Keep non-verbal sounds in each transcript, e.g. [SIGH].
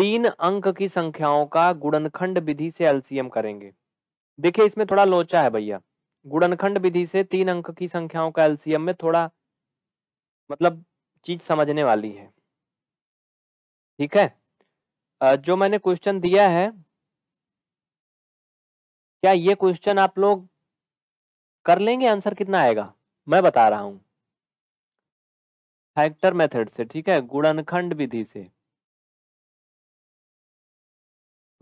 तीन अंक की संख्याओं का गुणनखंड विधि से एलसीएम करेंगे देखिए इसमें थोड़ा लोचा है भैया गुणनखंड विधि से तीन अंक की संख्याओं का एलसीएम में थोड़ा मतलब चीज समझने वाली है ठीक है जो मैंने क्वेश्चन दिया है क्या ये क्वेश्चन आप लोग कर लेंगे आंसर कितना आएगा मैं बता रहा हूं फैक्टर मेथड से ठीक है गुणनखंड विधि से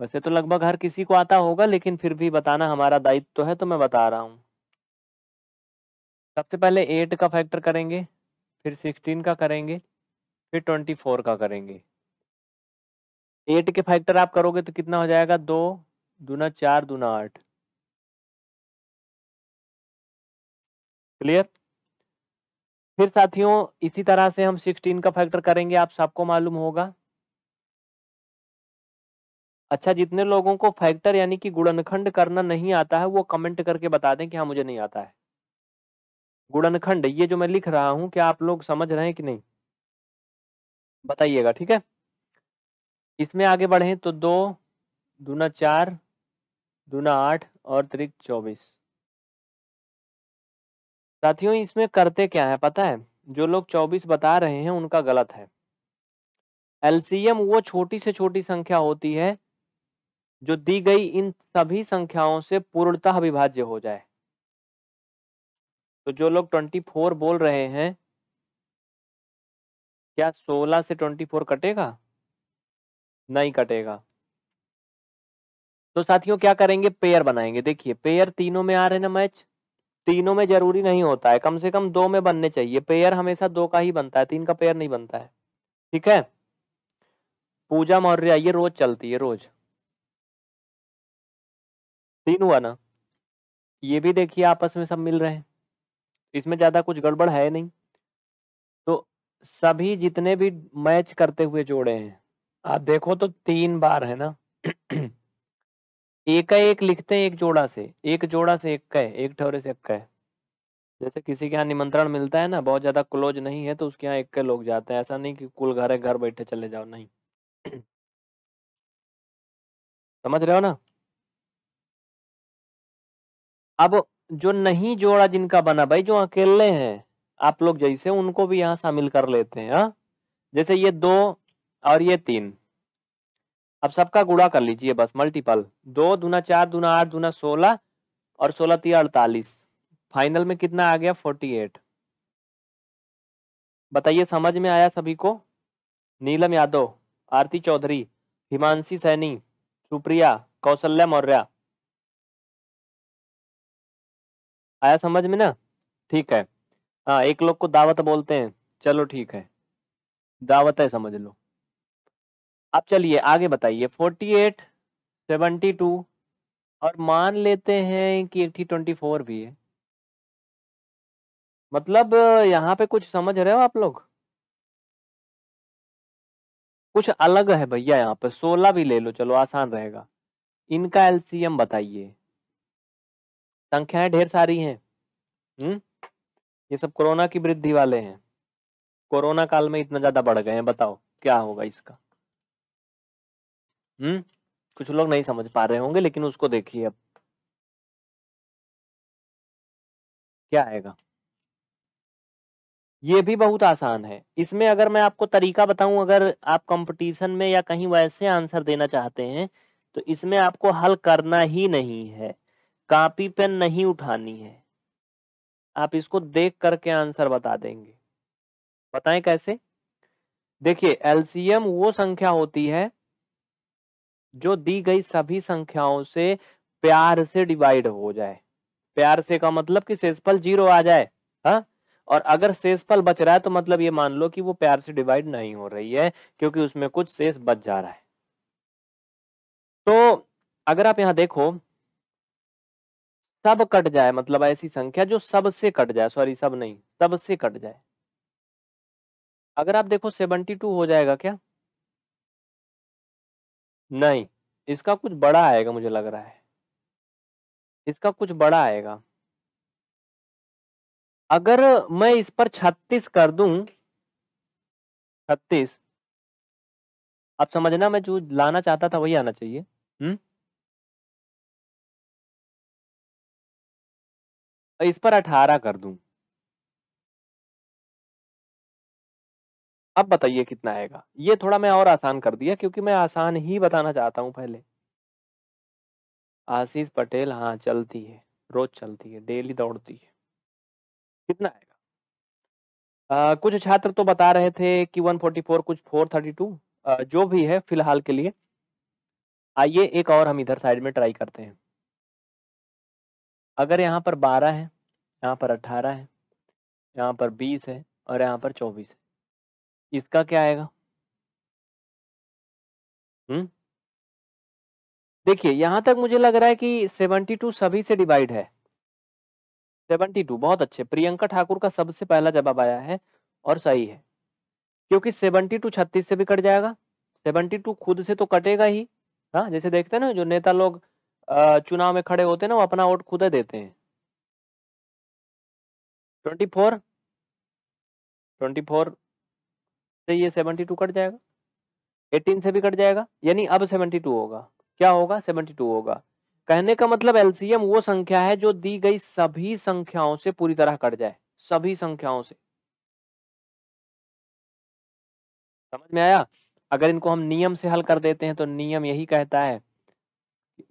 वैसे तो लगभग हर किसी को आता होगा, लेकिन फिर भी बताना हमारा दायित्व तो है, तो मैं बता रहा हूँ। सबसे पहले एट का फैक्टर करेंगे, फिर सिक्सटीन का करेंगे, फिर फोर का करेंगे। एट के फैक्टर आप करोगे तो कितना हो जाएगा दो दूना चार दूना आठ क्लियर? फिर साथियों इसी तरह से हम सिक्सटीन का फैक्टर करेंगे, आप सबको मालूम होगा। अच्छा जितने लोगों को फैक्टर यानी कि गुणनखंड करना नहीं आता है वो कमेंट करके बता दें कि हाँ मुझे नहीं आता है गुणनखंड ये जो मैं लिख रहा हूं क्या आप लोग समझ रहे हैं कि नहीं बताइएगा ठीक है इसमें आगे बढ़े तो दो दूना चार दूना आठ और त्रिक चौबीस साथियों इसमें करते क्या है पता है जो लोग चौबीस बता रहे हैं उनका गलत है एलसीएम वो छोटी से छोटी संख्या होती है जो दी गई इन सभी संख्याओं से पूर्णतः अविभाज्य हो जाए तो जो लोग 24 बोल रहे हैं क्या 16 से 24 कटेगा नहीं कटेगा तो साथियों क्या करेंगे पेयर बनाएंगे देखिए पेयर तीनों में आ रहे ना मैच तीनों में जरूरी नहीं होता है कम से कम दो में बनने चाहिए पेयर हमेशा दो का ही बनता है तीन का पेयर नहीं बनता है ठीक है पूजा मौर्य ये रोज चलती है रोज तीन हुआ ना ये भी देखिए आपस में सब मिल रहे हैं इसमें ज़्यादा कुछ गड़बड़ है नहीं तो सभी जितने भी मैच करते हुए जोड़े हैं आप देखो तो तीन बार है ना [CLEARS THROAT] एक एक लिखते हैं एक जोड़ा से एक जोड़ा से एक है एक ठोरे से एक है जैसे किसी के यहाँ निमंत्रण मिलता है ना बहुत ज़्यादा क्लोज नहीं है तो उसके यहाँ एक के लोग जाते हैं ऐसा नहीं कि कुल घर है घर बैठे चले जाओ नहीं [CLEARS THROAT] समझ रहे हो ना अब जो नहीं जोड़ा जिनका बना भाई जो अकेले हैं आप लोग जैसे उनको भी यहाँ शामिल कर लेते हैं हा? जैसे ये दो और ये तीन अब सबका गुड़ा कर लीजिए बस मल्टीपल दो दूना चार दूना आठ दूना सोलह और सोलह तीन अड़तालीस फाइनल में कितना आ गया फोर्टी एट बताइए समझ में आया सभी को नीलम यादव आरती चौधरी हिमांशी सैनी सुप्रिया कौशल्या मौर्या आया समझ में ना ठीक है हाँ एक लोग को दावत बोलते हैं चलो ठीक है दावत है समझ लो अब चलिए आगे बताइए फोर्टी एट सेवेंटी टू और मान लेते हैं कि एट्टी ट्वेंटी फोर भी है मतलब यहाँ पे कुछ समझ रहे हो आप लोग कुछ अलग है भैया यहाँ पे सोलह भी ले लो चलो आसान रहेगा इनका एलसीएम बताइए संख्याएं ढेर सारी हैं हम्म ये सब कोरोना की वृद्धि वाले हैं कोरोना काल में इतना ज्यादा बढ़ गए हैं बताओ क्या होगा इसका हम्म कुछ लोग नहीं समझ पा रहे होंगे लेकिन उसको देखिए अब क्या आएगा ये भी बहुत आसान है इसमें अगर मैं आपको तरीका बताऊं अगर आप कंपटीशन में या कहीं वैसे आंसर देना चाहते हैं तो इसमें आपको हल करना ही नहीं है कापी पेन नहीं उठानी है आप इसको देख करके आंसर बता देंगे बताएं कैसे देखिए एलसीएम वो संख्या होती है जो दी गई सभी संख्याओं से प्यार से डिवाइड हो जाए प्यार से का मतलब कि शेषफल जीरो आ जाए हा? और अगर शेषफल बच रहा है तो मतलब ये मान लो कि वो प्यार से डिवाइड नहीं हो रही है क्योंकि उसमें कुछ शेष बच जा रहा है तो अगर आप यहां देखो सब कट जाए मतलब ऐसी संख्या जो सबसे कट जाए सॉरी सब नहीं सबसे कट जाए अगर आप देखो सेवेंटी टू हो जाएगा क्या नहीं इसका कुछ बड़ा आएगा मुझे लग रहा है इसका कुछ बड़ा आएगा अगर मैं इस पर छत्तीस कर दूं छत्तीस आप समझना मैं जो लाना चाहता था वही आना चाहिए हम्म इस पर अठारह कर दूं अब बताइए कितना आएगा ये थोड़ा मैं और आसान कर दिया क्योंकि मैं आसान ही बताना चाहता हूँ पहले आशीष पटेल हाँ चलती है रोज चलती है डेली दौड़ती है कितना आएगा आ, कुछ छात्र तो बता रहे थे कि 144 कुछ 432 आ, जो भी है फिलहाल के लिए आइए एक और हम इधर साइड में ट्राई करते हैं अगर यहाँ पर बारह है यहाँ पर अट्ठारह है यहाँ पर बीस है और यहाँ पर चौबीस है इसका क्या आएगा हम्म देखिए यहाँ तक मुझे लग रहा है कि सेवनटी टू सभी से डिवाइड है सेवनटी टू बहुत अच्छे प्रियंका ठाकुर का सबसे पहला जवाब आया है और सही है क्योंकि सेवनटी टू छत्तीस से भी कट जाएगा सेवनटी टू खुद से तो कटेगा ही हाँ जैसे देखते हैं ना जो नेता लोग चुनाव में खड़े होते हैं ना वो अपना वोट खुद देते हैं ट्वेंटी फोर ट्वेंटी फोर से ये सेवेंटी टू कट जाएगा एटीन से भी कट जाएगा यानी अब सेवेंटी टू होगा क्या होगा सेवेंटी टू होगा कहने का मतलब एलसीएम वो संख्या है जो दी गई सभी संख्याओं से पूरी तरह कट जाए सभी संख्याओं से समझ में आया अगर इनको हम नियम से हल कर देते हैं तो नियम यही कहता है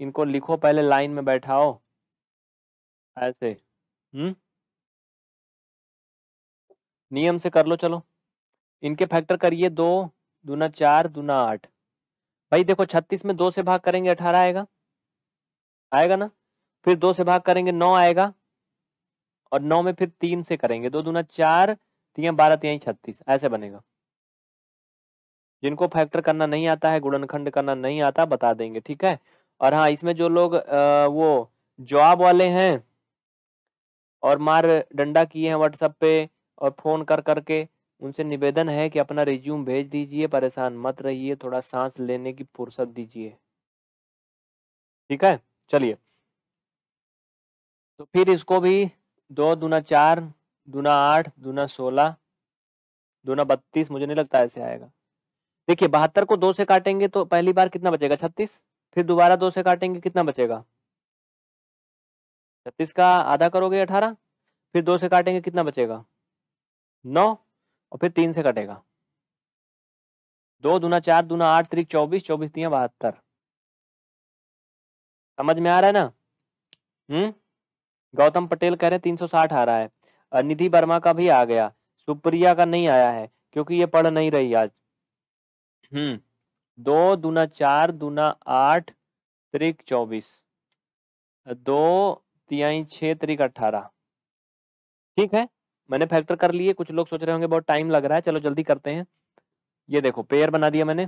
इनको लिखो पहले लाइन में बैठाओ ऐसे हम्म नियम से कर लो चलो इनके फैक्टर करिए दो दूना चार दूना आठ भाई देखो छत्तीस में दो से भाग करेंगे अठारह आएगा आएगा ना फिर दो से भाग करेंगे नौ आएगा और नौ में फिर तीन से करेंगे दो दूना चार तीन बारह तीन छत्तीस ऐसे बनेगा जिनको फैक्टर करना नहीं आता है गुणनखंड करना नहीं आता बता देंगे ठीक है और हाँ इसमें जो लोग वो जॉब वाले हैं और मार डंडा किए हैं व्हाट्सएप पे और फ़ोन कर करके उनसे निवेदन है कि अपना रिज्यूम भेज दीजिए परेशान मत रहिए थोड़ा सांस लेने की फुर्सत दीजिए ठीक है चलिए तो फिर इसको भी दो दूना चार दूना आठ दूना सोलह दूना बत्तीस मुझे नहीं लगता ऐसे आएगा देखिए बहत्तर को दो से काटेंगे तो पहली बार कितना बचेगा छत्तीस फिर दोबारा दो से काटेंगे कितना बचेगा छत्तीस का आधा करोगे अठारह फिर दो से काटेंगे कितना बचेगा नौ और फिर तीन से कटेगा दो दूना चार दूना आठ त्रिक चौबीस चौबीस दिया बहत्तर समझ में आ रहा है ना हम्म गौतम पटेल कह रहे हैं तीन सौ साठ आ रहा है निधि वर्मा का भी आ गया सुप्रिया का नहीं आया है क्योंकि ये पढ़ नहीं रही आज हम्म दो दूना चार दूना आठ त्रिक चौबीस दो तियाई छः त्रिक अट्ठारह ठीक है मैंने फैक्टर कर लिए कुछ लोग सोच रहे होंगे बहुत टाइम लग रहा है चलो जल्दी करते हैं ये देखो पेयर बना दिया मैंने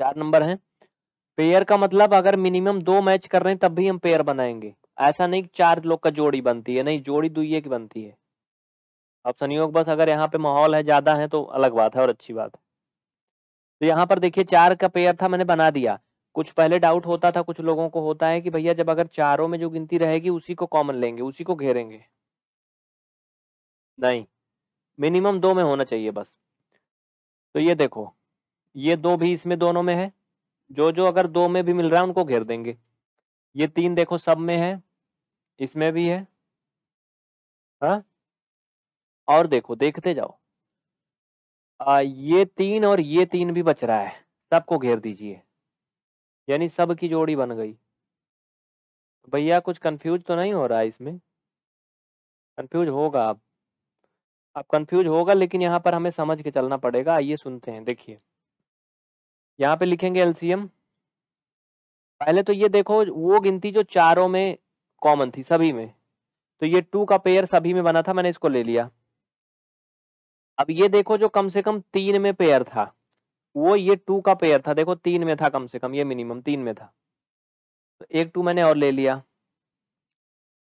चार नंबर हैं पेयर का मतलब अगर मिनिमम दो मैच कर रहे हैं तब भी हम पेयर बनाएंगे ऐसा नहीं चार लोग का जोड़ी बनती है नहीं जोड़ी दुइये की बनती है अब संयोग बस अगर यहाँ पे माहौल है ज्यादा है तो अलग बात है और अच्छी बात है तो यहाँ पर देखिए चार का पेयर था मैंने बना दिया कुछ पहले डाउट होता था कुछ लोगों को होता है कि भैया जब अगर चारों में जो गिनती रहेगी उसी को कॉमन लेंगे उसी को घेरेंगे नहीं मिनिमम दो में होना चाहिए बस तो ये देखो ये दो भी इसमें दोनों में है जो जो अगर दो में भी मिल रहा है उनको घेर देंगे ये तीन देखो सब में है इसमें भी है हा? और देखो देखते जाओ आ, ये तीन और ये तीन भी बच रहा है सबको घेर दीजिए यानी सब की जोड़ी बन गई भैया कुछ कंफ्यूज तो नहीं हो रहा है इसमें कंफ्यूज होगा आप आप कंफ्यूज होगा लेकिन यहाँ पर हमें समझ के चलना पड़ेगा आइए सुनते हैं देखिए यहाँ पे लिखेंगे एलसीएम पहले तो ये देखो वो गिनती जो चारों में कॉमन थी सभी में तो ये टू का पेयर सभी में बना था मैंने इसको ले लिया अब ये देखो जो कम से कम तीन में पेयर था वो ये टू का पेयर था देखो तीन में था कम से कम ये मिनिमम तीन में था तो एक टू मैंने और ले लिया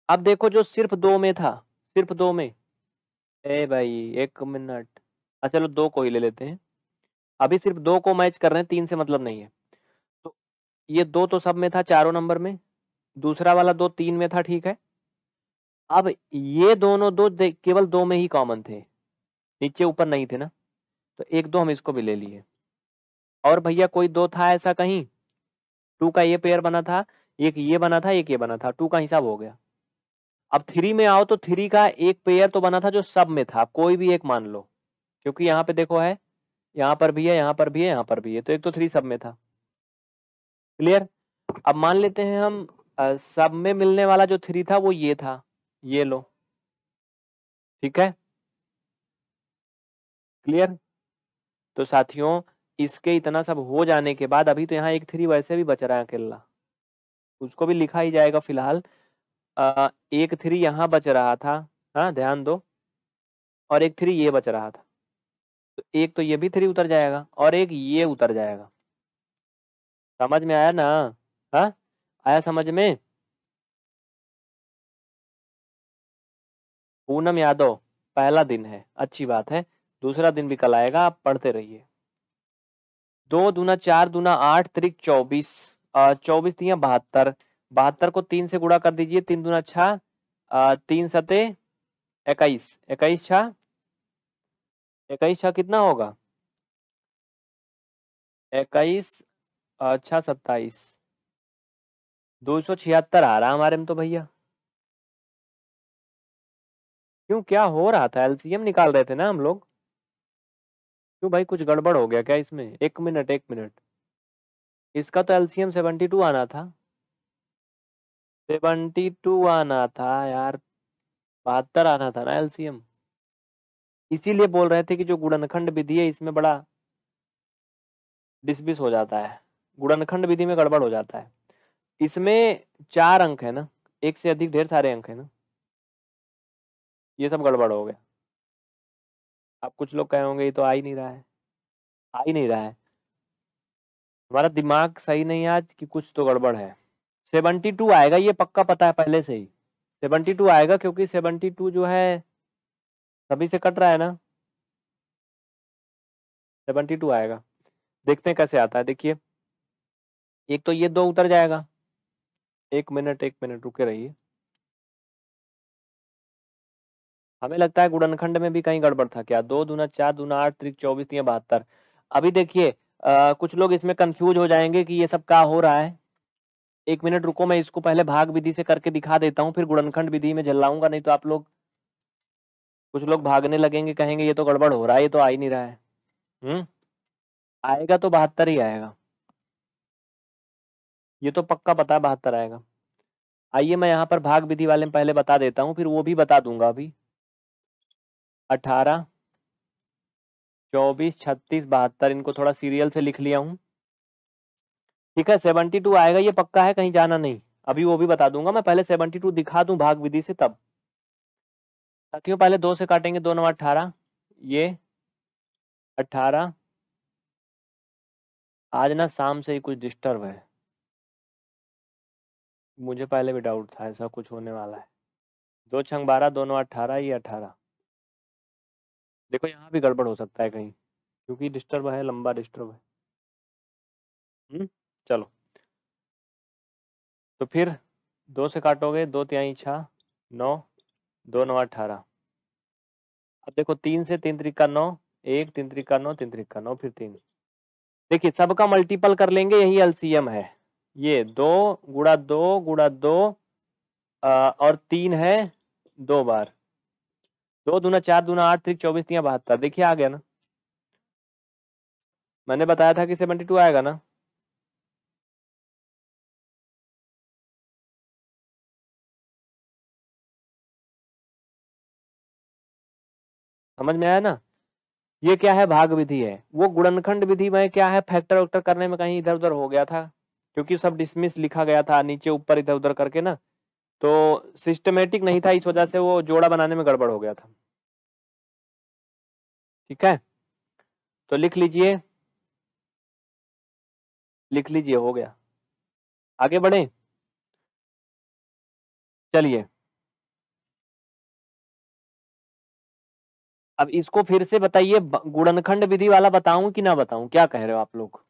अब देखो जो सिर्फ दो में था सिर्फ दो में ए भाई एक मिनट अच्छा चलो दो को ही ले लेते हैं अभी सिर्फ दो को मैच कर रहे हैं तीन से मतलब नहीं है तो ये दो तो सब में था चारों नंबर में दूसरा वाला दो तीन में था ठीक है अब ये दोनों दो केवल दो में ही कॉमन थे नीचे ऊपर नहीं थे ना तो एक दो हम इसको भी ले लिए और भैया कोई दो था ऐसा कहीं टू का ये पेयर बना था एक ये बना था एक ये बना था टू का हिसाब हो गया अब थ्री में आओ तो थ्री का एक पेयर तो बना था जो सब में था कोई भी एक मान लो क्योंकि यहाँ पे देखो है यहाँ पर भी है यहाँ पर भी है यहाँ पर भी है तो एक तो थ्री सब में था क्लियर अब मान लेते हैं हम आ, सब में मिलने वाला जो थ्री था वो ये था ये लो ठीक है क्लियर तो साथियों इसके इतना सब हो जाने के बाद अभी तो यहाँ एक थ्री वैसे भी बच रहा है अकेला उसको भी लिखा ही जाएगा फिलहाल एक थ्री यहाँ बच रहा था हाँ ध्यान दो और एक थ्री ये बच रहा था तो एक तो ये भी थ्री उतर जाएगा और एक ये उतर जाएगा समझ में आया ना हाँ आया समझ में पूनम यादव पहला दिन है अच्छी बात है दूसरा दिन भी कल आएगा आप पढ़ते रहिए दो दूना चार दूना आठ त्रिक चौबीस चौबीस तीन बहत्तर बहत्तर को तीन से गुड़ा कर दीजिए तीन दूना छः तीन सते इक्कीस इक्कीस छ इक्कीस छ कितना होगा इक्कीस छः सत्ताईस दो सौ छिहत्तर आ रहा हमारे में तो भैया क्यों क्या हो रहा था एलसीएम निकाल रहे थे ना हम लोग क्यों भाई कुछ गड़बड़ हो गया क्या इसमें एक मिनट एक मिनट इसका तो एलसीएम सेवेंटी टू आना था सेवेंटी टू आना था यार बहत्तर आना था ना एलसीएम इसीलिए बोल रहे थे कि जो गुड़नखंड विधि है इसमें बड़ा डिसबिस हो जाता है गुड़नखंड विधि में गड़बड़ हो जाता है इसमें चार अंक है ना एक से अधिक ढेर सारे अंक है ना ये सब गड़बड़ हो गया आप कुछ लोग कहे होंगे ये तो आ ही नहीं रहा है आ ही नहीं रहा है हमारा दिमाग सही नहीं है आज कि कुछ तो गड़बड़ है सेवनटी टू आएगा ये पक्का पता है पहले से ही सेवेंटी टू आएगा क्योंकि सेवनटी टू जो है सभी से कट रहा है ना सेवेंटी टू आएगा देखते हैं कैसे आता है देखिए एक तो ये दो उतर जाएगा एक मिनट एक मिनट रुके रहिए हमें लगता है गुड़नखंड में भी कहीं गड़बड़ था क्या दो दूना चार दूना आठ त्रिक चौबीस या बहत्तर अभी देखिए कुछ लोग इसमें कंफ्यूज हो जाएंगे कि ये सब क्या हो रहा है एक मिनट रुको मैं इसको पहले भाग विधि से करके दिखा देता हूँ फिर गुड़नखंड विधि में झल्लाऊंगा नहीं तो आप लोग कुछ लोग भागने लगेंगे कहेंगे ये तो गड़बड़ हो रहा है ये तो आ ही नहीं रहा है हम्म आएगा तो बहत्तर ही आएगा ये तो पक्का पता है बहत्तर आएगा आइए मैं यहाँ पर भाग विधि वाले में पहले बता देता हूँ फिर वो भी बता दूंगा अभी अठारह चौबीस छत्तीस बहत्तर इनको थोड़ा सीरियल से लिख लिया हूँ ठीक है सेवनटी टू आएगा ये पक्का है कहीं जाना नहीं अभी वो भी बता दूंगा मैं पहले सेवनटी टू दिखा दूं भाग विधि से तब साथियों पहले दो से काटेंगे दो नौ अठारह ये अठारह आज ना शाम से ही कुछ डिस्टर्ब है मुझे पहले भी डाउट था ऐसा कुछ होने वाला है दो छंग बारह दोनों अट्ठारह ये अठारह देखो यहाँ भी गड़बड़ हो सकता है कहीं क्योंकि डिस्टर्ब है लंबा डिस्टर्ब है हम्म चलो तो फिर दो से काटोगे दो त्याई छः नौ दो नौ अठारह अब देखो तीन से तीन त्रिका नौ एक तीन त्रिका नौ तीन त्रिका नौ फिर तीन देखिए सबका मल्टीपल कर लेंगे यही एलसीएम है ये दो गुड़ा दो गुड़ा दो आ, और तीन है दो बार दो दूना चार दूना आठ त्रिक चौबीस दिया बहत्तर देखिए आ गया ना मैंने बताया था कि सेवेंटी टू आएगा ना समझ में आया ना ये क्या है भाग विधि है वो गुणनखंड विधि में क्या है फैक्टर वैक्टर करने में कहीं इधर उधर हो गया था क्योंकि सब डिसमिस लिखा गया था नीचे ऊपर इधर उधर करके ना तो सिस्टमेटिक नहीं था इस वजह से वो जोड़ा बनाने में गड़बड़ हो गया था ठीक है तो लिख लीजिए लिख लीजिए हो गया आगे बढ़े चलिए अब इसको फिर से बताइए गुणनखंड विधि वाला बताऊं कि ना बताऊं क्या कह रहे हो आप लोग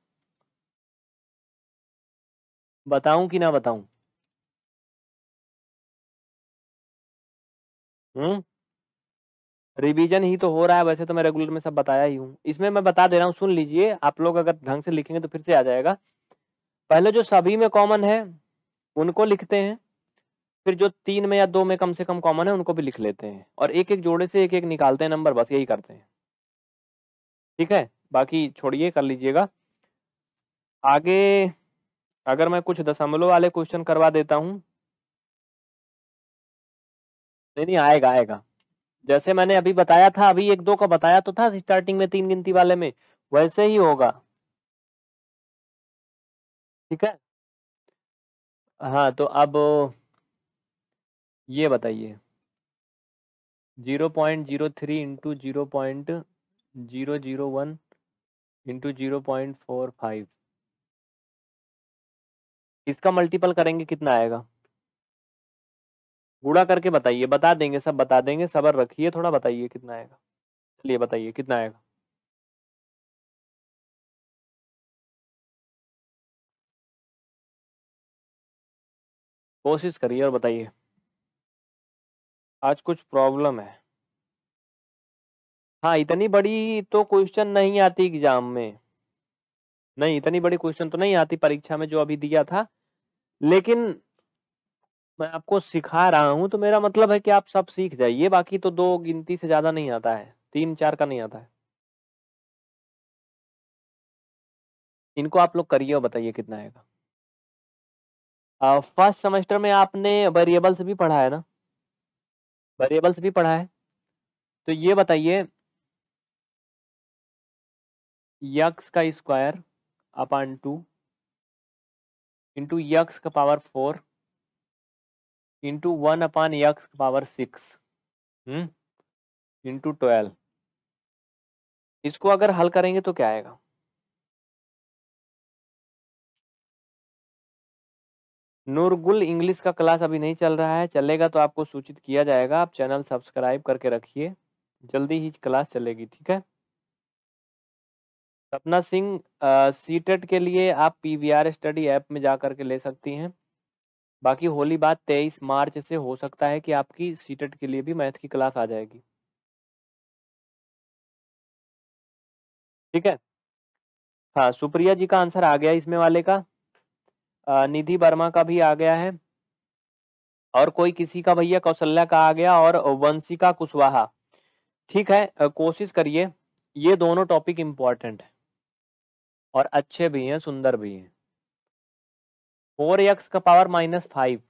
बताऊं कि ना बताऊं हम्म रिवीजन ही तो हो रहा है वैसे तो मैं रेगुलर में सब बताया ही हूँ इसमें मैं बता दे रहा हूँ सुन लीजिए आप लोग अगर ढंग से लिखेंगे तो फिर से आ जाएगा पहले जो सभी में कॉमन है उनको लिखते हैं फिर जो तीन में या दो में कम से कम कॉमन है उनको भी लिख लेते हैं और एक एक जोड़े से एक एक निकालते हैं नंबर बस यही करते हैं ठीक है बाकी छोड़िए कर लीजिएगा आगे अगर मैं कुछ दशमलव वाले क्वेश्चन करवा देता हूँ नहीं नहीं आएगा आएगा जैसे मैंने अभी बताया था अभी एक दो का बताया तो था स्टार्टिंग में तीन गिनती वाले में वैसे ही होगा ठीक है हाँ तो अब ये बताइए zero point zero three into zero point zero zero one into zero point four five इसका मल्टीपल करेंगे कितना आएगा गुड़ा करके बताइए बता देंगे सब बता देंगे सबर रखिए थोड़ा बताइए कितना आएगा चलिए बताइए कितना आएगा कोशिश करिए और बताइए आज कुछ प्रॉब्लम है हाँ इतनी बड़ी तो क्वेश्चन नहीं आती एग्जाम में नहीं इतनी बड़ी क्वेश्चन तो नहीं आती परीक्षा में जो अभी दिया था लेकिन मैं आपको सिखा रहा हूँ तो मेरा मतलब है कि आप सब सीख जाइए बाकी तो दो गिनती से ज़्यादा नहीं आता है, तीन चार का नहीं आता है। इनको आप लोग करिए और बताइए कितना आएगा? फर्स्ट सेमेस्टर में आपने वेरिएबल्स भी पढ़ा है ना? वेरिएबल्स भी पढ़ा है? तो ये बताइए यक्स का square upon two into x का power four into one upon x power six into twelve इसको अगर हल करेंगे तो क्या आएगा नूरगुल इंग्लिश का क्लास अभी नहीं चल रहा है चलेगा तो आपको सूचित किया जाएगा आप चैनल सब्सक्राइब करके रखिए जल्दी ही क्लास चलेगी ठीक है सपना सिंह सीटेट के लिए आप पीवीआर स्टडी ऐप में जा करके ले सकती हैं बाकी होली बात तेईस मार्च से हो सकता है कि आपकी सीटेट के लिए भी मैथ की क्लास आ जाएगी ठीक है हाँ सुप्रिया जी का आंसर आ गया इसमें वाले का निधि वर्मा का भी आ गया है और कोई किसी का भैया कौशल्या का आ गया और वंशी का कुशवाहा ठीक है कोशिश करिए ये दोनों टॉपिक इम्पॉर्टेंट है और अच्छे भी हैं सुंदर भी हैं फोर एक्स का power minus five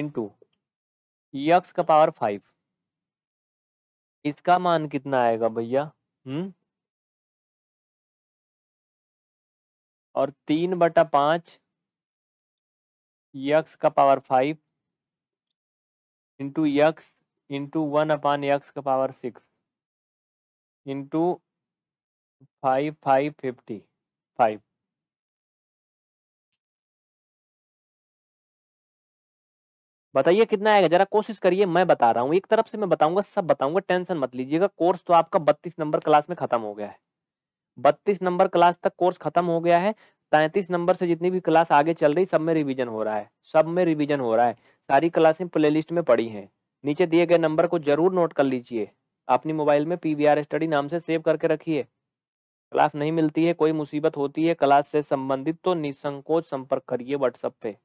into x का पावर फाइव इसका मान कितना आएगा भैया हम्म और तीन बटा पांच यक्स का power five into x into one upon x का power six into five five fifty five बताइए कितना आएगा जरा कोशिश करिए मैं बता रहा हूँ एक तरफ से मैं बताऊंगा सब बताऊंगा टेंशन मत लीजिएगा कोर्स तो आपका बत्तीस नंबर क्लास में खत्म हो गया है बत्तीस नंबर क्लास तक कोर्स खत्म हो गया है तैतीस नंबर से जितनी भी क्लास आगे चल रही सब में रिवीजन हो रहा है सब में रिवीजन हो रहा है सारी क्लासें प्ले में पड़ी हैं नीचे दिए गए नंबर को जरूर नोट कर लीजिए अपनी मोबाइल में पी स्टडी नाम से सेव करके रखिए क्लास नहीं मिलती है कोई मुसीबत होती है क्लास से संबंधित तो निसंकोच संपर्क करिए व्हाट्सएप पे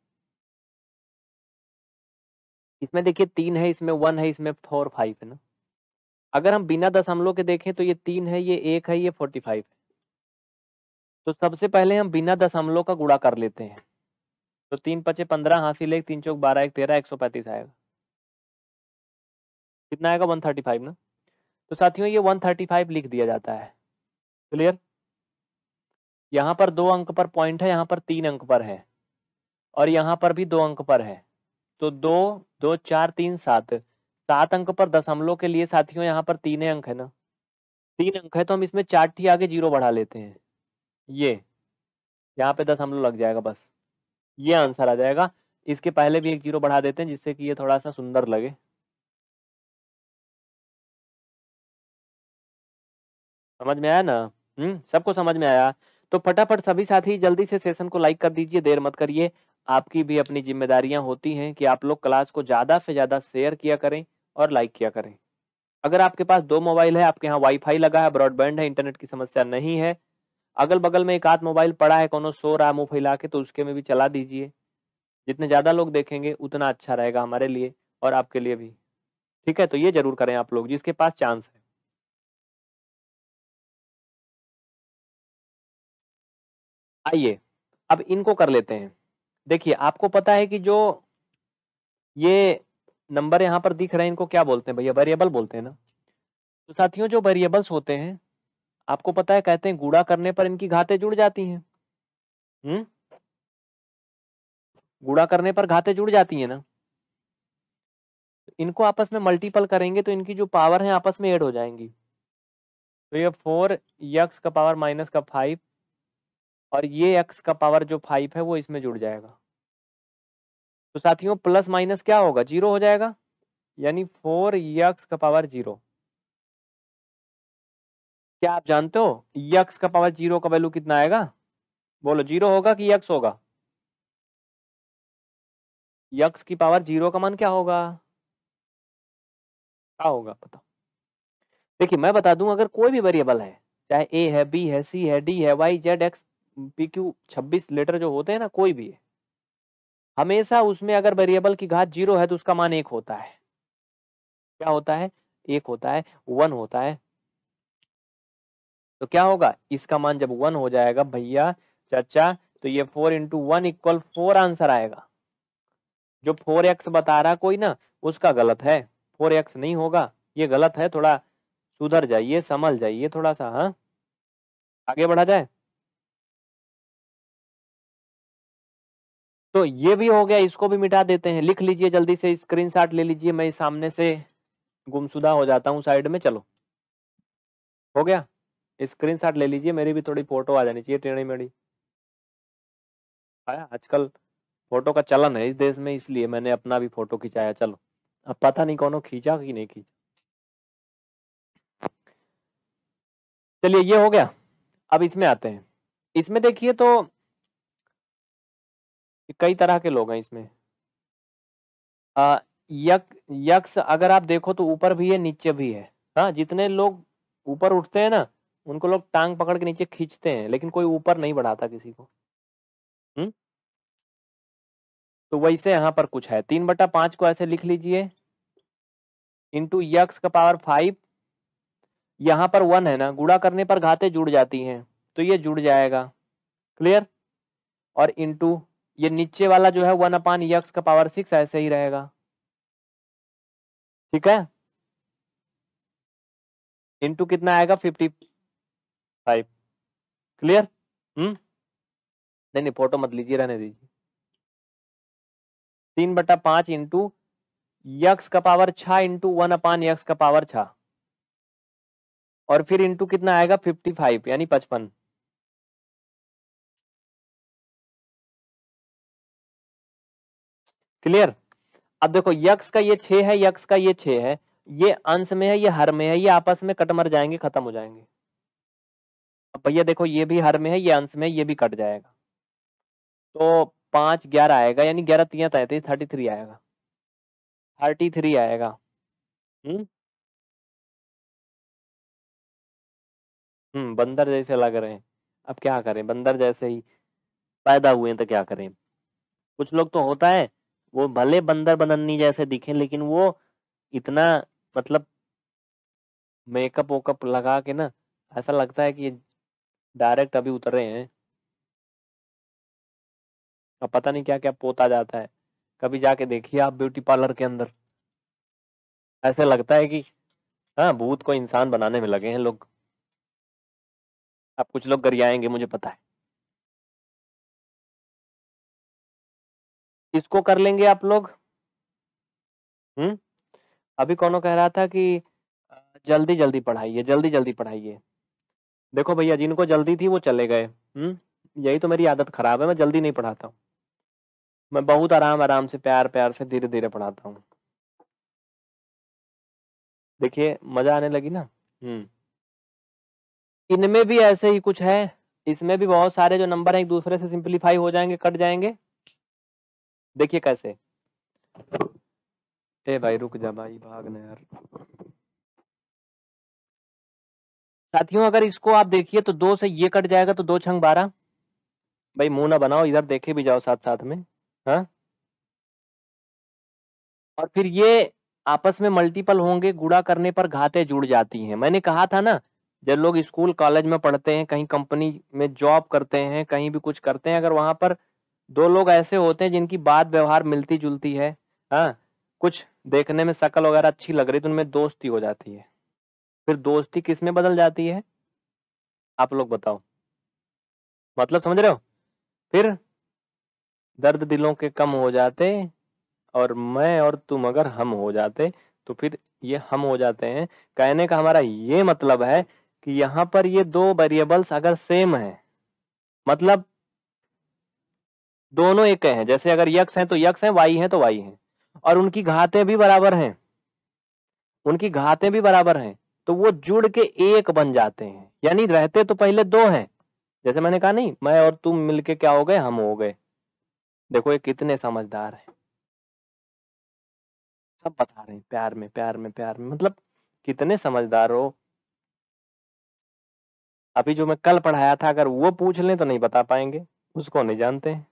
इसमें देखिए तीन है इसमें वन है इसमें फोर फाइव है ना अगर हम बिना दशमलव के देखें तो ये तीन है ये एक है ये फोर्टी फाइव है तो सबसे पहले हम बिना दशमलव का गुड़ा कर लेते हैं तो तीन पचे पंद्रह हासिल एक तीन चौक बारह एक तेरह एक सौ पैंतीस आएगा कितना आएगा वन थर्टी फाइव ना तो साथियों ये वन थर्टी फाइव लिख दिया जाता है क्लियर यहाँ पर दो अंक पर पॉइंट है यहाँ पर तीन अंक पर है और यहाँ पर भी दो अंक पर है तो दो दो चार तीन सात सात अंक पर दशमलव के लिए साथियों यहाँ पर तीन अंक है ना तीन अंक है तो हम इसमें चार ठीक आगे जीरो बढ़ा लेते हैं ये यहाँ पे दशमलव लग जाएगा बस ये आंसर आ जाएगा इसके पहले भी एक जीरो बढ़ा देते हैं जिससे कि ये थोड़ा सा सुंदर लगे समझ में आया ना हम्म सबको समझ में आया तो फटाफट सभी साथी जल्दी से सेशन को लाइक कर दीजिए देर मत करिए आपकी भी अपनी जिम्मेदारियां होती हैं कि आप लोग क्लास को ज़्यादा से ज़्यादा शेयर किया करें और लाइक किया करें अगर आपके पास दो मोबाइल है आपके यहाँ वाईफाई लगा है ब्रॉडबैंड है इंटरनेट की समस्या नहीं है अगल बगल में एक आध मोबाइल पड़ा है कोनो सो रहा मुँह फैला के तो उसके में भी चला दीजिए जितने ज़्यादा लोग देखेंगे उतना अच्छा रहेगा हमारे लिए और आपके लिए भी ठीक है तो ये जरूर करें आप लोग जिसके पास चांस है आइए अब इनको कर लेते हैं देखिए आपको पता है कि जो ये नंबर यहाँ पर दिख रहे हैं इनको क्या बोलते हैं भैया वेरिएबल बोलते हैं ना तो साथियों जो वेरिएबल्स होते हैं आपको पता है कहते हैं गुड़ा करने पर इनकी घातें जुड़ जाती हैं हम्म गुड़ा करने पर घातें जुड़ जाती हैं ना इनको आपस में मल्टीपल करेंगे तो इनकी जो पावर है आपस में एड हो जाएंगी तो ये फोर यक्स का पावर माइनस का फाइव और ये एक्स का पावर जो फाइव है वो इसमें जुड़ जाएगा तो साथियों प्लस माइनस क्या होगा जीरो हो जाएगा यानी फोर यक्स का पावर जीरो क्या आप जानते हो यक्स का पावर जीरो का वैल्यू कितना आएगा बोलो जीरो होगा कि यक्स होगा यक्स की पावर जीरो का मान क्या होगा क्या होगा पता देखिए मैं बता दूं अगर कोई भी वेरिएबल है चाहे ए है बी है सी है डी है Y Z X P Q छब्बीस लेटर जो होते हैं ना कोई भी हमेशा उसमें अगर वेरिएबल की घात जीरो है तो उसका मान एक होता है क्या होता है एक होता है वन होता है तो क्या होगा इसका मान जब वन हो जाएगा भैया चाचा तो ये four into one equal four answer आएगा जो फोर एक्स बता रहा कोई ना उसका गलत है फोर एक्स नहीं होगा ये गलत है थोड़ा सुधर जाइए समझ जाइए थोड़ा सा हाँ आगे बढ़ा जाए तो ये भी हो गया इसको भी मिटा देते हैं लिख लीजिए जल्दी से स्क्रीनशॉट ले लीजिए मैं सामने से गुमशुदा हो जाता हूँ साइड में चलो हो गया स्क्रीनशॉट ले लीजिए मेरी भी थोड़ी फोटो आ जानी चाहिए टेढ़ी मेढ़ी आया आजकल फोटो का चलन है इस देश में इसलिए मैंने अपना भी फोटो खिंचाया चलो अब पता नहीं कौनों खींचा कि नहीं खींचा चलिए ये हो गया अब इसमें आते हैं इसमें देखिए तो कई तरह के लोग हैं इसमें आ, यक यक्ष अगर आप देखो तो ऊपर भी है नीचे भी है हाँ जितने लोग ऊपर उठते हैं ना उनको लोग टांग पकड़ के नीचे खींचते हैं लेकिन कोई ऊपर नहीं बढ़ाता किसी को हम्म तो वैसे यहाँ पर कुछ है तीन बटा पांच को ऐसे लिख लीजिए इंटू यक्स का पावर फाइव यहाँ पर वन है ना गुड़ा करने पर घाते जुड़ जाती हैं तो ये जुड़ जाएगा क्लियर और इंटू ये नीचे वाला जो है वन अपान यक्स का पावर सिक्स ऐसे ही रहेगा ठीक है इनटू कितना आएगा फिफ्टी फाइव क्लियर हम्म नहीं नहीं फोटो मत लीजिए रहने दीजिए तीन बटा पांच इंटू यक्स का पावर छ इंटू वन अपान यक्स का पावर छ और फिर इंटू कितना आएगा फिफ्टी फाइव यानी पचपन क्लियर अब देखो यक्ष का ये छे है यक्ष का ये छे है ये अंश में है ये हर में है ये आपस में कट मर जाएंगे खत्म हो जाएंगे अब भैया देखो ये भी हर में है ये अंश में ये भी कट जाएगा तो पांच ग्यारह आएगा यानी ग्यारह तीन तैतीस थर्टी थ्री आएगा थर्टी थ्री आएगा हम्म हम्म बंदर जैसे लग रहे हैं अब क्या करें बंदर जैसे ही पैदा हुए तो क्या करें कुछ लोग तो होता है वो भले बंदर बनन्नी जैसे दिखे लेकिन वो इतना मतलब मेकअप वेकअप लगा के ना ऐसा लगता है कि डायरेक्ट अभी उतर रहे हैं अब पता नहीं क्या क्या पोता जाता है कभी जाके देखिए आप ब्यूटी पार्लर के अंदर ऐसे लगता है कि हाँ भूत को इंसान बनाने में लगे हैं लोग अब कुछ लोग गरियाएंगे मुझे पता है इसको कर लेंगे आप लोग हम्म अभी कौनो कह रहा था कि जल्दी जल्दी पढ़ाइए जल्दी जल्दी पढ़ाइए देखो भैया जिनको जल्दी थी वो चले गए हम्म यही तो मेरी आदत खराब है मैं जल्दी नहीं पढ़ाता हूँ मैं बहुत आराम आराम से प्यार प्यार से धीरे धीरे पढ़ाता हूँ देखिए मजा आने लगी ना हम्म इनमें भी ऐसे ही कुछ है इसमें भी बहुत सारे जो नंबर हैं एक दूसरे से सिंप्लीफाई हो जाएंगे कट जाएंगे देखिए कैसे ए भाई रुक जा भाई भाग ना यार साथियों अगर इसको आप देखिए तो दो से ये कट जाएगा तो दो छंग बारह भाई मुंह ना बनाओ इधर देखे भी जाओ साथ साथ में हा? और फिर ये आपस में मल्टीपल होंगे गुड़ा करने पर घाते जुड़ जाती हैं मैंने कहा था ना जब लोग स्कूल कॉलेज में पढ़ते हैं कहीं कंपनी में जॉब करते हैं कहीं भी कुछ करते हैं अगर वहां पर दो लोग ऐसे होते हैं जिनकी बात व्यवहार मिलती जुलती है हाँ कुछ देखने में शकल वगैरह अच्छी लग रही तो उनमें दोस्ती हो जाती है फिर दोस्ती किस में बदल जाती है आप लोग बताओ मतलब समझ रहे हो फिर दर्द दिलों के कम हो जाते और मैं और तुम अगर हम हो जाते तो फिर ये हम हो जाते हैं कहने का हमारा ये मतलब है कि यहाँ पर ये दो वेरिएबल्स अगर सेम है मतलब दोनों एक हैं जैसे अगर यक्ष हैं तो यक्ष हैं वाई हैं तो वाई हैं और उनकी घातें भी बराबर हैं उनकी घातें भी बराबर हैं तो वो जुड़ के एक बन जाते हैं यानी रहते तो पहले दो हैं जैसे मैंने कहा नहीं मैं और तुम मिलके क्या हो गए हम हो गए देखो ये कितने समझदार हैं सब बता रहे हैं प्यार में प्यार में प्यार में मतलब कितने समझदार हो अभी जो मैं कल पढ़ाया था अगर वो पूछ लें तो नहीं बता पाएंगे उसको नहीं जानते हैं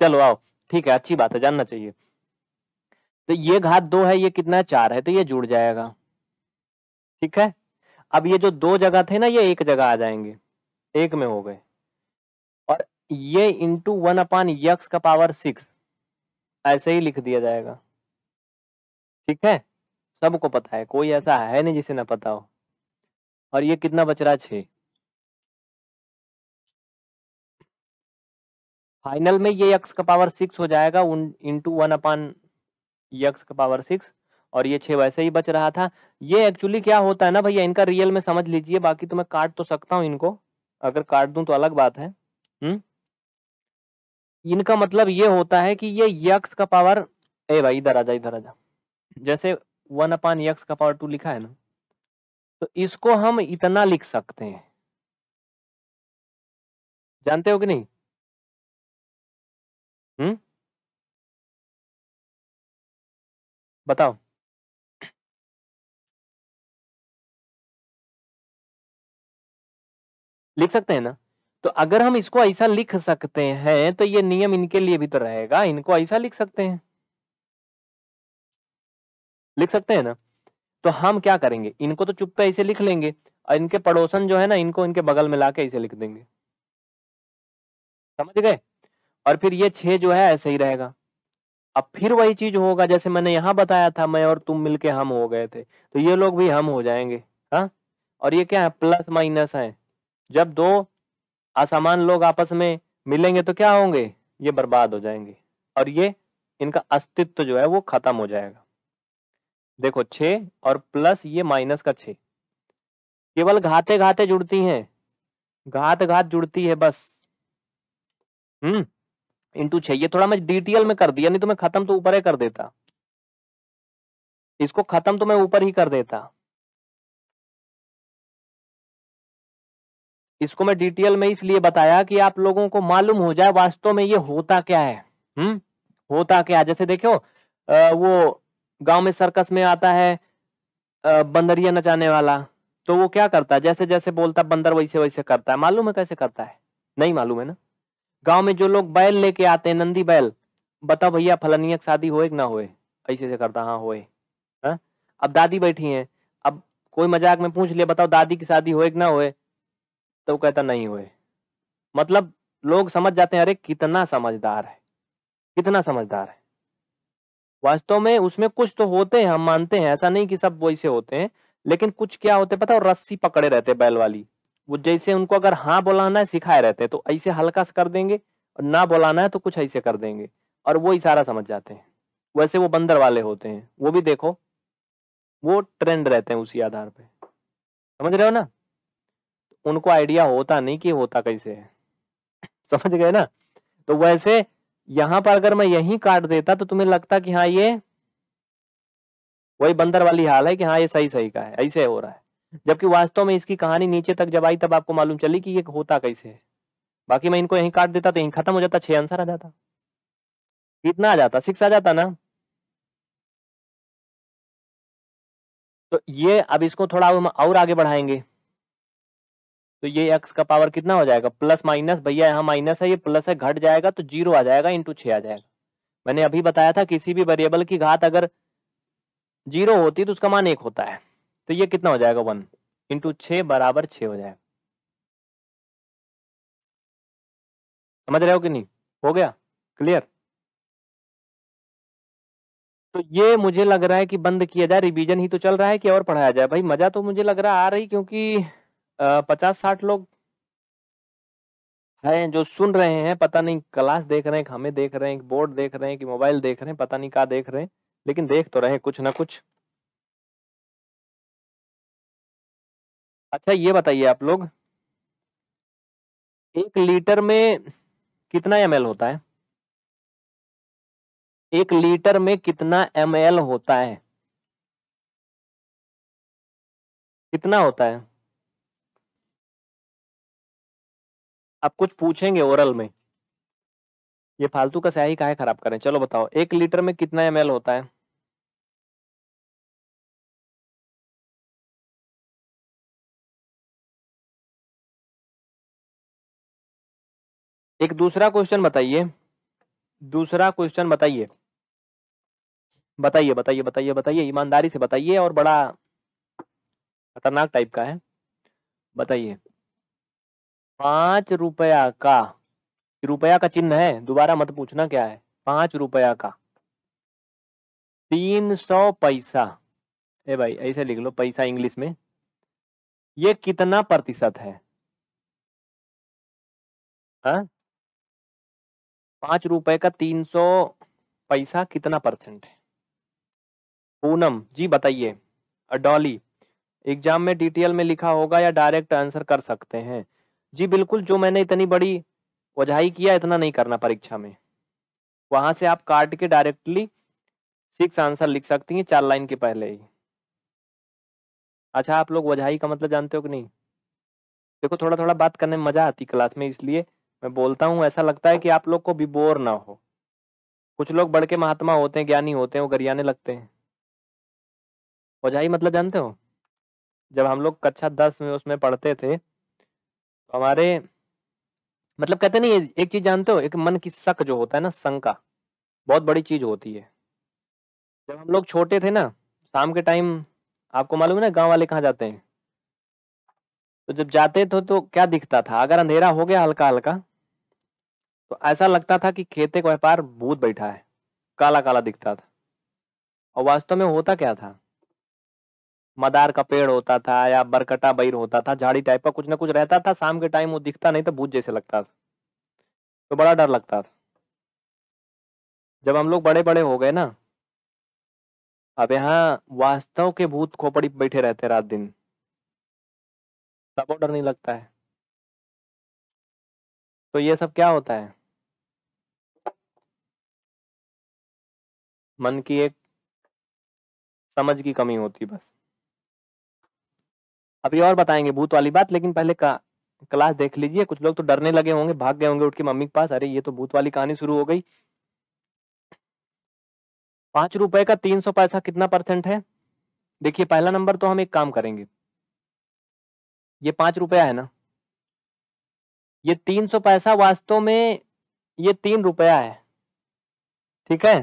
चलो आओ ठीक है अच्छी बात है जानना चाहिए तो ये घात दो है ये कितना है चार है तो ये जुड़ जाएगा ठीक है अब ये जो दो जगह थे ना ये एक जगह आ जाएंगे एक में हो गए और ये इंटू वन अपान यक्स का पावर सिक्स ऐसे ही लिख दिया जाएगा ठीक है सबको पता है कोई ऐसा है नहीं जिसे ना पता हो और ये कितना बच रहा है फाइनल में ये यक्स का पावर सिक्स हो जाएगा इंटू वन अपान यक्स का पावर सिक्स और ये छः वैसे ही बच रहा था ये एक्चुअली क्या होता है ना भैया इनका रियल में समझ लीजिए बाकी तो मैं काट तो सकता हूँ इनको अगर काट दूँ तो अलग बात है हुँ? हम्म? इनका मतलब ये होता है कि ये यक्स का पावर ए भाई इधर आ जा इधर आ जा जैसे वन अपान यक्स का पावर टू लिखा है ना तो इसको हम इतना लिख सकते हैं जानते हो कि नहीं हम्म बताओ। लिख सकते हैं ना। तो अगर हम इसको ऐसा लिख सकते हैं तो ये नियम इनके लिए भी तो रहेगा, इनको ऐसा लिख सकते हैं। लिख सकते हैं ना। तो हम क्या करेंगे इनको तो चुप पे ऐसे लिख लेंगे और इनके पड़ोसन जो है ना इनको इनके बगल में लाके ऐसे लिख देंगे। समझ गए? और फिर ये छे जो है ऐसे ही रहेगा अब फिर वही चीज होगा जैसे मैंने यहाँ बताया था मैं और तुम मिलके हम हो गए थे तो ये लोग भी हम हो जाएंगे हाँ और ये क्या है प्लस माइनस है जब दो असमान लोग आपस में मिलेंगे तो क्या होंगे ये बर्बाद हो जाएंगे और ये इनका अस्तित्व जो है वो खत्म हो जाएगा देखो छ और प्लस ये माइनस का छ केवल घाते घाते जुड़ती हैं घात घात जुड़ती है बस हम्म इंटू छह ये थोड़ा मैं डिटेल में कर दिया नहीं तो मैं खत्म तो ऊपर ही कर देता इसको खत्म तो मैं ऊपर ही कर देता इसको मैं डिटेल में इसलिए बताया कि आप लोगों को मालूम हो जाए वास्तव में ये होता क्या है हम्म होता क्या जैसे देखो वो गांव में सर्कस में आता है बंदरिया नचाने वाला तो वो क्या करता है जैसे जैसे बोलता बंदर वैसे वैसे करता है मालूम है कैसे करता है नहीं मालूम है ना गांव में जो लोग बैल लेके आते हैं नंदी बैल बताओ भैया फलनिया शादी होए ना होए ऐसे से करता हाँ होए है हाँ? अब दादी बैठी हैं अब कोई मजाक में पूछ लिया बताओ दादी की शादी होए ना होए तो वो कहता नहीं होए मतलब लोग समझ जाते हैं अरे कितना समझदार है कितना समझदार है वास्तव में उसमें कुछ तो होते हैं हम मानते हैं ऐसा नहीं कि सब वैसे होते हैं लेकिन कुछ क्या होते पता रस्सी पकड़े रहते बैल वाली वो जैसे उनको अगर हाँ बोलाना है सिखाए रहते हैं तो ऐसे हल्का सा कर देंगे और ना बोलाना है तो कुछ ऐसे कर देंगे और वो इशारा समझ जाते हैं वैसे वो बंदर वाले होते हैं वो भी देखो वो ट्रेंड रहते हैं उसी आधार पे समझ रहे हो ना उनको आइडिया होता नहीं कि होता कैसे है [COUGHS] समझ गए ना तो वैसे यहाँ पर अगर मैं यही काट देता तो तुम्हें लगता कि हाँ ये वही बंदर वाली हाल है कि हाँ ये सही सही का है ऐसे हो रहा है जबकि वास्तव में इसकी कहानी नीचे तक जब आई तब आपको मालूम चली कि ये होता कैसे है बाकी मैं इनको यहीं काट देता तो यहीं खत्म हो जाता छह आंसर आ जाता कितना आ जाता सिक्स आ जाता ना तो ये अब इसको थोड़ा हम और आगे बढ़ाएंगे तो ये एक्स का पावर कितना हो जाएगा प्लस माइनस भैया यहाँ माइनस है ये प्लस है घट जाएगा तो जीरो आ जाएगा इंटू आ जाएगा मैंने अभी बताया था किसी भी वेरिएबल की घात अगर जीरो होती तो उसका मान एक होता है तो ये कितना हो जाएगा वन इंटू छ बराबर छ हो जाएगा समझ रहे हो कि नहीं हो गया क्लियर तो ये मुझे लग रहा है कि बंद किया जाए रिवीजन ही तो चल रहा है कि और पढ़ाया जाए भाई मजा तो मुझे लग रहा आ रही क्योंकि पचास साठ लोग हैं जो सुन रहे हैं पता नहीं क्लास देख रहे हैं हमें देख रहे हैं बोर्ड देख रहे हैं कि मोबाइल देख रहे हैं पता नहीं क्या देख रहे हैं लेकिन देख तो रहे कुछ ना कुछ अच्छा ये बताइए आप लोग एक लीटर में कितना एम होता है एक लीटर में कितना एम होता है कितना होता है आप कुछ पूछेंगे ओरल में ये फालतू का स्याही काहे खराब करें चलो बताओ एक लीटर में कितना एम होता है एक दूसरा क्वेश्चन बताइए दूसरा क्वेश्चन बताइए बताइए बताइए बताइए बताइए ईमानदारी से बताइए और बड़ा खतरनाक टाइप का है बताइए पांच रुपया का रुपया का चिन्ह है दोबारा मत पूछना क्या है पांच रुपया का तीन सौ पैसा ए भाई ऐसे लिख लो पैसा इंग्लिश में ये कितना प्रतिशत है हा? पांच रुपए का तीन सौ पैसा कितना परसेंट है पूनम जी बताइए अडोली एग्जाम में डिटेल में लिखा होगा या डायरेक्ट आंसर कर सकते हैं जी बिल्कुल जो मैंने इतनी बड़ी वजहाई किया इतना नहीं करना परीक्षा में वहां से आप काट के डायरेक्टली सिक्स आंसर लिख सकती हैं चार लाइन के पहले ही अच्छा आप लोग वजहाई का मतलब जानते हो कि नहीं देखो थोड़ा थोड़ा बात करने में मज़ा आती क्लास में इसलिए मैं बोलता हूँ ऐसा लगता है कि आप लोग को भी बोर ना हो कुछ लोग बड़ के महात्मा होते हैं ज्ञानी होते हैं वो गरियाने लगते हैं बोझाई मतलब जानते हो जब हम लोग कक्षा दस में उसमें पढ़ते थे तो हमारे मतलब कहते नहीं एक चीज जानते हो एक मन की शक जो होता है ना शंका बहुत बड़ी चीज होती है जब हम लोग छोटे थे ना शाम के टाइम आपको मालूम है ना गांव वाले कहाँ जाते हैं तो जब जाते थे तो क्या दिखता था अगर अंधेरा हो गया हल्का हल्का तो ऐसा लगता था कि खेते का व्यापार भूत बैठा है काला काला दिखता था और वास्तव में होता क्या था मदार का पेड़ होता था या बरकटा बैर होता था झाड़ी टाइप का कुछ ना कुछ रहता था शाम के टाइम वो दिखता नहीं तो भूत जैसे लगता था तो बड़ा डर लगता था जब हम लोग बड़े बड़े हो गए ना अब यहाँ वास्तव के भूत खोपड़ी बैठे रहते रात दिन सब ऑर्डर नहीं लगता है तो ये सब क्या होता है मन की एक समझ की कमी होती बस अभी और बताएंगे भूत वाली बात लेकिन पहले का क्लास देख लीजिए कुछ लोग तो डरने लगे होंगे भाग गए होंगे उठ के मम्मी के पास अरे ये तो भूत वाली कहानी शुरू हो गई पांच रुपए का तीन सौ पैसा कितना परसेंट है देखिए पहला नंबर तो हम एक काम करेंगे ये पांच रुपया है ना ये तीन सौ पैसा वास्तव में ये तीन रुपया है ठीक है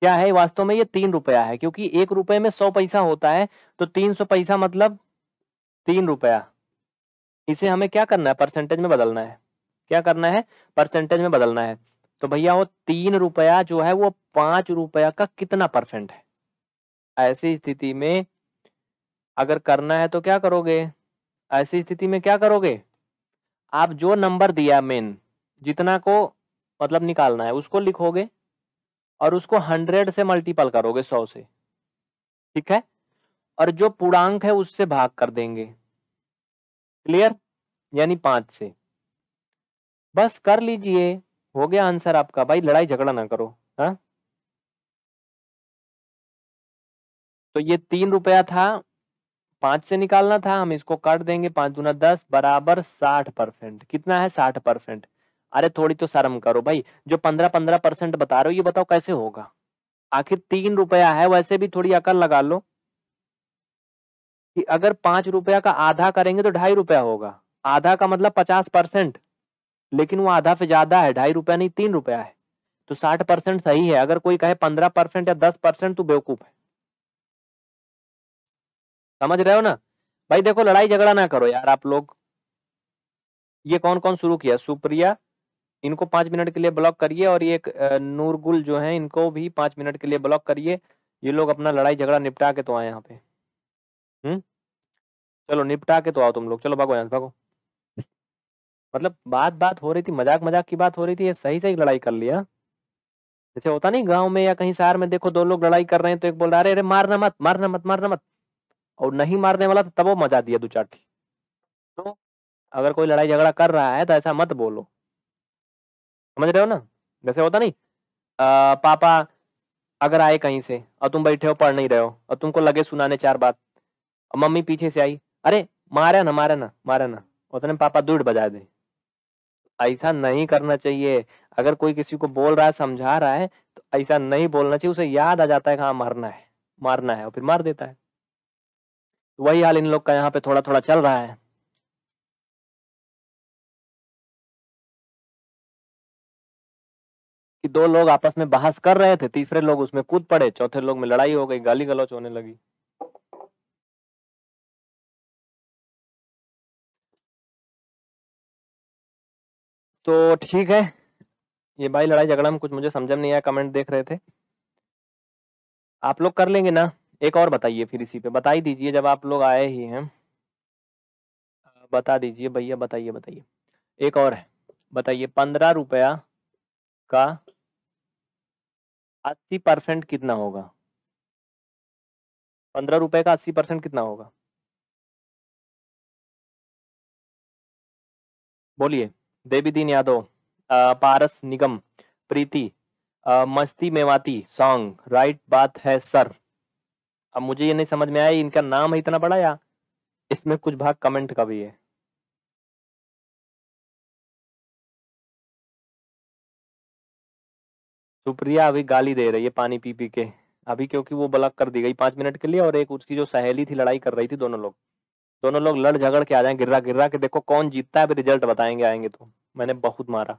क्या है वास्तव में ये तीन रुपया है क्योंकि एक रुपए में सौ पैसा होता है तो तीन सौ पैसा मतलब तीन रुपया इसे हमें क्या करना है परसेंटेज में बदलना है क्या करना है परसेंटेज में बदलना है तो भैया वो तीन रुपया जो है वो पांच रुपया का कितना परसेंट है ऐसी स्थिति में अगर करना है तो क्या करोगे ऐसी स्थिति में क्या करोगे आप जो नंबर दिया मेन जितना को मतलब निकालना है उसको लिखोगे और उसको हंड्रेड से मल्टीपल करोगे सौ से ठीक है और जो पूर्णांक है उससे भाग कर देंगे क्लियर यानी पांच से बस कर लीजिए हो गया आंसर आपका भाई लड़ाई झगड़ा ना करो हाँ तो ये तीन रुपया था पांच से निकालना था हम इसको कर देंगे पांच दूना दस बराबर साठ परसेंट कितना है साठ परसेंट अरे थोड़ी तो शर्म करो भाई जो पंद्रह पंद्रह परसेंट बता रहे हो ये बताओ कैसे होगा आखिर तीन रुपया है वैसे भी थोड़ी अकल लगा लो कि अगर पांच रुपया का आधा करेंगे तो ढाई रुपया होगा आधा का मतलब पचास परसेंट लेकिन वो आधा से ज्यादा है ढाई रुपया नहीं तीन रुपया है तो साठ परसेंट सही है अगर कोई कहे पंद्रह परसेंट या दस परसेंट तो बेवकूफ है समझ रहे हो ना भाई देखो लड़ाई झगड़ा ना करो यार आप लोग ये कौन कौन शुरू किया सुप्रिया इनको पांच मिनट के लिए ब्लॉक करिए और ये नूरगुल जो है इनको भी पांच मिनट के लिए ब्लॉक करिए ये लोग अपना लड़ाई झगड़ा निपटा के तो आए यहाँ पे हम्म चलो निपटा के तो आओ तुम लोग चलो भागो यहाँ से भागो मतलब बात बात हो रही थी मजाक मजाक की बात हो रही थी ये सही सही लड़ाई कर लिया जैसे होता नहीं गांव में या कहीं शहर में देखो दो लोग लड़ाई कर रहे हैं तो एक बोल रहा अरे अरे मारना मत मारना मत मारना मत और नहीं मारने वाला तो तब वो मजा दिया दो चार तो अगर कोई लड़ाई झगड़ा कर रहा है तो ऐसा मत बोलो समझ रहे हो ना जैसे होता नहीं आ, पापा अगर आए कहीं से और तुम बैठे हो पढ़ नहीं रहे हो और तुमको लगे सुनाने चार बात और मम्मी पीछे से आई अरे मारे ना मारे ना मारे ना उतने पापा दूर बजा दे ऐसा नहीं करना चाहिए अगर कोई किसी को बोल रहा है समझा रहा है तो ऐसा नहीं बोलना चाहिए उसे याद आ जाता है कि हाँ मारना है मारना है और फिर मार देता है वही हाल इन लोग का यहाँ पे थोड़ा थोड़ा चल रहा है कि दो लोग आपस में बहस कर रहे थे तीसरे लोग उसमें कूद पड़े चौथे लोग में लड़ाई हो गई गाली गलौच होने लगी तो ठीक है ये भाई लड़ाई झगड़ा में कुछ मुझे समझ में नहीं आया कमेंट देख रहे थे आप लोग कर लेंगे ना एक और बताइए फिर इसी पे बता ही दीजिए जब आप लोग आए ही हैं बता दीजिए भैया बताइए बताइए एक और है बताइए पंद्रह रुपया का अस्सी परसेंट कितना होगा पंद्रह रुपये का अस्सी परसेंट कितना होगा बोलिए देवी दीन यादव पारस निगम प्रीति मस्ती मेवाती सॉन्ग राइट बात है सर अब मुझे ये नहीं समझ में आया इनका नाम है इतना बड़ा या इसमें कुछ भाग कमेंट का भी है सुप्रिया अभी गाली दे रही है पानी पी पी के अभी क्योंकि वो ब्लॉक कर दी गई पांच मिनट के लिए और एक उसकी जो सहेली थी लड़ाई कर रही थी दोनों लोग दोनों लोग लड़ झगड़ के आ जाए गिर्रा गिर्रा के देखो कौन जीतता है अभी रिजल्ट बताएंगे आएंगे तो मैंने बहुत मारा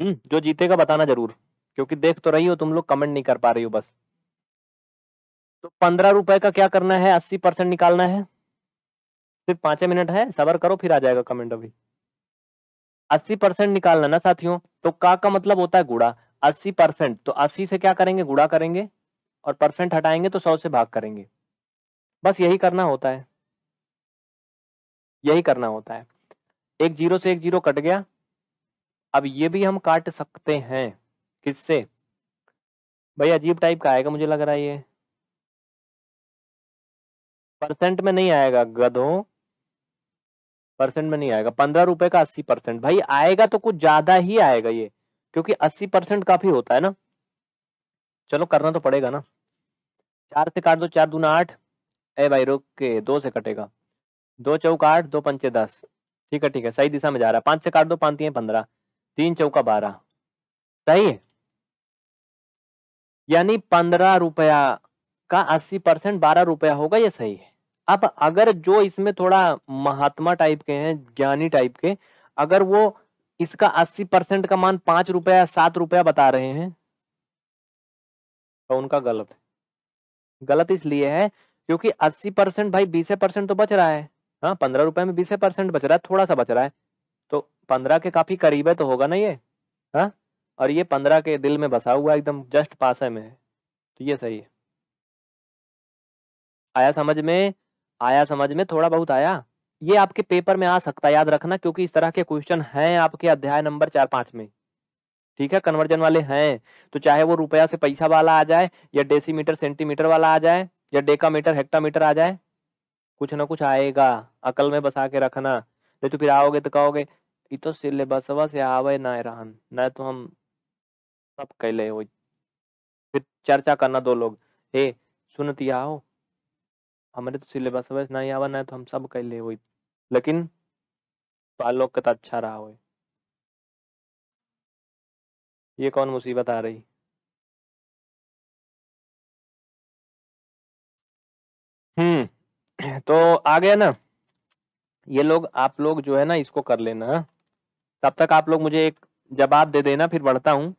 हम्म जो जीतेगा बताना जरूर क्योंकि देख तो रही हो तुम लोग कमेंट नहीं कर पा रही हो बस तो पंद्रह रुपए का क्या करना है अस्सी परसेंट निकालना है सिर्फ पांच मिनट है सबर करो फिर आ जाएगा कमेंट अभी अस्सी परसेंट निकालना ना साथियों तो का का मतलब होता है गुड़ा अस्सी परसेंट तो अस्सी से क्या करेंगे गुड़ा करेंगे और परसेंट हटाएंगे तो सौ से भाग करेंगे बस यही करना होता है यही करना होता है एक जीरो से एक जीरो कट गया अब ये भी हम काट सकते हैं किससे भाई अजीब टाइप का आएगा मुझे लग रहा है ये परसेंट में नहीं आएगा गधों परसेंट में नहीं आएगा पंद्रह रुपए का अस्सी परसेंट भाई आएगा तो कुछ ज्यादा ही आएगा ये क्योंकि अस्सी परसेंट काफी होता है ना चलो करना तो पड़ेगा ना चार से काट दो चार दूना आठ ए भाई रुक के दो से कटेगा दो चौक आठ दो पंचे दस ठीक है ठीक है सही दिशा में जा रहा है पांच से काट दो पांच तीन पंद्रह तीन चौका बारह सही है यानी पंद्रह रुपया का अस्सी परसेंट बारह रुपया होगा ये सही है अब अगर जो इसमें थोड़ा महात्मा टाइप के हैं ज्ञानी टाइप के अगर वो इसका अस्सी परसेंट का मान पांच रुपया सात रुपया बता रहे हैं तो उनका गलत है गलत इसलिए है क्योंकि अस्सी परसेंट भाई बीस परसेंट तो बच रहा है हाँ पंद्रह रुपए में बीस परसेंट बच रहा है थोड़ा सा बच रहा है तो पंद्रह के काफी करीब है तो होगा ना ये हाँ और ये पंद्रह के दिल में बसा हुआ एकदम जस्ट पास है में तो ये सही है आया समझ में आया समझ में थोड़ा बहुत आया ये आपके पेपर में आ सकता है याद रखना क्योंकि इस तरह के क्वेश्चन हैं आपके अध्याय नंबर चार पांच में ठीक है कन्वर्जन वाले हैं तो चाहे वो रुपया से पैसा वाला आ जाए या डेसीमीटर सेंटीमीटर वाला आ जाए या डेकामीटर हेक्टामीटर आ जाए कुछ ना कुछ आएगा अकल में बसा के रखना नहीं तो फिर आओगे तो कहोगे ये तो सिलेबसवा से आवे ना रहन न तो हम सब कह ले फिर चर्चा करना दो लोग हे सुनती आओ हमारे तो सिलेबस वैस नहीं आवा ना तो हम सब ले हुई लेकिन पालोक का तो अच्छा रहा हो ये कौन मुसीबत आ रही हम्म तो आ गया ना ये लोग आप लोग जो है ना इसको कर लेना तब तक आप लोग मुझे एक जवाब दे देना फिर बढ़ता हूँ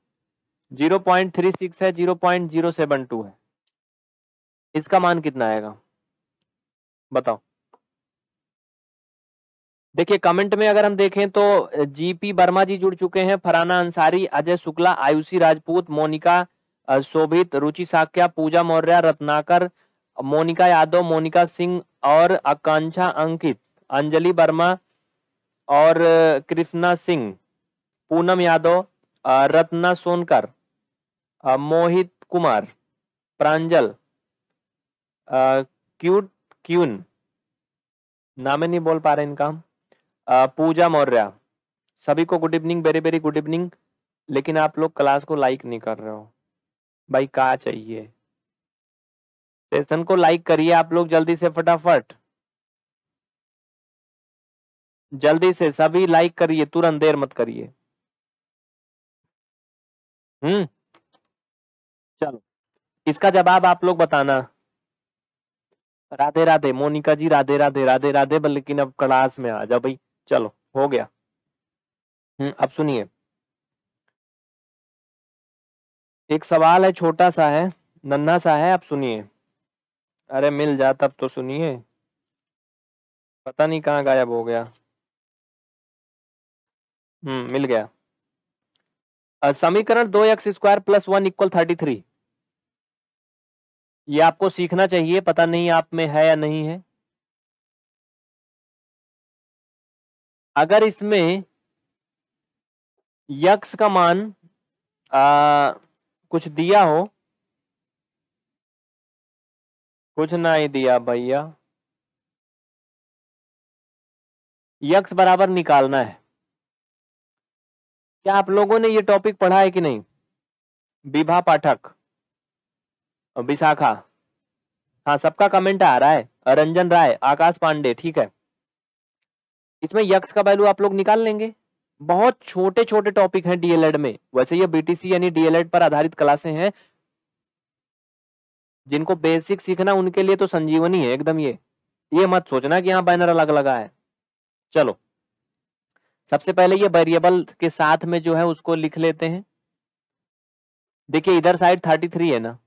जीरो पॉइंट थ्री सिक्स है zero point zero seven two है इसका मान कितना आएगा बताओ देखिए कमेंट में अगर हम देखें तो जीपी वर्मा जी जुड़ चुके हैं फराना अंसारी अजय शुक्ला आयुषी राजपूत मोनिका शोभित रुचि साक्या पूजा मौर्य रत्नाकर मोनिका यादव मोनिका सिंह और आकांक्षा अंकित अंजलि वर्मा और कृष्णा सिंह पूनम यादव रत्ना सोनकर मोहित कुमार प्रांजल क्यूट क्यून नाम ही नहीं बोल पा रहे इनका हम पूजा मौर्य सभी को good evening very very good evening लेकिन आप लोग क्लास को लाइक नहीं कर रहे हो भाई कहा चाहिए सेशन को लाइक करिए आप लोग जल्दी से फटाफट जल्दी से सभी लाइक करिए तुरंत देर मत करिए हम्म चलो इसका जवाब आप लोग बताना राधे राधे मोनिका जी राधे राधे राधे राधे पर अब क्लास में आ जाओ भाई चलो हो गया हम्म अब सुनिए एक सवाल है छोटा सा है नन्हा सा है आप सुनिए अरे मिल जा तब तो सुनिए पता नहीं कहाँ गायब हो गया हम्म मिल गया समीकरण दो x square plus one equal thirty three ये आपको सीखना चाहिए पता नहीं आप में है या नहीं है अगर इसमें यक्स का मान आ, कुछ दिया हो कुछ नहीं दिया भैया यक्स बराबर निकालना है क्या आप लोगों ने ये टॉपिक पढ़ा है कि नहीं विभा पाठक विशाखा हाँ सबका कमेंट आ रहा है रंजन राय आकाश पांडे ठीक है इसमें यक्ष का वैल्यू आप लोग निकाल लेंगे बहुत छोटे छोटे टॉपिक हैं डीएलएड में वैसे ये बीटीसी यानी डीएलएड पर आधारित क्लासे हैं जिनको बेसिक सीखना उनके लिए तो संजीवनी है एकदम ये ये मत सोचना कि यहाँ बैनर अलग लगा है चलो सबसे पहले ये वेरिएबल के साथ में जो है उसको लिख लेते हैं देखिए इधर साइड थर्टी थ्री है ना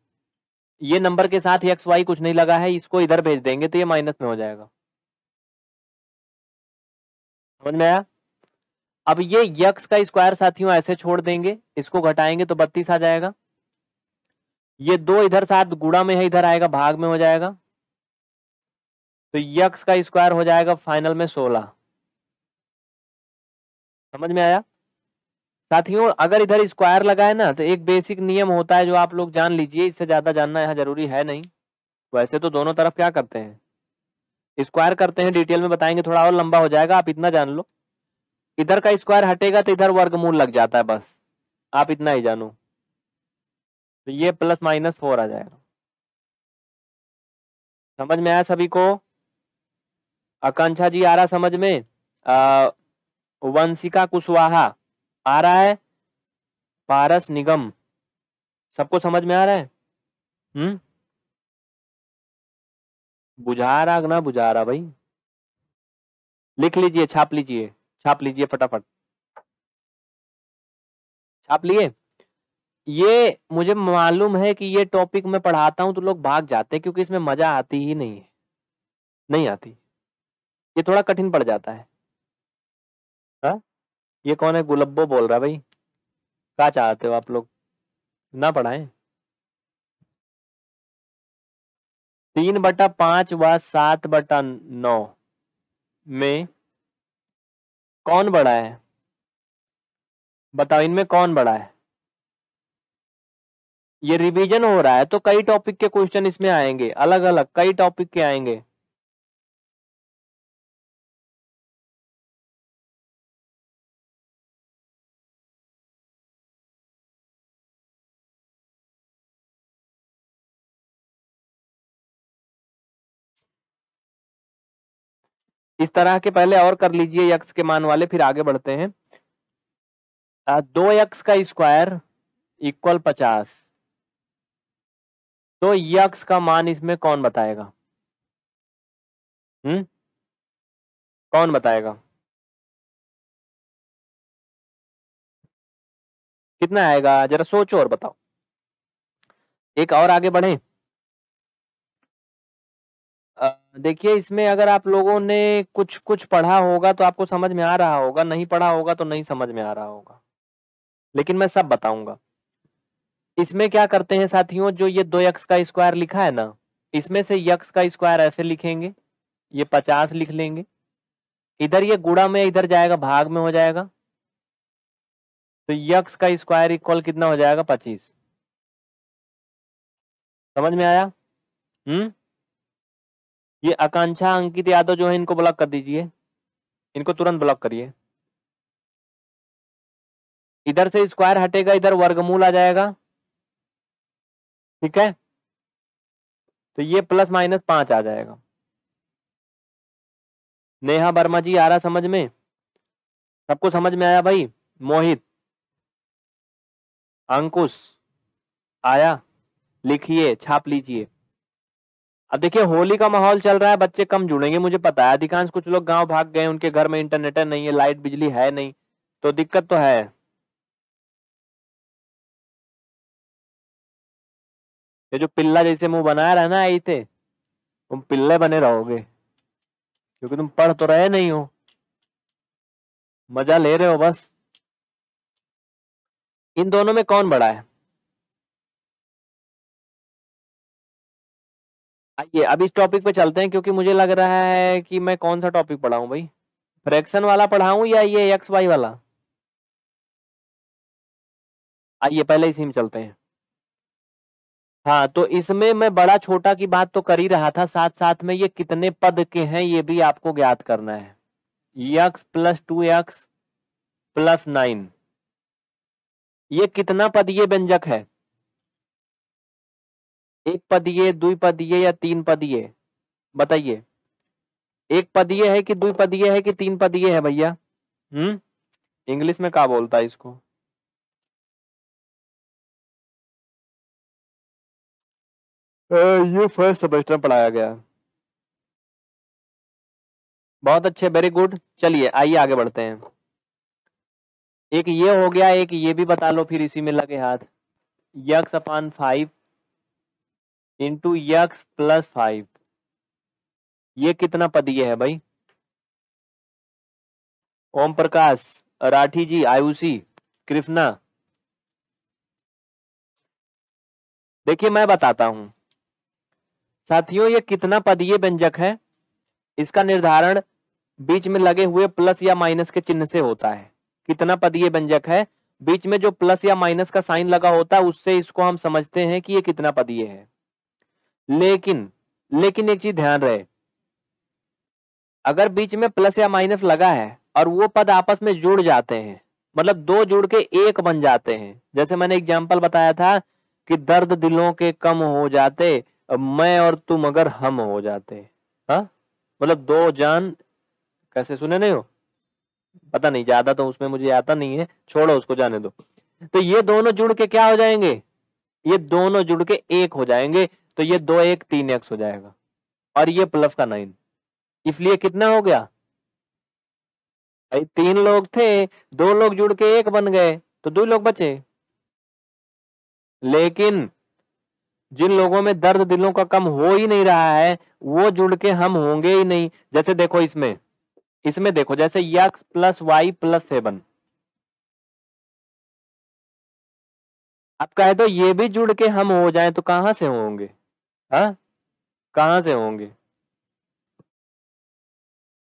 ये नंबर के साथ एक्स वाई कुछ नहीं लगा है इसको इधर भेज देंगे तो ये माइनस में हो जाएगा समझ में आया अब ये यक्स का स्क्वायर साथियों ऐसे छोड़ देंगे इसको घटाएंगे तो बत्तीस आ जाएगा ये दो इधर साथ गुड़ा में है इधर आएगा भाग में हो जाएगा तो यक्स का स्क्वायर हो जाएगा फाइनल में सोलह समझ में आया साथियों अगर इधर स्क्वायर लगाए ना तो एक बेसिक नियम होता है जो आप लोग जान लीजिए इससे ज्यादा जानना यहाँ जरूरी है नहीं वैसे तो दोनों तरफ क्या करते हैं स्क्वायर करते हैं डिटेल में बताएंगे थोड़ा और लंबा हो जाएगा आप इतना जान लो इधर का स्क्वायर हटेगा तो इधर वर्गमूल लग जाता है बस आप इतना ही जानो तो ये प्लस माइनस फोर आ जाएगा समझ में आया सभी को आकांक्षा जी आ रहा समझ में अः वंशिका कुशवाहा आ रहा है पारस निगम सबको समझ में आ रहा है हम्म बुझा रहा ना बुझा रहा भाई लिख लीजिए छाप लीजिए छाप लीजिए फटाफट छाप लिए ये मुझे मालूम है कि ये टॉपिक मैं पढ़ाता हूं तो लोग भाग जाते हैं क्योंकि इसमें मजा आती ही नहीं है नहीं आती ये थोड़ा कठिन पड़ जाता है ये कौन है गुलब्बो बोल रहा है भाई क्या चाहते हो आप लोग ना पढ़ाएं तीन बटा पांच व सात बटा नौ में कौन बड़ा है बताओ इनमें कौन बड़ा है ये रिवीजन हो रहा है तो कई टॉपिक के क्वेश्चन इसमें आएंगे अलग अलग कई टॉपिक के आएंगे इस तरह के पहले और कर लीजिए यक्स के मान वाले फिर आगे बढ़ते हैं दो यक्स का स्क्वायर इक्वल पचास तो यक्स का मान इसमें कौन बताएगा हम्म कौन बताएगा कितना आएगा जरा सोचो और बताओ एक और आगे बढ़े देखिए इसमें अगर आप लोगों ने कुछ कुछ पढ़ा होगा तो आपको समझ में आ रहा होगा नहीं पढ़ा होगा तो नहीं समझ में आ रहा होगा लेकिन मैं सब बताऊंगा इसमें क्या करते हैं साथियों जो ये दो यक्स का स्क्वायर लिखा है ना इसमें से यक्स का स्क्वायर ऐसे लिखेंगे ये पचास लिख लेंगे इधर ये गुड़ा में इधर जाएगा भाग में हो जाएगा तो यक्स का स्क्वायर इक्वल कितना हो जाएगा पच्चीस समझ में आया हम्म ये आकांक्षा अंकित यादव जो है इनको ब्लॉक कर दीजिए इनको तुरंत ब्लॉक करिए इधर से स्क्वायर हटेगा इधर वर्गमूल आ जाएगा ठीक है तो ये प्लस माइनस पांच आ जाएगा नेहा वर्मा जी आ रहा समझ में सबको समझ में आया भाई मोहित अंकुश आया लिखिए छाप लीजिए अब देखिए होली का माहौल चल रहा है बच्चे कम जुड़ेंगे मुझे पता है अधिकांश कुछ लोग गांव भाग गए उनके घर में इंटरनेट नहीं है लाइट बिजली है नहीं तो दिक्कत तो है ये जो पिल्ला जैसे मुंह बना रहा है ना आई थे तुम पिल्ले बने रहोगे क्योंकि तुम पढ़ तो रहे नहीं हो मजा ले रहे हो बस इन दोनों में कौन बड़ा है आइए अब इस टॉपिक पे चलते हैं क्योंकि मुझे लग रहा है कि मैं कौन सा टॉपिक पढ़ाऊं भाई फ्रैक्शन वाला पढ़ाऊं या ये एक्स वाई वाला आइए पहले इसी में चलते हैं हाँ तो इसमें मैं बड़ा छोटा की बात तो कर ही रहा था साथ साथ में ये कितने पद के हैं ये भी आपको ज्ञात करना है x plus two x plus nine ये कितना पद ये व्यंजक है एक पद ये दुई पद ये या तीन पद ये बताइए एक पद ये है कि दुई पदीय है कि तीन पद ये है भैया हम्म इंग्लिश में क्या बोलता है इसको ये फर्स्ट सेमेस्टर पढ़ाया गया बहुत अच्छे वेरी गुड चलिए आइए आगे बढ़ते हैं एक ये हो गया एक ये भी बता लो फिर इसी में लगे हाथ x upon five into x plus five ये कितना पदीय है भाई ओम प्रकाश राठी जी आयुषी कृष्णा देखिए मैं बताता हूं साथियों ये कितना पदीय व्यंजक है इसका निर्धारण बीच में लगे हुए प्लस या माइनस के चिन्ह से होता है कितना पदीय व्यंजक है बीच में जो प्लस या माइनस का साइन लगा होता है उससे इसको हम समझते हैं कि ये कितना पदीय है लेकिन लेकिन एक चीज ध्यान रहे अगर बीच में प्लस या माइनस लगा है और वो पद आपस में जुड़ जाते हैं मतलब दो जुड़ के एक बन जाते हैं जैसे मैंने एग्जाम्पल बताया था कि दर्द दिलों के कम हो जाते मैं और तुम अगर हम हो जाते हाँ मतलब दो जान कैसे सुने नहीं हो पता नहीं ज्यादा तो उसमें मुझे आता नहीं है छोड़ो उसको जाने दो तो ये दोनों जुड़ के क्या हो जाएंगे ये दोनों जुड़ के एक हो जाएंगे तो ये दो एक तीन एक्स हो जाएगा और ये प्लस का नाइन इसलिए कितना हो गया भाई तीन लोग थे दो लोग जुड़ के एक बन गए तो दो लोग बचे लेकिन जिन लोगों में दर्द दिलों का कम हो ही नहीं रहा है वो जुड़ के हम होंगे ही नहीं जैसे देखो इसमें इसमें देखो जैसे x plus Y plus seven आप कहे तो ये भी जुड़ के हम हो जाए तो कहां से होंगे हाँ कहाँ से होंगे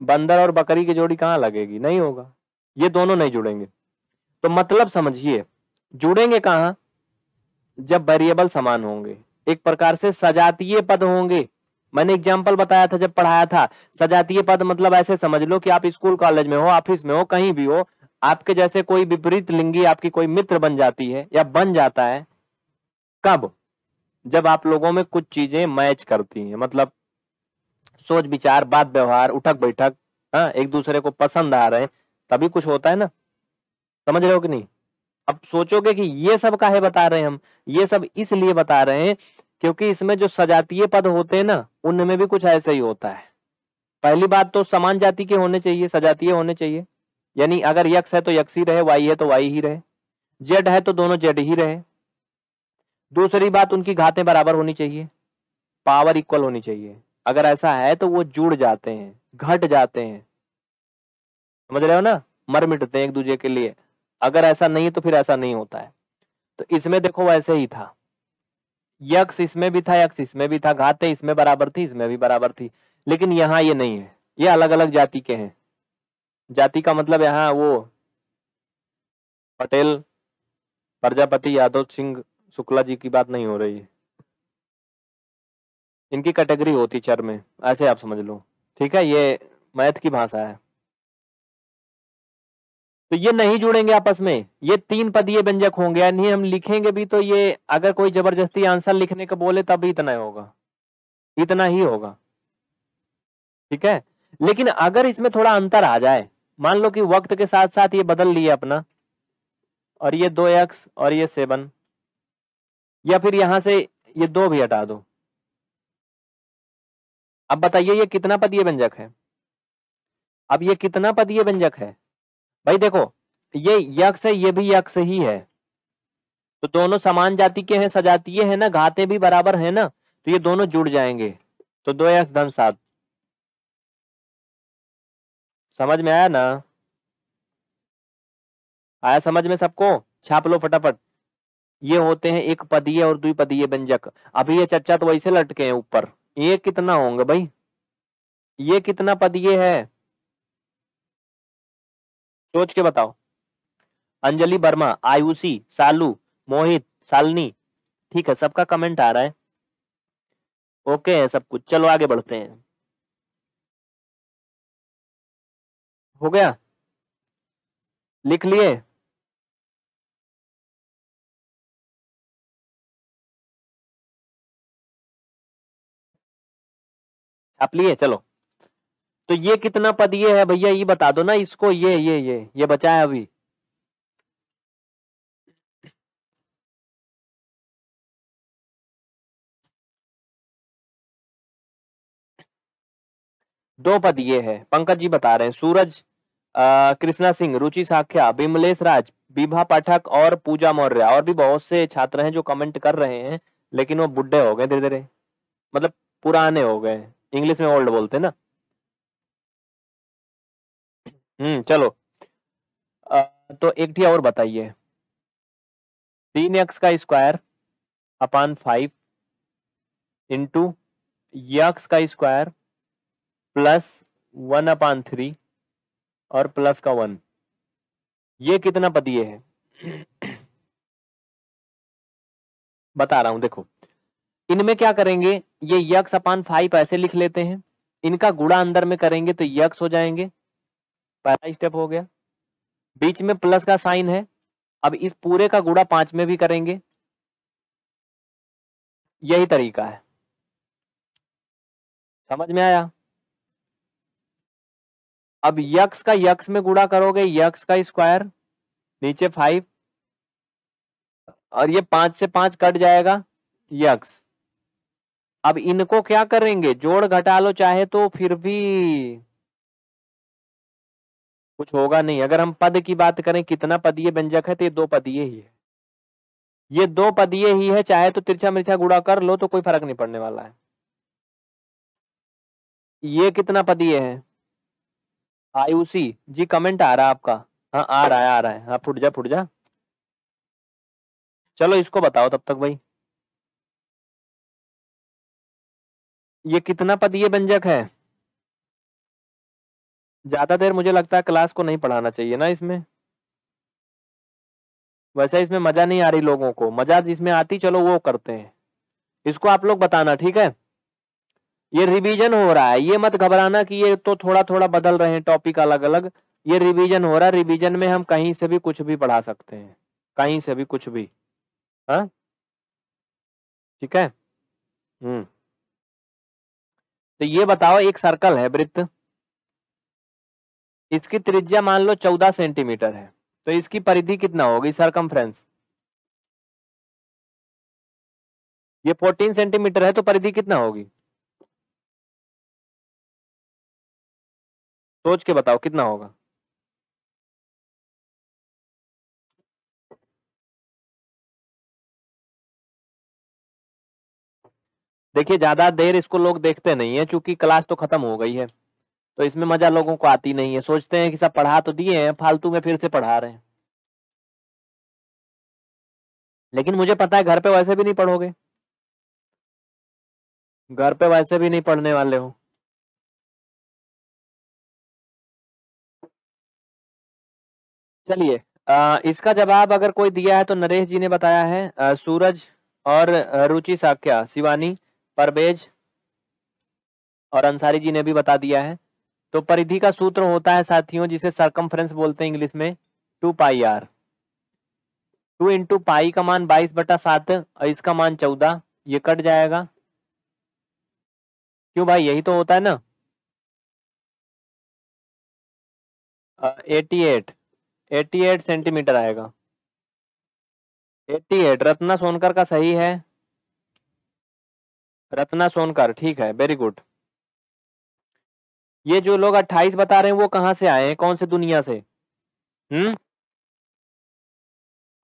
बंदर और बकरी की जोड़ी कहाँ लगेगी नहीं होगा ये दोनों नहीं जुड़ेंगे तो मतलब समझिए जुड़ेंगे कहाँ जब वेरिएबल समान होंगे एक प्रकार से सजातीय पद होंगे मैंने एग्जाम्पल बताया था जब पढ़ाया था सजातीय पद मतलब ऐसे समझ लो कि आप स्कूल कॉलेज में हो ऑफिस में हो कहीं भी हो आपके जैसे कोई विपरीत लिंगी आपकी कोई मित्र बन जाती है या बन जाता है कब जब आप लोगों में कुछ चीजें मैच करती हैं मतलब सोच विचार बात व्यवहार उठक बैठक हाँ एक दूसरे को पसंद आ रहे हैं तभी कुछ होता है ना समझ रहे हो कि नहीं अब सोचोगे कि ये सब काहे बता रहे हैं हम ये सब इसलिए बता रहे हैं क्योंकि इसमें जो सजातीय पद होते हैं ना उनमें भी कुछ ऐसा ही होता है पहली बात तो समान जाति के होने चाहिए सजातीय होने चाहिए यानी अगर यक्स है तो यक्स ही रहे वाई है तो वाई ही रहे जेड है तो दोनों जेड ही रहे दूसरी बात उनकी घातें बराबर होनी चाहिए पावर इक्वल होनी चाहिए अगर ऐसा है तो वो जुड़ जाते हैं घट जाते हैं समझ रहे हो ना मर मिटते हैं एक दूसरे के लिए अगर ऐसा नहीं है तो फिर ऐसा नहीं होता है तो इसमें देखो वैसे ही था यक्ष इसमें भी था यक्ष इसमें भी था घाते इसमें बराबर थी इसमें भी बराबर थी लेकिन यहाँ ये नहीं है ये अलग अलग जाति के हैं जाति का मतलब यहाँ वो पटेल प्रजापति यादव सिंह शुक्ला जी की बात नहीं हो रही है इनकी कैटेगरी होती चर में ऐसे आप समझ लो ठीक है ये मैथ की भाषा है तो ये नहीं जुड़ेंगे आपस में ये तीन पद ये व्यंजक होंगे यानी हम लिखेंगे भी तो ये अगर कोई जबरदस्ती आंसर लिखने का बोले तब इतना होगा इतना ही होगा ठीक है लेकिन अगर इसमें थोड़ा अंतर आ जाए मान लो कि वक्त के साथ साथ ये बदल लिए अपना और ये दो एक्स और ये सेवन या फिर यहां से ये दो भी हटा दो अब बताइए ये कितना पदीय व्यंजक है अब ये कितना पदीय व्यंजक है भाई देखो ये यक्ष है ये भी यक्ष ही है तो दोनों समान जाति के हैं सजातीय है ना घाते भी बराबर है ना तो ये दोनों जुड़ जाएंगे तो दो यक्ष धन सात समझ में आया ना आया समझ में सबको छाप लो फटाफट ये होते हैं एक पदीय और द्विपदीय व्यंजक अभी ये चर्चा तो वैसे लटके हैं ऊपर ये कितना होंगे भाई ये कितना पदीय है सोच के बताओ अंजलि वर्मा आयुषी सालू मोहित सालनी ठीक है सबका कमेंट आ रहा है ओके है सब कुछ चलो आगे बढ़ते हैं हो गया लिख लिए आप लिए चलो तो ये कितना पद ये है भैया ये बता दो ना इसको ये ये ये ये बचा है अभी दो पद ये है पंकज जी बता रहे हैं सूरज कृष्णा सिंह रुचि साख्या बिमलेश राज विभा पाठक और पूजा मौर्य और भी बहुत से छात्र हैं जो कमेंट कर रहे हैं लेकिन वो बुढ़े हो गए धीरे धीरे मतलब पुराने हो गए इंग्लिश में ओल्ड बोलते हैं ना हम्म चलो तो एक ठीक और बताइए तीन एक्स का square upon five into x का square plus one upon three और प्लस का वन ये कितना पदीय है बता रहा हूं देखो इनमें क्या करेंगे ये यक्स अपान फाइव ऐसे लिख लेते हैं इनका गुड़ा अंदर में करेंगे तो यक्स हो जाएंगे पहला स्टेप हो गया बीच में प्लस का साइन है अब इस पूरे का गुड़ा पांच में भी करेंगे यही तरीका है समझ में आया अब यक्स का यक्स में गुड़ा करोगे यक्स का स्क्वायर नीचे फाइव और ये पांच से पांच कट जाएगा यक्स अब इनको क्या करेंगे जोड़ घटा लो चाहे तो फिर भी कुछ होगा नहीं अगर हम पद की बात करें कितना पदीय व्यंजक है तो ये दो पदीय ही है ये दो पदीय ही है चाहे तो तिरछा मिर्चा गुड़ा कर लो तो कोई फर्क नहीं पड़ने वाला है ये कितना पदीय है आयुषी जी कमेंट आ रहा है आपका हाँ आ रहा है आ रहा है हाँ फुट जा फुट जा चलो इसको बताओ तब तक भाई ये कितना ये व्यंजक है ज्यादा देर मुझे लगता है क्लास को नहीं पढ़ाना चाहिए ना इसमें वैसे इसमें मजा नहीं आ रही लोगों को मजा जिसमें आती चलो वो करते हैं इसको आप लोग बताना ठीक है ये रिवीजन हो रहा है ये मत घबराना कि ये तो थोड़ा थोड़ा बदल रहे हैं टॉपिक अलग अलग ये रिवीजन हो रहा है रिवीजन में हम कहीं से भी कुछ भी पढ़ा सकते हैं कहीं से भी कुछ भी हाँ ठीक है हम्म तो ये बताओ एक सर्कल है वृत्त इसकी त्रिज्या मान लो चौदह सेंटीमीटर है तो इसकी परिधि कितना होगी फ्रेंस ये फोर्टीन सेंटीमीटर है तो परिधि कितना होगी सोच के बताओ कितना होगा देखिए ज्यादा देर इसको लोग देखते नहीं है चूंकि क्लास तो खत्म हो गई है तो इसमें मजा लोगों को आती नहीं है सोचते हैं कि सब पढ़ा तो दिए हैं फालतू में फिर से पढ़ा रहे हैं लेकिन मुझे पता है घर पे वैसे भी नहीं पढ़ोगे घर पे वैसे भी नहीं पढ़ने वाले हो चलिए इसका जवाब अगर कोई दिया है तो नरेश जी ने बताया है सूरज और रुचि साख्या शिवानी परवेज और अंसारी जी ने भी बता दिया है तो परिधि का सूत्र होता है साथियों जिसे सरकमफ्रेंस बोलते हैं इंग्लिश में two pi R two into pi का मान बाईस बटा सात और इसका मान चौदह ये कट जाएगा क्यों भाई यही तो होता है ना eighty eight eighty eight centimetre आएगा एटी एट रत्ना सोनकर का सही है रत्ना सोनकर ठीक है वेरी गुड ये जो लोग 28 बता रहे हैं वो कहाँ से आए हैं कौन से दुनिया से हम्म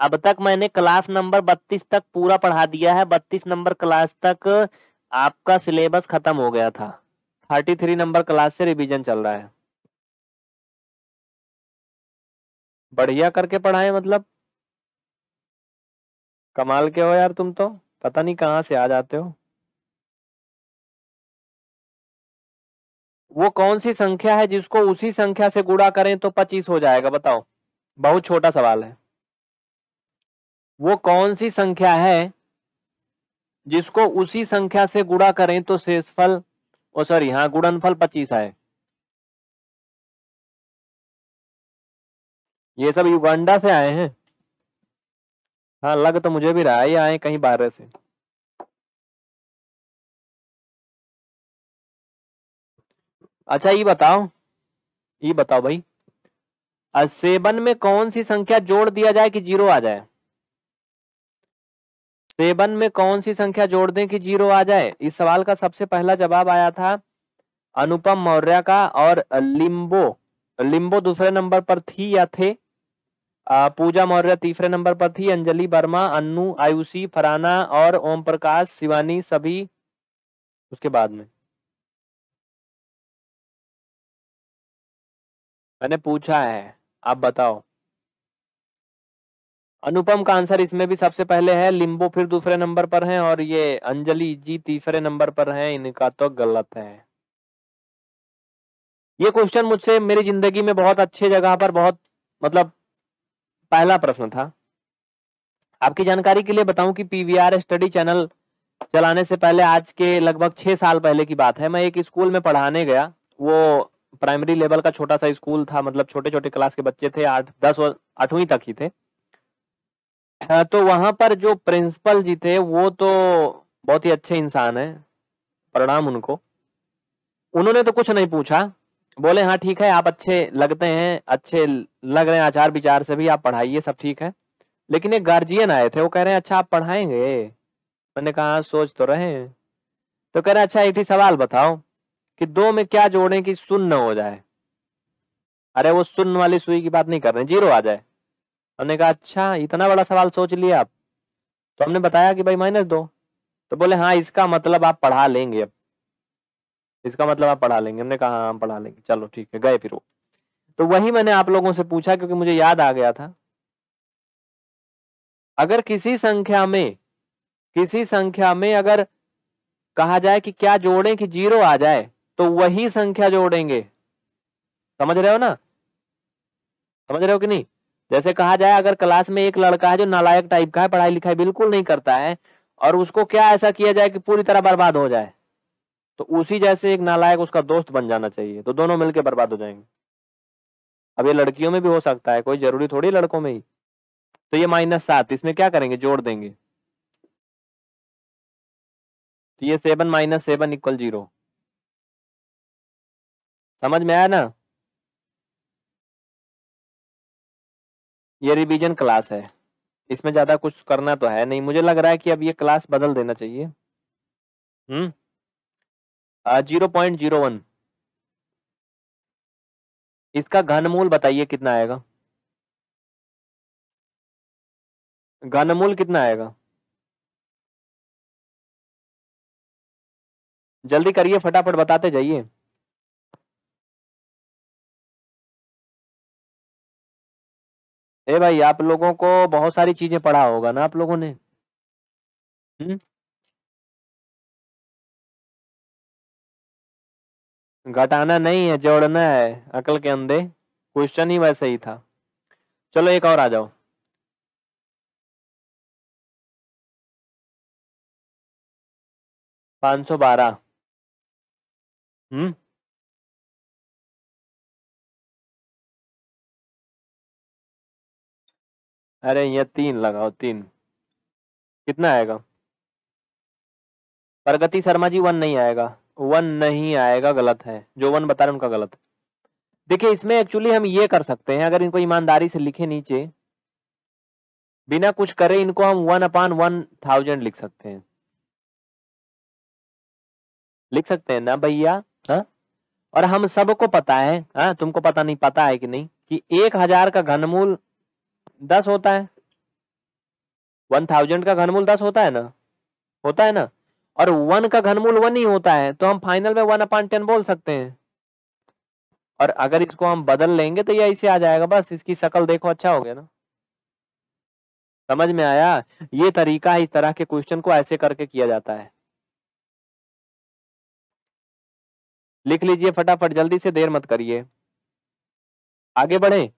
अब तक मैंने क्लास नंबर 32 तक पूरा पढ़ा दिया है 32 नंबर क्लास तक आपका सिलेबस खत्म हो गया था 33 नंबर क्लास से रिवीजन चल रहा है बढ़िया करके पढ़ाए मतलब कमाल के हो यार तुम तो पता नहीं कहाँ से आ जाते हो वो कौन सी संख्या है जिसको उसी संख्या से गुणा करें तो पच्चीस हो जाएगा बताओ बहुत छोटा सवाल है वो कौन सी संख्या है जिसको उसी संख्या से गुणा करें तो शेषफल ओ सॉरी हाँ गुणनफल पच्चीस आए ये सब युगांडा से आए हैं हाँ लग तो मुझे भी रहा है ये आए कहीं बारह से अच्छा ये बताओ ये बताओ भाई सेवन में कौन सी संख्या जोड़ दिया जाए कि जीरो आ जाए सेवन में कौन सी संख्या जोड़ दें कि जीरो आ जाए इस सवाल का सबसे पहला जवाब आया था अनुपम मौर्य का और लिम्बो लिम्बो दूसरे नंबर पर थी या थे पूजा मौर्य तीसरे नंबर पर थी अंजलि वर्मा अन्नू आयुषी फराना और ओम प्रकाश शिवानी सभी उसके बाद में मैंने पूछा है आप बताओ अनुपम का आंसर इसमें भी सबसे पहले है लिंबो फिर दूसरे नंबर पर है और ये अंजलि जी तीसरे नंबर पर है इनका तो गलत है ये क्वेश्चन मुझसे मेरी जिंदगी में बहुत अच्छे जगह पर बहुत मतलब पहला प्रश्न था आपकी जानकारी के लिए बताऊं कि पीवीआर स्टडी चैनल चलाने से पहले आज के लगभग छह साल पहले की बात है मैं एक स्कूल में पढ़ाने गया वो प्राइमरी लेवल का छोटा सा स्कूल था मतलब छोटे छोटे क्लास के बच्चे थे आठ दस और आठवीं तक ही थे हाँ, तो वहां पर जो प्रिंसिपल जी थे वो तो बहुत ही अच्छे इंसान है प्रणाम उनको उन्होंने तो कुछ नहीं पूछा बोले हाँ ठीक है आप अच्छे लगते हैं अच्छे लग रहे हैं आचार विचार से भी आप पढ़ाइए सब ठीक है लेकिन एक गार्जियन आए थे वो कह रहे हैं अच्छा आप पढ़ाएंगे मैंने कहा हाँ, सोच तो रहे हैं तो कह रहे अच्छा एक ही सवाल बताओ कि दो में क्या जोड़ें कि शून्य हो जाए अरे वो शून्य वाली सुई की बात नहीं कर रहे जीरो आ जाए हमने कहा अच्छा इतना बड़ा सवाल सोच लिया आप तो हमने बताया कि भाई माइनस दो तो बोले हाँ इसका मतलब आप पढ़ा लेंगे अब इसका मतलब आप पढ़ा लेंगे हमने कहा हाँ हम पढ़ा लेंगे चलो ठीक है गए फिर वो तो वही मैंने आप लोगों से पूछा क्योंकि मुझे याद आ गया था अगर किसी संख्या में किसी संख्या में अगर कहा जाए कि क्या जोड़ें कि जीरो आ जाए तो वही संख्या जोड़ेंगे समझ रहे हो ना समझ रहे हो कि नहीं जैसे कहा जाए अगर क्लास में एक लड़का है जो नालायक टाइप का है पढ़ाई लिखाई बिल्कुल नहीं करता है और उसको क्या ऐसा किया जाए कि पूरी तरह बर्बाद हो जाए तो उसी जैसे एक नालायक उसका दोस्त बन जाना चाहिए तो दोनों मिलकर बर्बाद हो जाएंगे अब ये लड़कियों में भी हो सकता है कोई जरूरी थोड़ी लड़कों में ही तो ये माइनस सात इसमें क्या करेंगे जोड़ देंगे तो ये seven minus seven equal zero समझ में आया ना ये रिवीजन क्लास है इसमें ज्यादा कुछ करना तो है नहीं मुझे लग रहा है कि अब ये क्लास बदल देना चाहिए हम्म जीरो पॉइंट जीरो वन इसका घनमूल बताइए कितना आएगा घनमूल कितना आएगा जल्दी करिए फटाफट बताते जाइए ए भाई आप लोगों को बहुत सारी चीजें पढ़ा होगा ना आप लोगों ने घटाना नहीं है जोड़ना है अकल के अंधे क्वेश्चन ही वैसे ही था चलो एक और आ जाओ पाँच सौ बारह हम्म अरे यहाँ तीन लगाओ तीन कितना आएगा प्रगति शर्मा जी वन नहीं आएगा वन नहीं आएगा गलत है जो वन बता रहे उनका गलत देखिए इसमें एक्चुअली हम ये कर सकते हैं अगर इनको ईमानदारी से लिखे नीचे बिना कुछ करे इनको हम वन अपान वन थाउजेंड लिख सकते हैं लिख सकते हैं ना भैया हाँ? और हम सबको पता है हा? तुमको पता नहीं पता है कि नहीं कि एक हजार का घनमूल दस होता है वन थाउजेंड का घनमूल दस होता है ना होता है ना और वन का घनमूल वन ही होता है तो हम फाइनल में वन अपॉन टेन बोल सकते हैं और अगर इसको हम बदल लेंगे तो ये ऐसे आ जाएगा बस इसकी शकल देखो अच्छा हो गया ना समझ में आया ये तरीका है इस तरह के क्वेश्चन को ऐसे करके किया जाता है लिख लीजिए फटाफट जल्दी से देर मत करिए आगे बढ़े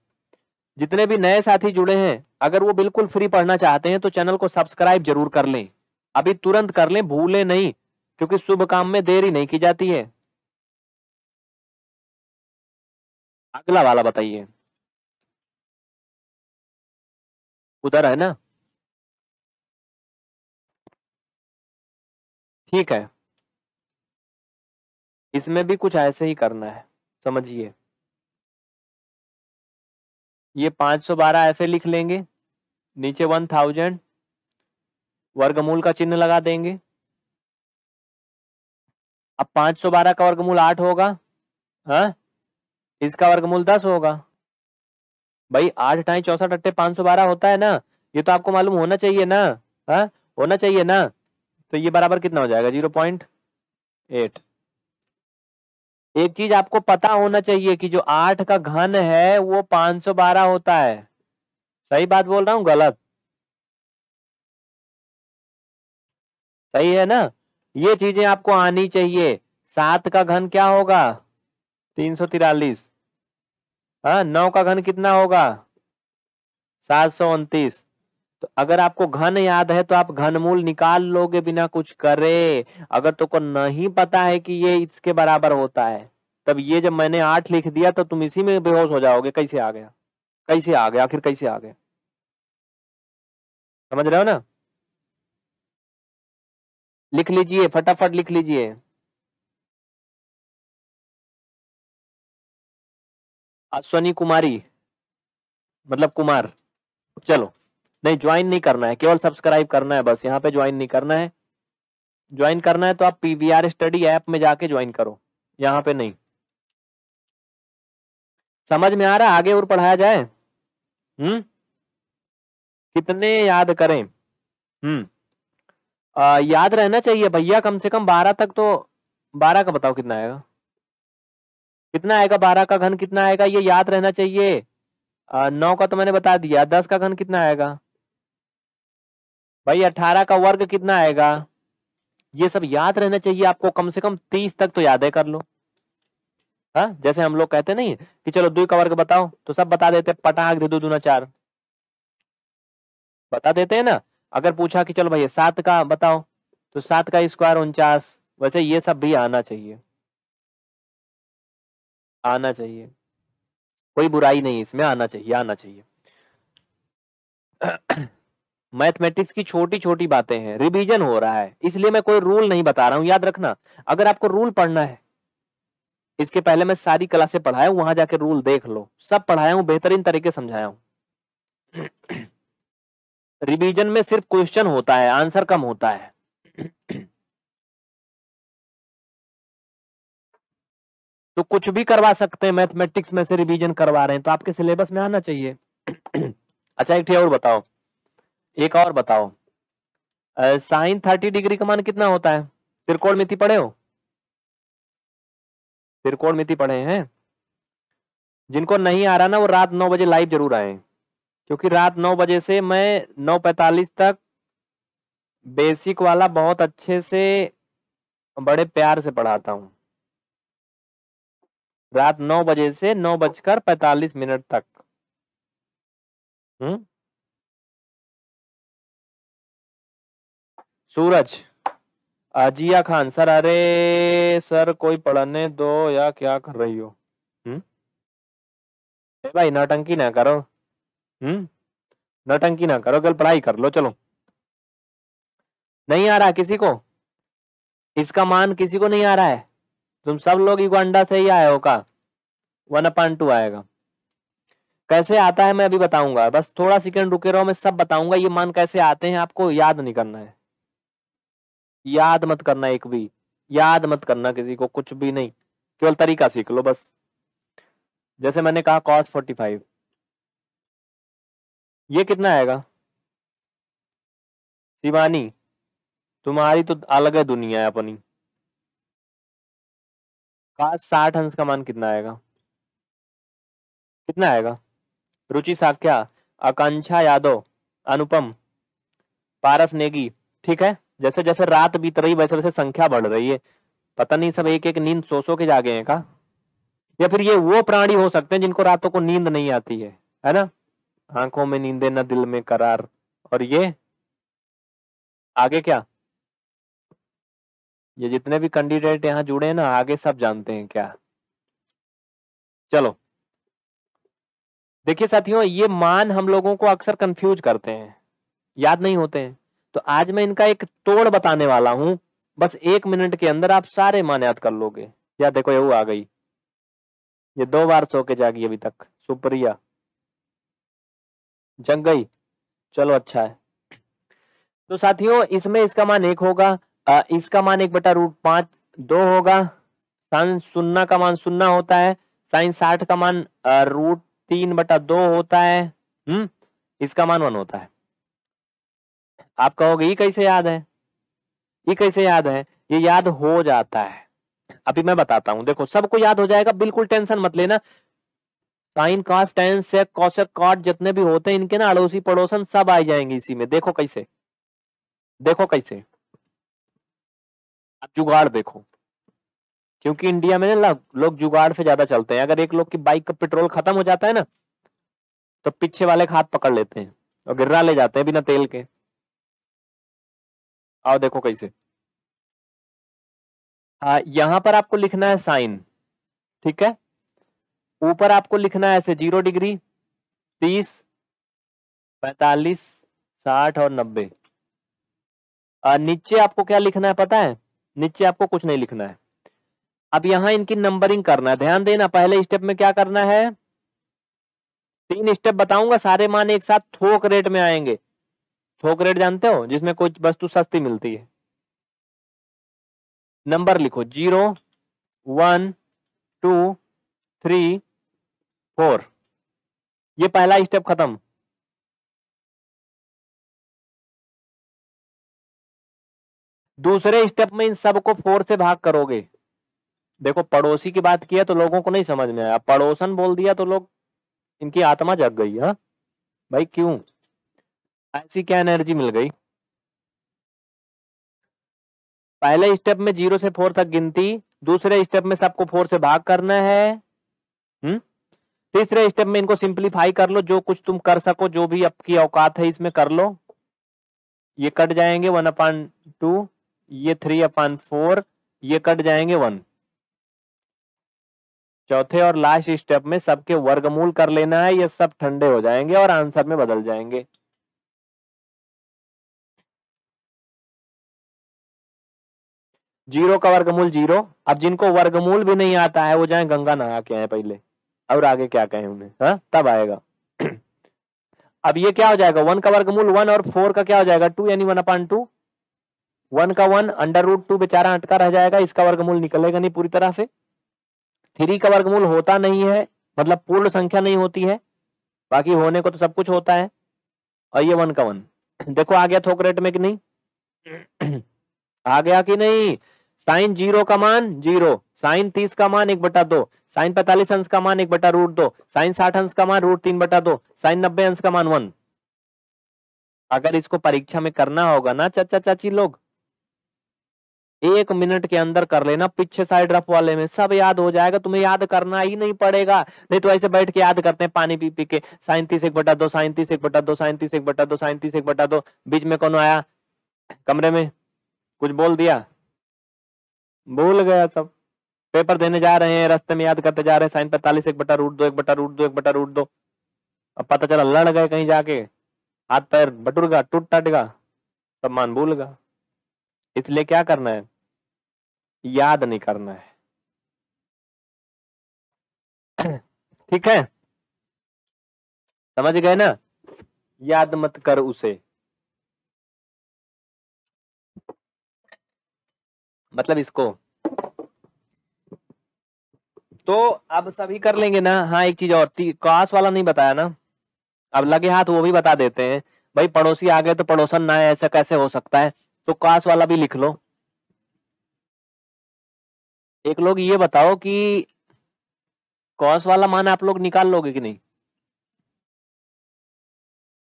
जितने भी नए साथी जुड़े हैं अगर वो बिल्कुल फ्री पढ़ना चाहते हैं तो चैनल को सब्सक्राइब जरूर कर लें अभी तुरंत कर लें भूलें नहीं क्योंकि शुभ काम में देरी नहीं की जाती है अगला वाला बताइए उधर है ना ठीक है इसमें भी कुछ ऐसे ही करना है समझिए ये 512 ऐसे लिख लेंगे नीचे 1000 वर्गमूल का चिन्ह लगा देंगे अब 512 का वर्गमूल आठ होगा हा? इसका वर्गमूल दस होगा भाई आठ टाई चौसठ अट्ठे पांच सौ बारह होता है ना ये तो आपको मालूम होना चाहिए ना हाँ होना चाहिए ना तो ये बराबर कितना हो जाएगा जीरो पॉइंट एट एक चीज आपको पता होना चाहिए कि जो आठ का घन है वो पांच सौ बारह होता है सही बात बोल रहा हूं गलत सही है ना ये चीजें आपको आनी चाहिए सात का घन क्या होगा तीन सौ तिरालीस हाँ नौ का घन कितना होगा सात सौ उनतीस तो अगर आपको घन याद है तो आप घनमूल निकाल लोगे बिना कुछ करे अगर तो को नहीं पता है कि ये इसके बराबर होता है तब ये जब मैंने आठ लिख दिया तो तुम इसी में बेहोश हो जाओगे कैसे आ गया कैसे आ गया आखिर कैसे आ गया समझ रहे हो ना लिख लीजिए फटाफट लिख लीजिए अश्वनी कुमारी मतलब कुमार चलो नहीं ज्वाइन नहीं करना है केवल सब्सक्राइब करना है बस यहाँ पे ज्वाइन नहीं करना है ज्वाइन करना है तो आप पीवीआर स्टडी ऐप में जाके ज्वाइन करो यहाँ पे नहीं समझ में आ रहा आगे और पढ़ाया जाए हम्म कितने याद करें हम्म याद रहना चाहिए भैया कम से कम बारह तक तो बारह का बताओ कितना आएगा कितना आएगा बारह का घन कितना आएगा ये याद रहना चाहिए नौ का तो मैंने बता दिया दस का घन कितना आएगा भाई अठारह का वर्ग कितना आएगा ये सब याद रहना चाहिए आपको कम से कम तीस तक तो याद है कर लो हा? जैसे हम लोग कहते नहीं कि चलो दो का वर्ग बताओ तो सब बता देते पटाक दे दो दूना चार बता देते हैं ना अगर पूछा कि चलो भैया सात का बताओ तो सात का स्क्वायर उनचास वैसे ये सब भी आना चाहिए आना चाहिए कोई बुराई नहीं इसमें आना चाहिए आना चाहिए मैथमेटिक्स की छोटी छोटी बातें हैं रिवीजन हो रहा है इसलिए मैं कोई रूल नहीं बता रहा हूँ याद रखना अगर आपको रूल पढ़ना है इसके पहले मैं सारी क्लासे पढ़ाया वहां जाके रूल देख लो सब पढ़ाया हूं बेहतरीन तरीके समझाया हूं रिवीजन [CLEARS THROAT] में सिर्फ क्वेश्चन होता है आंसर कम होता है [CLEARS THROAT] तो कुछ भी करवा सकते हैं मैथमेटिक्स में से रिवीजन करवा रहे हैं तो आपके सिलेबस में आना चाहिए [CLEARS THROAT] अच्छा एक और बताओ एक और बताओ साइन थर्टी डिग्री का मान कितना होता है त्रिकोण मिति पढ़े हो त्रिकोण मिति पढ़े हैं जिनको नहीं आ रहा ना वो रात नौ बजे लाइव जरूर आए क्योंकि रात नौ बजे से मैं नौ पैतालीस तक बेसिक वाला बहुत अच्छे से बड़े प्यार से पढ़ाता हूँ रात नौ बजे से नौ बजकर पैतालीस मिनट तक हम्म सूरज आजिया खान सर अरे सर कोई पढ़ने दो या क्या कर रही हो हम्म भाई नौटंकी ना करो हम्म नौटंकी ना करो कल पढ़ाई कर लो चलो नहीं आ रहा किसी को इसका मान किसी को नहीं आ रहा है तुम सब लोग अंडा से ही आए हो का वन अपॉइंट टू आएगा कैसे आता है मैं अभी बताऊंगा बस थोड़ा सेकंड रुके रहो मैं सब बताऊंगा ये मान कैसे आते हैं आपको याद नहीं करना है याद मत करना एक भी याद मत करना किसी को कुछ भी नहीं केवल तरीका सीख लो बस जैसे मैंने कहा कॉस फोर्टी फाइव ये कितना आएगा शिवानी तुम्हारी तो अलग है दुनिया है अपनी कॉस साठ अंश का मान कितना आएगा कितना आएगा रुचि साख्या आकांक्षा यादव अनुपम पारस नेगी ठीक है जैसे जैसे रात बीत रही वैसे वैसे संख्या बढ़ रही है पता नहीं सब एक एक नींद सो सो के जागे हैं का या फिर ये वो प्राणी हो सकते हैं जिनको रातों को नींद नहीं आती है है ना आंखों में नींदे न दिल में करार और ये आगे क्या ये जितने भी कैंडिडेट यहां जुड़े हैं ना आगे सब जानते हैं क्या चलो देखिए साथियों ये मान हम लोगों को अक्सर कंफ्यूज करते हैं याद नहीं होते हैं तो आज मैं इनका एक तोड़ बताने वाला हूं बस एक मिनट के अंदर आप सारे मान याद कर लोगे या देखो यू आ गई ये दो बार सो के जागी अभी तक सुप्रिया जग गई चलो अच्छा है तो साथियों इसमें इसका मान एक होगा आ, इसका मान एक बटा रूट पांच दो होगा साइन सुन्ना का मान सुन्ना होता है साइन साठ का मान रूट तीन बटा दो होता है हम्म इसका मान वन होता है आप कहोगे ये कैसे याद है ये कैसे याद है ये याद हो जाता है अभी मैं बताता हूं देखो सबको याद हो जाएगा बिल्कुल टेंशन मत लेना sine cos tan sec cosec cot जितने भी होते हैं इनके ना अड़ोसी पड़ोसन सब आ जाएंगे इसी में देखो कैसे देखो कैसे अब जुगाड़ देखो क्योंकि इंडिया में ना लोग जुगाड़ से ज्यादा चलते हैं अगर एक लोग की बाइक का पेट्रोल खत्म हो जाता है ना तो पीछे वाले हाथ पकड़ लेते हैं और गिर्रा ले जाते हैं बिना तेल के आओ देखो कैसे हाँ यहां पर आपको लिखना है साइन ठीक है ऊपर आपको लिखना है ऐसे जीरो डिग्री तीस पैतालीस साठ और नब्बे नीचे आपको क्या लिखना है पता है नीचे आपको कुछ नहीं लिखना है अब यहां इनकी नंबरिंग करना है ध्यान देना पहले स्टेप में क्या करना है तीन स्टेप बताऊंगा सारे मान एक साथ थोक रेट में आएंगे थोक रेट जानते हो जिसमें कोई वस्तु सस्ती मिलती है नंबर लिखो zero one two three four ये पहला स्टेप खत्म दूसरे स्टेप में इन सबको फोर से भाग करोगे देखो पड़ोसी की बात किया तो लोगों को नहीं समझ में आया पड़ोसन बोल दिया तो लोग इनकी आत्मा जग गई है हाँ? भाई क्यों ऐसी क्या एनर्जी मिल गई पहले स्टेप में जीरो से फोर तक गिनती दूसरे स्टेप में सबको फोर से भाग करना है हम्म तीसरे स्टेप में इनको सिंप्लीफाई कर लो जो कुछ तुम कर सको जो भी आपकी औकात है इसमें कर लो ये कट जाएंगे वन अपान टू ये थ्री अपान फोर ये कट जाएंगे वन चौथे और लास्ट स्टेप में सबके वर्गमूल कर लेना है ये सब ठंडे हो जाएंगे और आंसर में बदल जाएंगे जीरो का वर्गमूल जीरो अब जिनको वर्गमूल भी नहीं आता है वो जाए गंगा नहा के आए पहले और आगे क्या कहे उन्हें हाँ तब आएगा [CLEARS THROAT] अब ये क्या हो जाएगा वन का वर्गमूल वन और फोर का क्या हो जाएगा टू यानी वन अपान टू वन का वन अंडर रूट टू बेचारा अटका रह जाएगा इसका वर्गमूल निकलेगा नहीं पूरी तरह से थ्री का वर्गमूल होता नहीं है मतलब पूर्ण संख्या नहीं होती है बाकी होने को तो सब कुछ होता है और ये वन का वन [CLEARS THROAT] देखो आ गया थोक रेट में कि नहीं [CLEARS THROAT] आ गया कि नहीं साइन जीरो का मान जीरो साइन तीस का मान एक बटा दो साइन पैतालीस अंश का मान एक बटा रूट दो साइन साठ अंश का मान रूट तीन बटा दो साइन नब्बे अंश का मान वन अगर इसको परीक्षा में करना होगा ना चाचा चाची लोग एक मिनट के अंदर कर लेना पीछे साइड रफ वाले में सब याद हो जाएगा तुम्हें याद करना ही नहीं पड़ेगा नहीं तो ऐसे बैठ के याद करते हैं पानी पी पी के साइन तीस एक बटा दो साइन तीस एक बटा दो साइन तीस एक बटा दो साइन तीस एक बटा दो बीच में कौन आया कमरे में कुछ बोल दिया भूल गया सब पेपर देने जा रहे हैं रास्ते में याद करते जा रहे हैं साइन पैंतालीस एक बटा रूट दो एक बटा रूट दो एक बटा रूट दो अब पता चला लड़ गए कहीं जाके हाथ पैर बटुरगा टूट टाटेगा सब मान भूलगा इसलिए क्या करना है याद नहीं करना है [CLEARS THROAT] ठीक है समझ गए ना याद मत कर उसे मतलब इसको तो अब सभी कर लेंगे ना हाँ एक चीज और कास वाला नहीं बताया ना अब लगे हाथ वो भी बता देते हैं भाई पड़ोसी आ गए तो पड़ोसन ना ऐसा कैसे हो सकता है तो कास वाला भी लिख लो एक लोग ये बताओ कि कॉस वाला मान आप लोग निकाल लोगे कि नहीं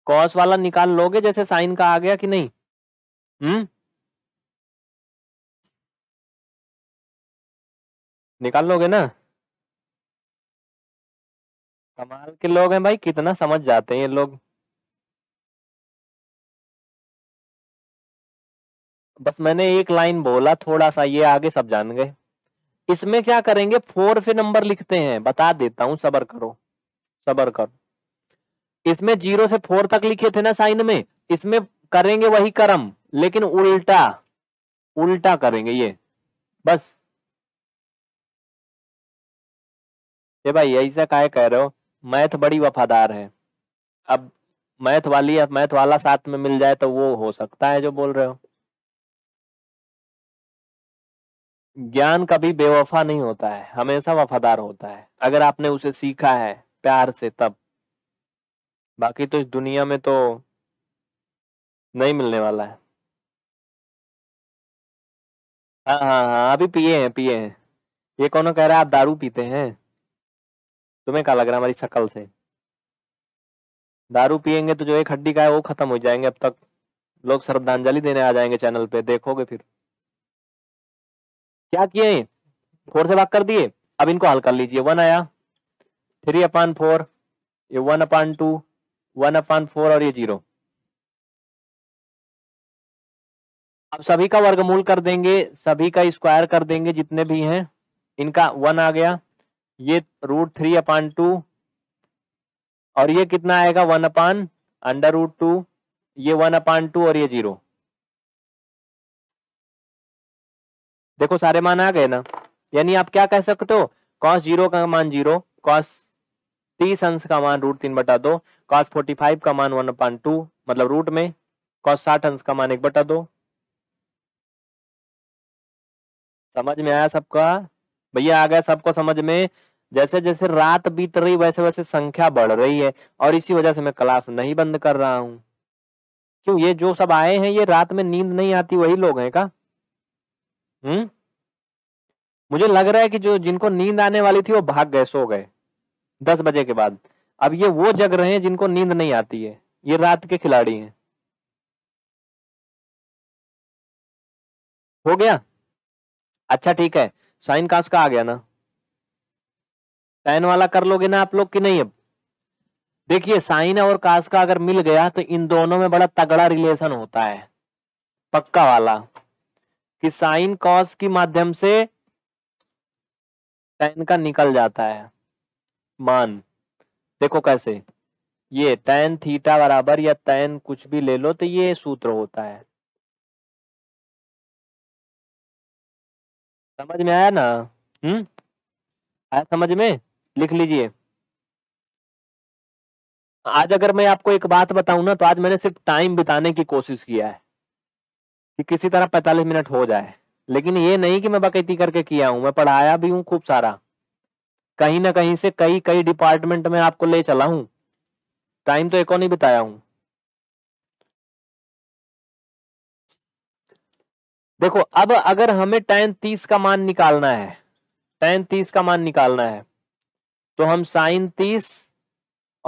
कॉस वाला निकाल लोगे जैसे साइन का आ गया कि नहीं हम्म निकाल लोगे ना कमाल के लोग हैं भाई कितना समझ जाते हैं ये लोग बस मैंने एक लाइन बोला थोड़ा सा ये आगे सब जान गए इसमें क्या करेंगे फोर से नंबर लिखते हैं बता देता हूं सबर करो सबर करो इसमें जीरो से फोर तक लिखे थे ना साइन में इसमें करेंगे वही कर्म लेकिन उल्टा उल्टा करेंगे ये बस ये भाई ऐसा काय कह रहे हो मैथ बड़ी वफादार है अब मैथ वाली अब मैथ वाला साथ में मिल जाए तो वो हो सकता है जो बोल रहे हो ज्ञान कभी बेवफा नहीं होता है हमेशा वफादार होता है अगर आपने उसे सीखा है प्यार से तब बाकी तो इस दुनिया में तो नहीं मिलने वाला है हाँ हाँ हाँ अभी पिए हैं पिए हैं ये कौन कह रहा है आप दारू पीते हैं तुम्हें क्या लग रहा है हमारी शक्ल से दारू पियेंगे तो जो एक हड्डी का है वो खत्म हो जाएंगे अब तक लोग श्रद्धांजलि देने आ जाएंगे चैनल पे देखोगे फिर क्या किए फोर से भाग कर दिए अब इनको हल कर लीजिए वन आया थ्री अपान फोर ये one upon two one upon four और ये जीरो अब सभी का वर्गमूल कर देंगे सभी का स्क्वायर कर देंगे जितने भी हैं इनका वन आ गया ये रूट थ्री अपान टू और ये कितना आएगा one upon under root two ये वन अपान टू और ये जीरो देखो सारे मान आ गए ना यानी आप क्या कह सकते हो कॉस जीरो का मान जीरो कॉस तीस अंश का मान रूट तीन बटा दो कॉस फोर्टी फाइव का मान वन अपान टू मतलब रूट में कॉस साठ अंश का मान एक बटा दो समझ में आया सबका भैया आ गया सबको समझ में जैसे जैसे रात बीत रही वैसे वैसे संख्या बढ़ रही है और इसी वजह से मैं क्लास नहीं बंद कर रहा हूं क्यों ये जो सब आए हैं ये रात में नींद नहीं आती वही लोग हैं का हम्म मुझे लग रहा है कि जो जिनको नींद आने वाली थी वो भाग गए सो गए दस बजे के बाद अब ये वो जग रहे हैं जिनको नींद नहीं आती है ये रात के खिलाड़ी हैं हो गया अच्छा ठीक है साइन कास का आ गया ना साइन वाला कर लोगे ना आप लोग कि नहीं अब देखिए साइन और कास का अगर मिल गया तो इन दोनों में बड़ा तगड़ा रिलेशन होता है पक्का वाला कि साइन कॉस के माध्यम से टेन का निकल जाता है मान देखो कैसे ये टेन थीटा बराबर या टेन कुछ भी ले लो तो ये सूत्र होता है समझ में आया ना हम्म आया समझ में लिख लीजिए आज अगर मैं आपको एक बात बताऊं ना तो आज मैंने सिर्फ टाइम बिताने की कोशिश किया है कि किसी तरह 45 मिनट हो जाए लेकिन ये नहीं कि मैं बकैती करके किया हूं मैं पढ़ाया भी हूं खूब सारा कहीं ना कहीं से कई कई डिपार्टमेंट में आपको ले चला हूं टाइम तो एक और नहीं बिताया हूं देखो अब अगर हमें टेन तीस का मान निकालना है टेन तीस का मान निकालना है तो हम साइन तीस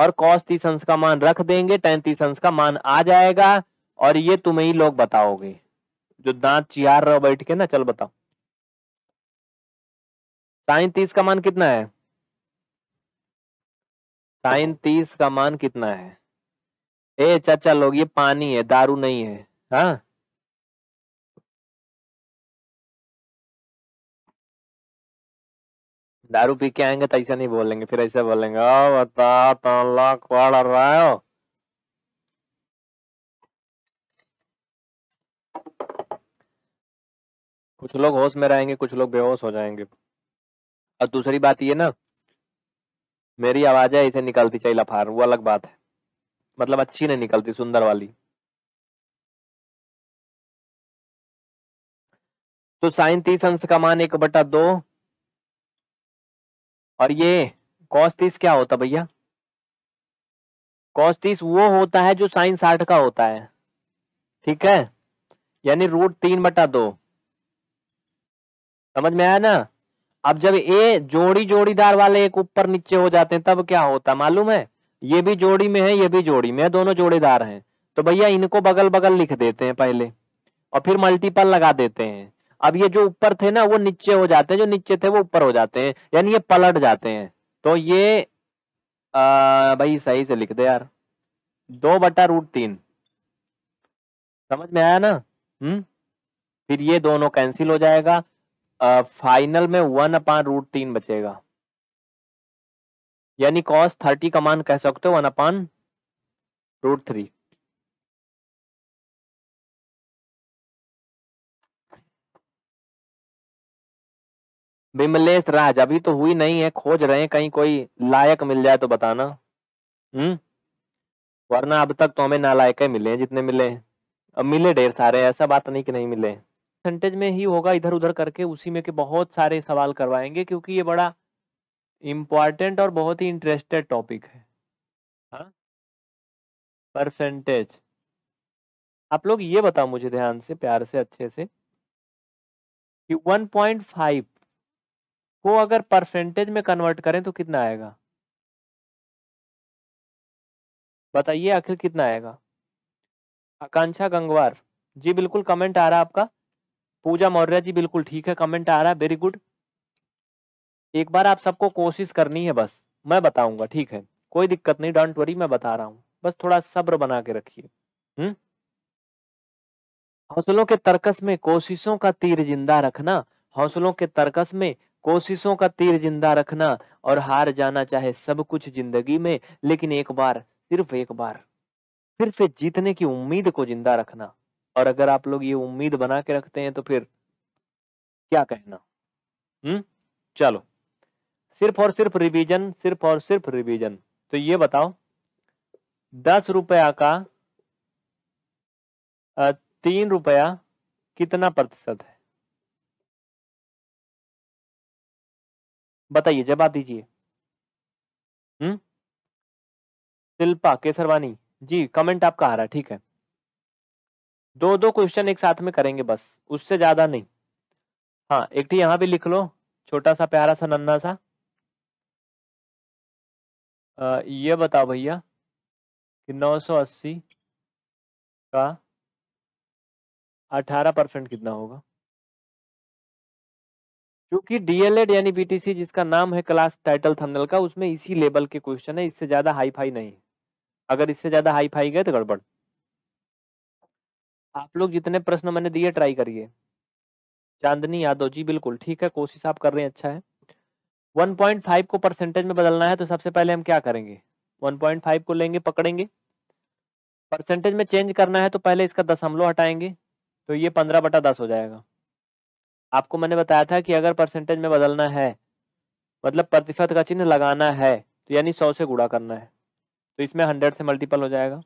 और कॉस तीस अंश का मान रख देंगे टेन तीस अंश का मान आ जाएगा और ये तुम्हें ही लोग बताओगे जो दांत चिहार रहो बैठ के ना चल बताओ साइन तीस का मान कितना है साइन तीस का मान कितना है ए चाचा लोग ये पानी है दारू नहीं है हाँ दारू पी के आएंगे तो ऐसा नहीं बोलेंगे फिर ऐसा बोलेंगे ओ बता रहा कुछ लोग होश में रहेंगे कुछ लोग बेहोश हो जाएंगे और दूसरी बात ये ना मेरी है ऐसे निकलती चाहिए लफार वो अलग बात है मतलब अच्छी नहीं निकलती सुंदर वाली तो साइन तीस अंश का मान एक बटा दो और ये कॉस तीस क्या होता भैया कॉस तीस वो होता है जो साइन साठ का होता है ठीक है यानी रूट तीन बटा दो समझ में आया ना अब जब ए जोड़ी जोड़ीदार वाले एक ऊपर नीचे हो जाते हैं तब क्या होता है मालूम है ये भी जोड़ी में है ये भी जोड़ी में है दोनों जोड़ीदार हैं तो भैया इनको बगल बगल लिख देते हैं पहले और फिर मल्टीपल लगा देते हैं अब ये जो ऊपर थे ना वो नीचे हो जाते हैं जो नीचे थे वो ऊपर हो जाते हैं यानी ये पलट जाते हैं तो ये आ, भाई सही से लिख दे यार दो बटा रूट तीन समझ में आया ना हम्म फिर ये दोनों कैंसिल हो जाएगा आ, फाइनल में वन अपान रूट तीन बचेगा यानी कॉस थर्टी का मान कह सकते हो one upon root three Vimlesh Raj अभी तो हुई नहीं है खोज रहे हैं कहीं कोई लायक मिल जाए तो बताना हम्म वरना अब तक तो हमें नालायक मिले हैं जितने मिले हैं अब मिले ढेर सारे ऐसा बात नहीं कि नहीं मिले परसेंटेज में ही होगा इधर उधर करके उसी में के बहुत सारे सवाल करवाएंगे क्योंकि ये बड़ा इम्पॉर्टेंट और बहुत ही इंटरेस्टेड टॉपिक है हाँ परसेंटेज आप लोग ये बताओ मुझे ध्यान से प्यार से अच्छे से कि फाइव को अगर परसेंटेज में कन्वर्ट करें तो कितना आएगा बताइए आखिर कितना आएगा आकांक्षा गंगवार जी बिल्कुल कमेंट आ रहा आपका पूजा मौर्य जी बिल्कुल ठीक है कमेंट आ रहा है वेरी गुड एक बार आप सबको कोशिश करनी है बस मैं बताऊंगा ठीक है कोई दिक्कत नहीं डोंट वरी मैं बता रहा हूँ बस थोड़ा सब्र बना के रखिए हम्म? हौसलों के तर्कस में कोशिशों का तीर जिंदा रखना हौसलों के तर्कस में कोशिशों का तीर जिंदा रखना और हार जाना चाहे सब कुछ जिंदगी में लेकिन एक बार सिर्फ एक बार फिर से जीतने की उम्मीद को जिंदा रखना और अगर आप लोग ये उम्मीद बना के रखते हैं तो फिर क्या कहना हम्म चलो सिर्फ और सिर्फ रिवीजन सिर्फ और सिर्फ रिवीजन तो ये बताओ दस रुपया का तीन रुपया कितना प्रतिशत है बताइए जवाब दीजिए हम्म शिल्पा केसरवानी जी कमेंट आपका आ रहा है ठीक है दो दो क्वेश्चन एक साथ में करेंगे बस उससे ज्यादा नहीं हाँ एक ठीक तो यहाँ भी लिख लो छोटा सा प्यारा सा नन्ना सा आ, ये बताओ भैया कि 980 का 18 परसेंट कितना होगा क्योंकि डीएलएड यानी बीटीसी जिसका नाम है क्लास टाइटल थंबनेल का उसमें इसी लेवल के क्वेश्चन है इससे ज्यादा हाई फाई नहीं अगर इससे ज्यादा हाई फाई गए तो गड़बड़ आप लोग जितने प्रश्न मैंने दिए ट्राई करिए चांदनी यादव जी बिल्कुल ठीक है कोशिश आप कर रहे हैं अच्छा है 1.5 को परसेंटेज में बदलना है तो सबसे पहले हम क्या करेंगे 1.5 को लेंगे पकड़ेंगे परसेंटेज में चेंज करना है तो पहले इसका दशमलव हटाएंगे तो ये पंद्रह बटा दस हो जाएगा आपको मैंने बताया था कि अगर परसेंटेज में बदलना है मतलब प्रतिशत का चिन्ह लगाना है तो यानी सौ से गुड़ा करना है तो इसमें हंड्रेड से मल्टीपल हो जाएगा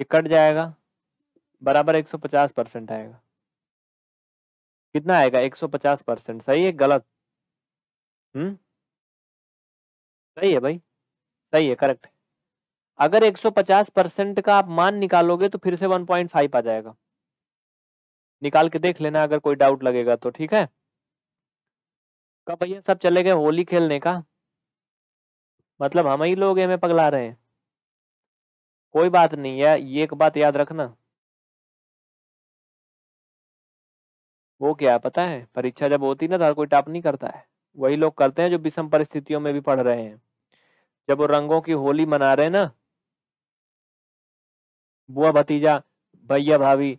ये कट जाएगा बराबर एक सौ पचास परसेंट आएगा कितना आएगा एक सौ पचास परसेंट सही है गलत हम्म सही है भाई सही है करेक्ट अगर एक सौ पचास परसेंट का आप मान निकालोगे तो फिर से वन पॉइंट फाइव आ जाएगा निकाल के देख लेना अगर कोई डाउट लगेगा तो ठीक है कब भैया सब चले गए होली खेलने का मतलब हम ही लोग हमें पगला रहे हैं कोई बात नहीं है ये एक बात याद रखना वो क्या पता है परीक्षा जब होती ना तो हर कोई टाप नहीं करता है वही लोग करते हैं जो विषम परिस्थितियों में भी पढ़ रहे हैं जब वो रंगों की होली मना रहे हैं ना बुआ भतीजा भैया भाभी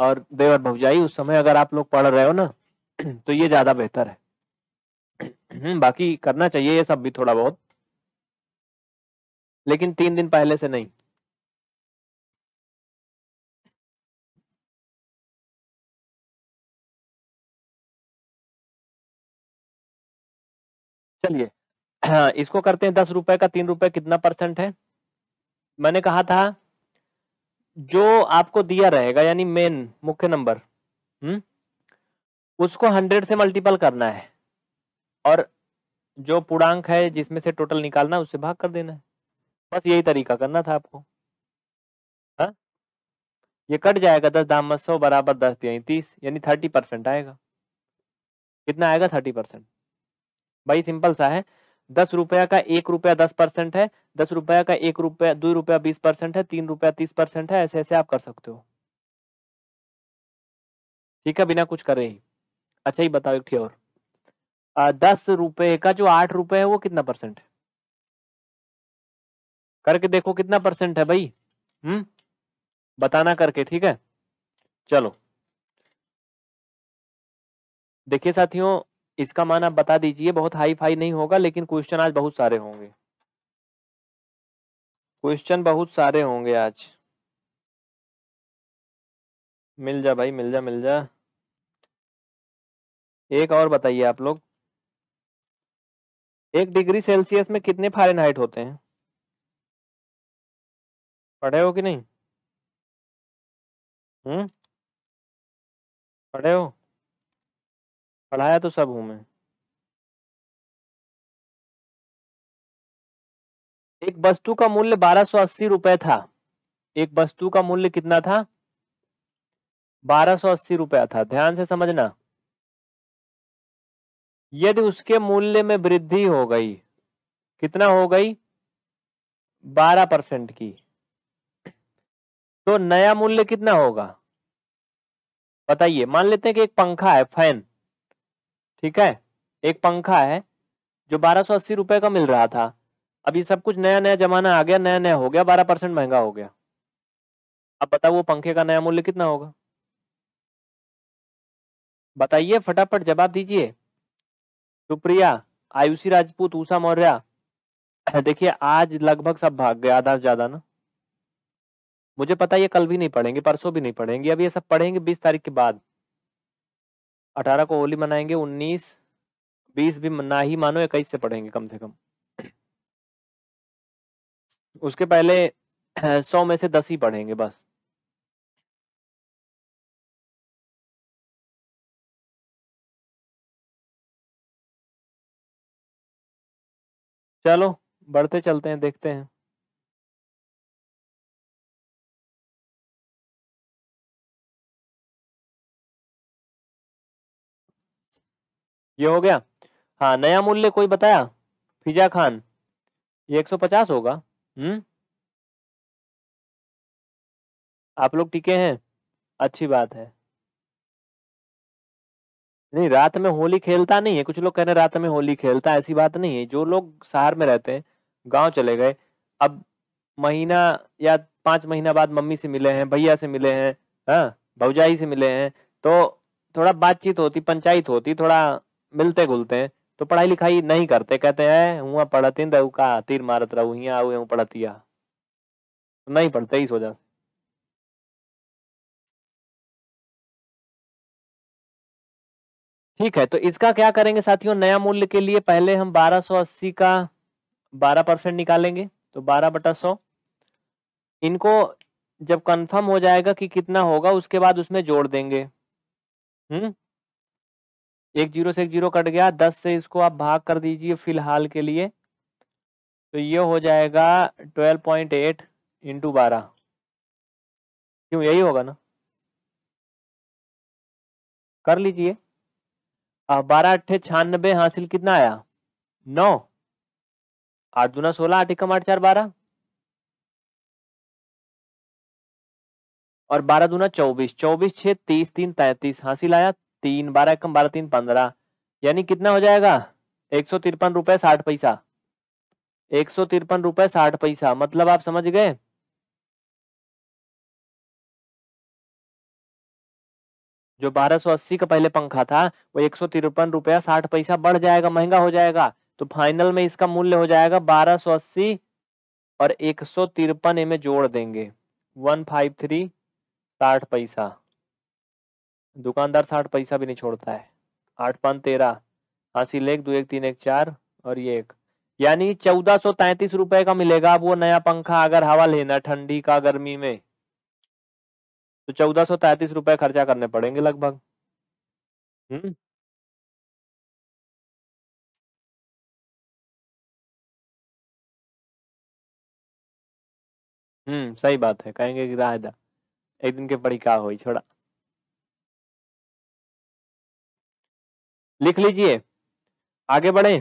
और देवर भवजाई उस समय अगर आप लोग पढ़ रहे हो ना तो ये ज़्यादा बेहतर है हम्म, बाकी करना चाहिए ये सब भी थोड़ा बहुत लेकिन तीन दिन पहले से नहीं चलिए हाँ, इसको करते हैं दस रुपए का तीन रुपए कितना परसेंट है मैंने कहा था जो आपको दिया रहेगा यानी मेन मुख्य नंबर हम्म उसको हंड्रेड से मल्टीपल करना है और जो पूर्णांक है जिसमें से टोटल निकालना है उससे भाग कर देना है बस यही तरीका करना था आपको हा? ये कट जाएगा दस दाम सौ बराबर दस दिया तीस यानी थर्टी परसेंट आएगा कितना आएगा थर्टी परसेंट भाई सिंपल सा है दस रुपया का एक रुपया दस परसेंट है दस रुपया का एक रुपया दो रुपया बीस परसेंट है तीन रुपया तीस परसेंट है ऐसे ऐसे आप कर सकते हो ठीक है बिना कुछ करे ही अच्छा ही बताओ एक और दस रुपये का जो आठ रुपये है वो कितना परसेंट है करके देखो कितना परसेंट है भाई हम्म बताना करके ठीक है चलो देखिए साथियों इसका मान आप बता दीजिए बहुत हाई फाई नहीं होगा लेकिन क्वेश्चन आज बहुत सारे होंगे क्वेश्चन बहुत सारे होंगे आज मिल जा भाई मिल जा मिल जा एक और बताइए आप लोग एक डिग्री सेल्सियस में कितने फारेनहाइट होते हैं पढ़े हो कि नहीं हम्म पढ़े हो पढ़ाया तो सब हूं मैं एक वस्तु का मूल्य बारह सौ अस्सी रुपए था एक वस्तु का मूल्य कितना था बारह सौ अस्सी रुपया था ध्यान से समझना यदि उसके मूल्य में वृद्धि हो गई कितना हो गई बारह परसेंट की तो नया मूल्य कितना होगा बताइए मान लेते हैं कि एक पंखा है फैन ठीक है एक पंखा है जो बारह सौ अस्सी रुपए का मिल रहा था अब ये सब कुछ नया नया जमाना आ गया नया नया हो गया बारह परसेंट महंगा हो गया अब बताओ वो पंखे का नया मूल्य कितना होगा बताइए फटाफट जवाब दीजिए सुप्रिया आयुषी राजपूत ऊषा मौर्य [COUGHS] देखिए आज लगभग सब भाग गया आधा ज्यादा ना मुझे पता ये कल भी नहीं पढ़ेंगे परसों भी नहीं पढ़ेंगे अब ये सब पढ़ेंगे बीस तारीख के बाद अठारह को होली मनाएंगे उन्नीस बीस भी ना ही मानो इक्कीस से पढ़ेंगे कम से कम उसके पहले [CLEARS THROAT] सौ में से दस ही पढ़ेंगे बस चलो बढ़ते चलते हैं देखते हैं ये हो गया हाँ नया मूल्य कोई बताया फिजा खान ये 150 होगा हम्म आप लोग टिके हैं अच्छी बात है नहीं रात में होली खेलता नहीं है कुछ लोग कह रहे हैं रात में होली खेलता है ऐसी बात नहीं है जो लोग शहर में रहते हैं गांव चले गए अब महीना या पांच महीना बाद मम्मी से मिले हैं भैया से मिले हैं हाँ भौजाई से मिले हैं तो थोड़ा बातचीत होती पंचायत होती थोड़ा मिलते घुलते हैं तो पढ़ाई लिखाई नहीं करते कहते हैं हुआ पढ़तीन का तीर मारत रहू यहाँ आऊ यू पढ़तिया तो नहीं पढ़ते ही सोचा ठीक है तो इसका क्या करेंगे साथियों नया मूल्य के लिए पहले हम 1280 का 12 परसेंट निकालेंगे तो 12 बटा सौ इनको जब कंफर्म हो जाएगा कि कितना होगा उसके बाद उसमें जोड़ देंगे हम्म एक जीरो से एक जीरो कट गया दस से इसको आप भाग कर दीजिए फिलहाल के लिए तो ये हो जाएगा ट्वेल्व पॉइंट एट इंटू बारह क्यों यही होगा ना कर लीजिए बारह अट्ठे छियानबे हासिल कितना आया नौ आठ दूना सोलह आठ इक्कम आठ चार बारह और बारह दूना चौबीस चौबीस छह तीस तीन तैतीस हासिल आया तीन बारह एकम बारह तीन पंद्रह यानी कितना हो जाएगा एक सौ तिरपन रुपए साठ पैसा एक सौ तिरपन रुपए साठ पैसा मतलब आप समझ गए जो बारह सौ अस्सी का पहले पंखा था वो एक सौ तिरपन रुपया साठ पैसा बढ़ जाएगा महंगा हो जाएगा तो फाइनल में इसका मूल्य हो जाएगा बारह अस्सी और एक सौ तिरपन में जोड़ देंगे वन फाइव थ्री साठ पैसा दुकानदार साठ पैसा भी नहीं छोड़ता है आठ पाँच तेरह अस्सी एक दो एक तीन एक चार और ये एक यानी चौदह सौ तैतीस रुपए का मिलेगा अब वो नया पंखा अगर हवा लेना ठंडी का गर्मी में तो चौदह सौ तैतीस रुपए खर्चा करने पड़ेंगे लगभग हम्म हम्म सही बात है कहेंगे कि राहदा एक दिन के पड़ी का हो छोड़ा लिख लीजिए आगे बढ़े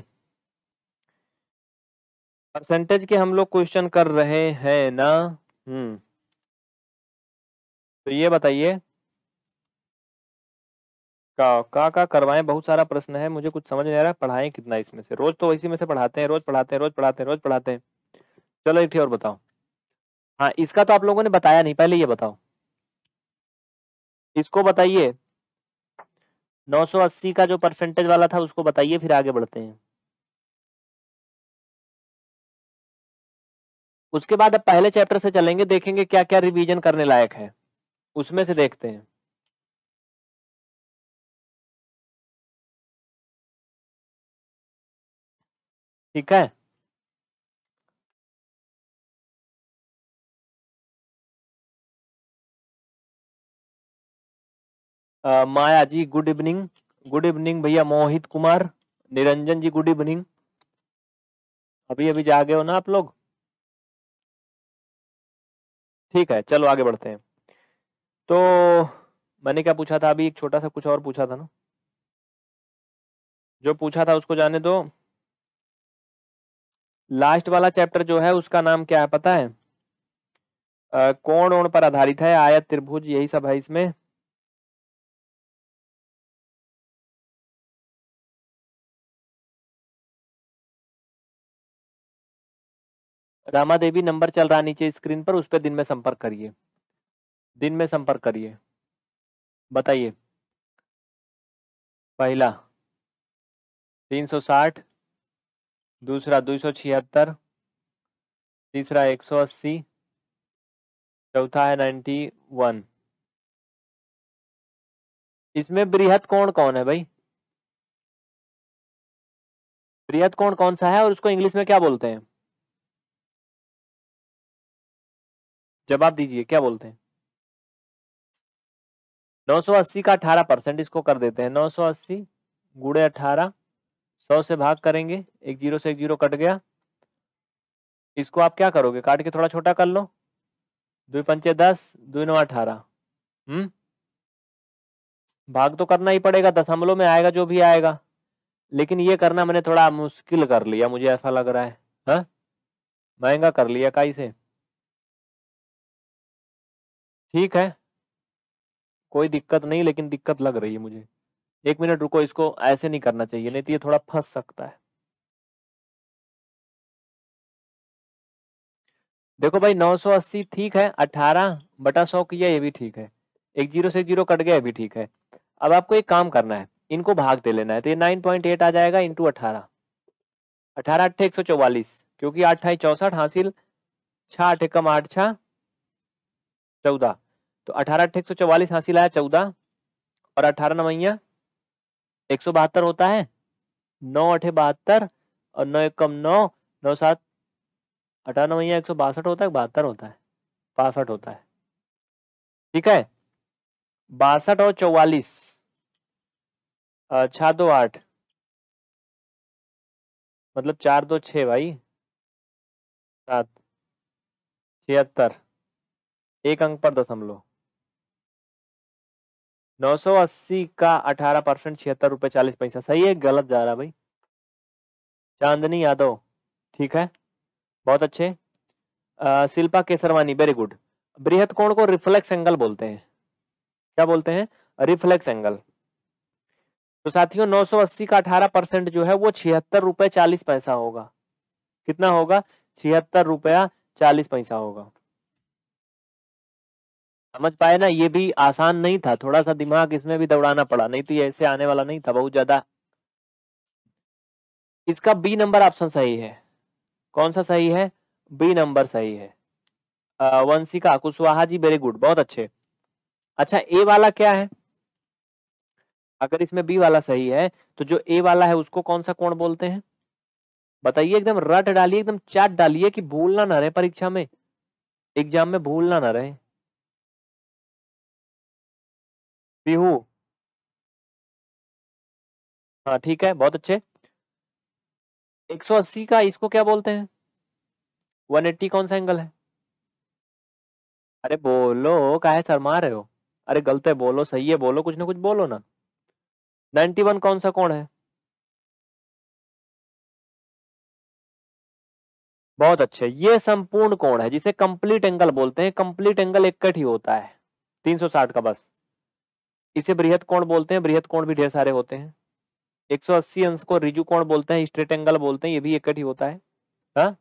परसेंटेज के हम लोग क्वेश्चन कर रहे हैं ना हम्म तो ये बताइए का का का करवाएं बहुत सारा प्रश्न है मुझे कुछ समझ नहीं आ रहा पढ़ाएं कितना इसमें से रोज तो इसी में से पढ़ाते हैं रोज पढ़ाते हैं रोज पढ़ाते हैं रोज पढ़ाते हैं चलो एक और बताओ हाँ इसका तो आप लोगों ने बताया नहीं पहले ये बताओ इसको बताइए 980 का जो परसेंटेज वाला था उसको बताइए फिर आगे बढ़ते हैं उसके बाद अब पहले चैप्टर से चलेंगे देखेंगे क्या क्या रिवीजन करने लायक है उसमें से देखते हैं ठीक है Maya ji good evening good evening भैया मोहित कुमार निरंजन जी गुड इवनिंग अभी अभी जागे हो ना आप लोग ठीक है चलो आगे बढ़ते हैं तो मैंने क्या पूछा था अभी एक छोटा सा कुछ और पूछा था ना जो पूछा था उसको जाने दो लास्ट वाला चैप्टर जो है उसका नाम क्या है पता है कौन कोण ओण पर आधारित है आयत त्रिभुज यही सब है इसमें रामा देवी नंबर चल रहा नीचे स्क्रीन पर उस पर दिन में संपर्क करिए दिन में संपर्क करिए बताइए पहला तीन सौ साठ दूसरा दो सौ छिहत्तर तीसरा एक सौ अस्सी चौथा है नाइन्टी वन इसमें बृहद कोण कौन है भाई बृहत कोण कौन सा है और उसको इंग्लिश में क्या बोलते हैं जवाब दीजिए क्या बोलते हैं 980 का 18 परसेंट इसको कर देते हैं 980 सौ अस्सी गुड़े अठारह सौ से भाग करेंगे एक जीरो से एक जीरो कट गया इसको आप क्या करोगे काट के थोड़ा छोटा कर लो दो पंचे दस दो नौ अठारह हम्म भाग तो करना ही पड़ेगा दशमलव में आएगा जो भी आएगा लेकिन ये करना मैंने थोड़ा मुश्किल कर लिया मुझे ऐसा लग रहा है हा? महंगा कर लिया कहीं से ठीक है कोई दिक्कत नहीं लेकिन दिक्कत लग रही है मुझे एक मिनट रुको इसको ऐसे नहीं करना चाहिए नहीं तो ये थोड़ा फंस सकता है देखो भाई 980 ठीक है 18 बटा 100 किया ये भी ठीक है एक जीरो से एक जीरो कट गया ये भी ठीक है अब आपको एक काम करना है इनको भाग दे लेना है तो ये 9.8 आ जाएगा इंटू अठारह अठारह अट्ठे एक सौ चौवालीस क्योंकि आठ ठाई चौसठ हासिल छः आठ एकम आठ छः चौदह तो अठारह अठे एक सौ चौवालीस हासिल आया चौदह और अठारह नवैया एक सौ बहत्तर होता है नौ अठे बहत्तर और नौ एक कम नौ नौ सात अठारह नवैया एक सौ बासठ होता है बहत्तर होता है बासठ होता है ठीक है बासठ और चौवालीस छह दो आठ मतलब चार दो छ भाई सात छिहत्तर एक अंक पर दशमलव 980 का 18 परसेंट छिहत्तर रुपये चालीस पैसा सही है गलत जा रहा भाई चांदनी यादव ठीक है बहुत अच्छे आ, शिल्पा केसरवानी वेरी गुड बृहद कोण को रिफ्लेक्स एंगल बोलते हैं क्या बोलते हैं रिफ्लेक्स एंगल तो साथियों 980 का 18 परसेंट जो है वो छिहत्तर रुपये चालीस पैसा होगा कितना होगा छिहत्तर रुपया चालीस पैसा होगा समझ पाए ना ये भी आसान नहीं था थोड़ा सा दिमाग इसमें भी दौड़ाना पड़ा नहीं तो ये ऐसे आने वाला नहीं था बहुत ज्यादा इसका बी नंबर ऑप्शन सही है कौन सा सही है बी नंबर सही है वंशी वंशिका कुशवाहा जी वेरी गुड बहुत अच्छे अच्छा ए वाला क्या है अगर इसमें बी वाला सही है तो जो ए वाला है उसको कौन सा कोण बोलते हैं बताइए एकदम रट डालिए एकदम चाट डालिए कि भूलना ना रहे परीक्षा में एग्जाम में भूलना ना रहे बिहू हाँ ठीक है बहुत अच्छे 180 का इसको क्या बोलते हैं 180 कौन सा एंगल है अरे बोलो काहे शर्मा रहे हो अरे गलत है बोलो सही है बोलो कुछ ना कुछ बोलो ना 91 कौन सा कौन है बहुत अच्छे ये संपूर्ण कोण है जिसे कंप्लीट एंगल बोलते हैं कंप्लीट एंगल एक ही होता है 360 का बस इसे बृहत कोण बोलते हैं बृहद कोण भी ढेर सारे होते हैं 180 अंश को रिजु कोण बोलते हैं स्ट्रेट एंगल बोलते हैं ये भी ही होता है हा?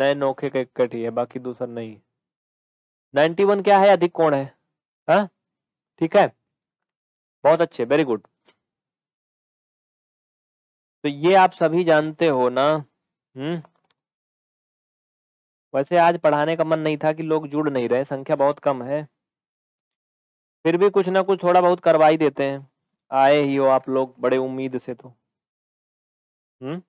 नए नोखे का ही है बाकी दूसरा नहीं 91 क्या है अधिक कोण है हा? ठीक है बहुत अच्छे वेरी गुड तो ये आप सभी जानते हो ना हम्म वैसे आज पढ़ाने का मन नहीं था कि लोग जुड़ नहीं रहे संख्या बहुत कम है फिर भी कुछ ना कुछ थोड़ा बहुत करवा ही देते हैं आए ही हो आप लोग बड़े उम्मीद से तो हम्म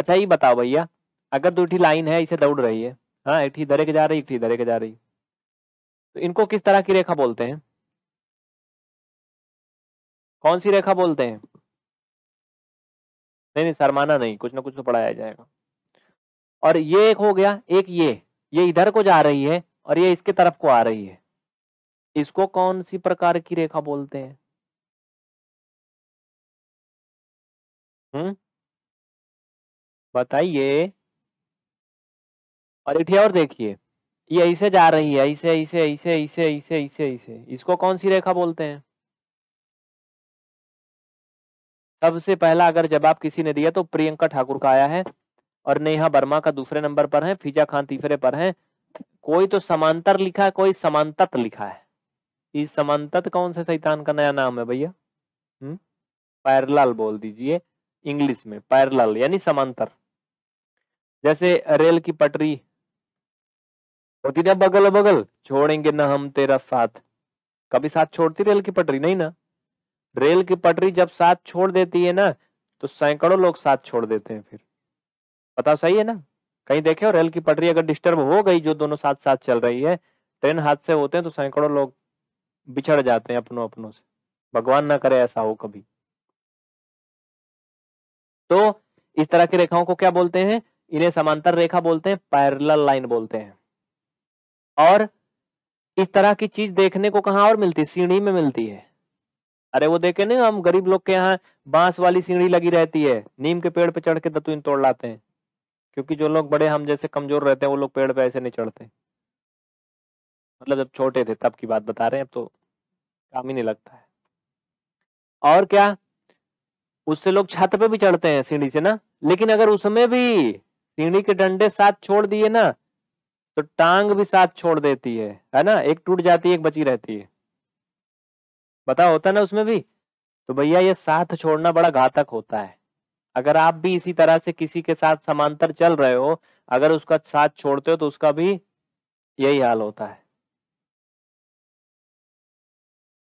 अच्छा ये बताओ भैया अगर दो ठी लाइन है इसे दौड़ रही है हाँ एक ठीक दरे के जा रही एक ठीक दरे के जा रही तो इनको किस तरह की रेखा बोलते हैं कौन सी रेखा बोलते हैं नहीं नहीं सरमाना नहीं कुछ ना कुछ तो पढ़ाया जाएगा और ये एक हो गया एक ये ये इधर को जा रही है और ये इसके तरफ को आ रही है इसको कौन सी प्रकार की रेखा बोलते हैं हम्म बताइए और इठिया और देखिए ये ऐसे जा रही है ऐसे ऐसे ऐसे ऐसे ऐसे ऐसे ऐसे इसको कौन सी रेखा बोलते हैं सबसे पहला अगर जवाब किसी ने दिया तो प्रियंका ठाकुर का आया है और नेहा वर्मा का दूसरे नंबर पर है फिजा खान तीसरे पर है कोई तो समांतर लिखा है कोई समांतत लिखा है इस समांतत तो कौन से शैतान का नया नाम है भैया पैरलाल बोल दीजिए इंग्लिश में पैरलाल यानी समांतर जैसे रेल की पटरी होती ना बगल बगल छोड़ेंगे ना हम तेरा साथ कभी साथ छोड़ती रेल की पटरी नहीं ना रेल की पटरी जब साथ छोड़ देती है ना तो सैकड़ों लोग साथ छोड़ देते हैं फिर पता सही है ना कहीं देखे हो रेल की पटरी अगर डिस्टर्ब हो गई जो दोनों साथ साथ चल रही है ट्रेन हादसे होते हैं तो सैकड़ों लोग बिछड़ जाते हैं अपनों अपनों से भगवान ना करे ऐसा हो कभी तो इस तरह की रेखाओं को क्या बोलते हैं इन्हें समांतर रेखा बोलते हैं पैरल लाइन बोलते हैं और इस तरह की चीज देखने को कहा और मिलती सीढ़ी में मिलती है अरे वो देखे ना हम गरीब लोग के यहाँ बांस वाली सीढ़ी लगी रहती है नीम के पेड़ पे चढ़ के दतुन तोड़ लाते हैं क्योंकि जो लोग बड़े हम जैसे कमजोर रहते हैं वो लोग पेड़ पे ऐसे नहीं चढ़ते मतलब जब छोटे थे तब की बात बता रहे हैं अब तो काम ही नहीं लगता है और क्या उससे लोग छत पे भी चढ़ते हैं सीढ़ी से ना लेकिन अगर उसमें भी सीढ़ी के डंडे साथ छोड़ दिए ना तो टांग भी साथ छोड़ देती है है ना एक टूट जाती है एक बची रहती है पता होता ना उसमें भी तो भैया ये साथ छोड़ना बड़ा घातक होता है अगर आप भी इसी तरह से किसी के साथ समांतर चल रहे हो अगर उसका साथ छोड़ते हो तो उसका भी यही हाल होता है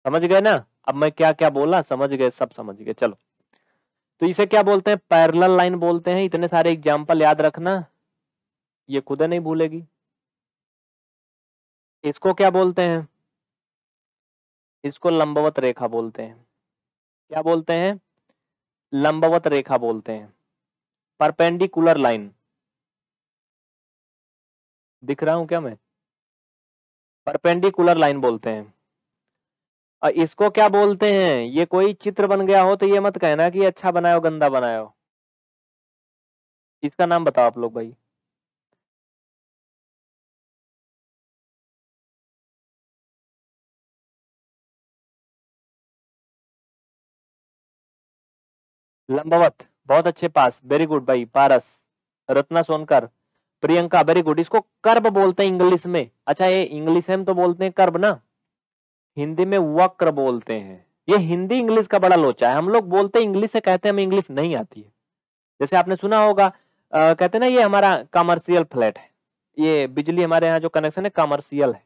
समझ गए ना अब मैं क्या क्या बोला समझ गए सब समझ गए चलो तो इसे क्या बोलते हैं पैरेलल लाइन बोलते हैं इतने सारे एग्जाम्पल याद रखना ये खुद नहीं भूलेगी इसको क्या बोलते हैं इसको लंबवत रेखा बोलते हैं क्या बोलते हैं लंबवत रेखा बोलते हैं परपेंडिकुलर लाइन दिख रहा हूं क्या मैं परपेंडिकुलर लाइन बोलते हैं और इसको क्या बोलते हैं ये कोई चित्र बन गया हो तो ये मत कहना कि अच्छा बनायो गंदा बनायो इसका नाम बताओ आप लोग भाई लंबावत बहुत अच्छे पास वेरी गुड भाई पारस रत्ना सोनकर प्रियंका वेरी गुड इसको कर्ब बोलते हैं इंग्लिश में अच्छा ये इंग्लिश में तो बोलते हैं कर्ब ना हिंदी में वक्र बोलते हैं ये हिंदी इंग्लिश का बड़ा लोचा है हम लोग बोलते इंग्लिश से कहते हैं हमें इंग्लिश नहीं आती है जैसे आपने सुना होगा आ, कहते ना ये हमारा कमर्शियल फ्लैट है ये बिजली हमारे यहाँ जो कनेक्शन है कमर्शियल है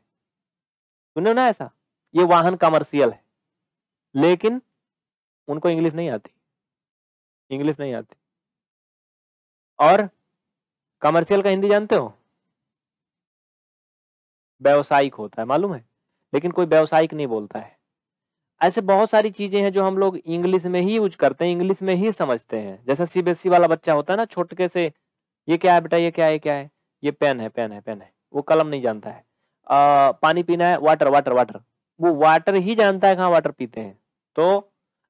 सुने ना ऐसा ये वाहन कमर्शियल है लेकिन उनको इंग्लिश नहीं आती इंग्लिश नहीं आती और कमर्शियल का हिंदी जानते हो व्यवसायिक होता है मालूम है लेकिन कोई व्यावसायिक नहीं बोलता है ऐसे बहुत सारी चीजें हैं जो हम लोग इंग्लिश में ही यूज करते हैं इंग्लिश में ही समझते हैं जैसे सीबीएसई वाला बच्चा होता है ना छोटके से ये क्या है बेटा ये क्या है क्या है ये पेन है पेन है पेन है वो कलम नहीं जानता है आ, पानी पीना है वाटर वाटर वाटर वो वाटर ही जानता है कहाँ वाटर पीते हैं तो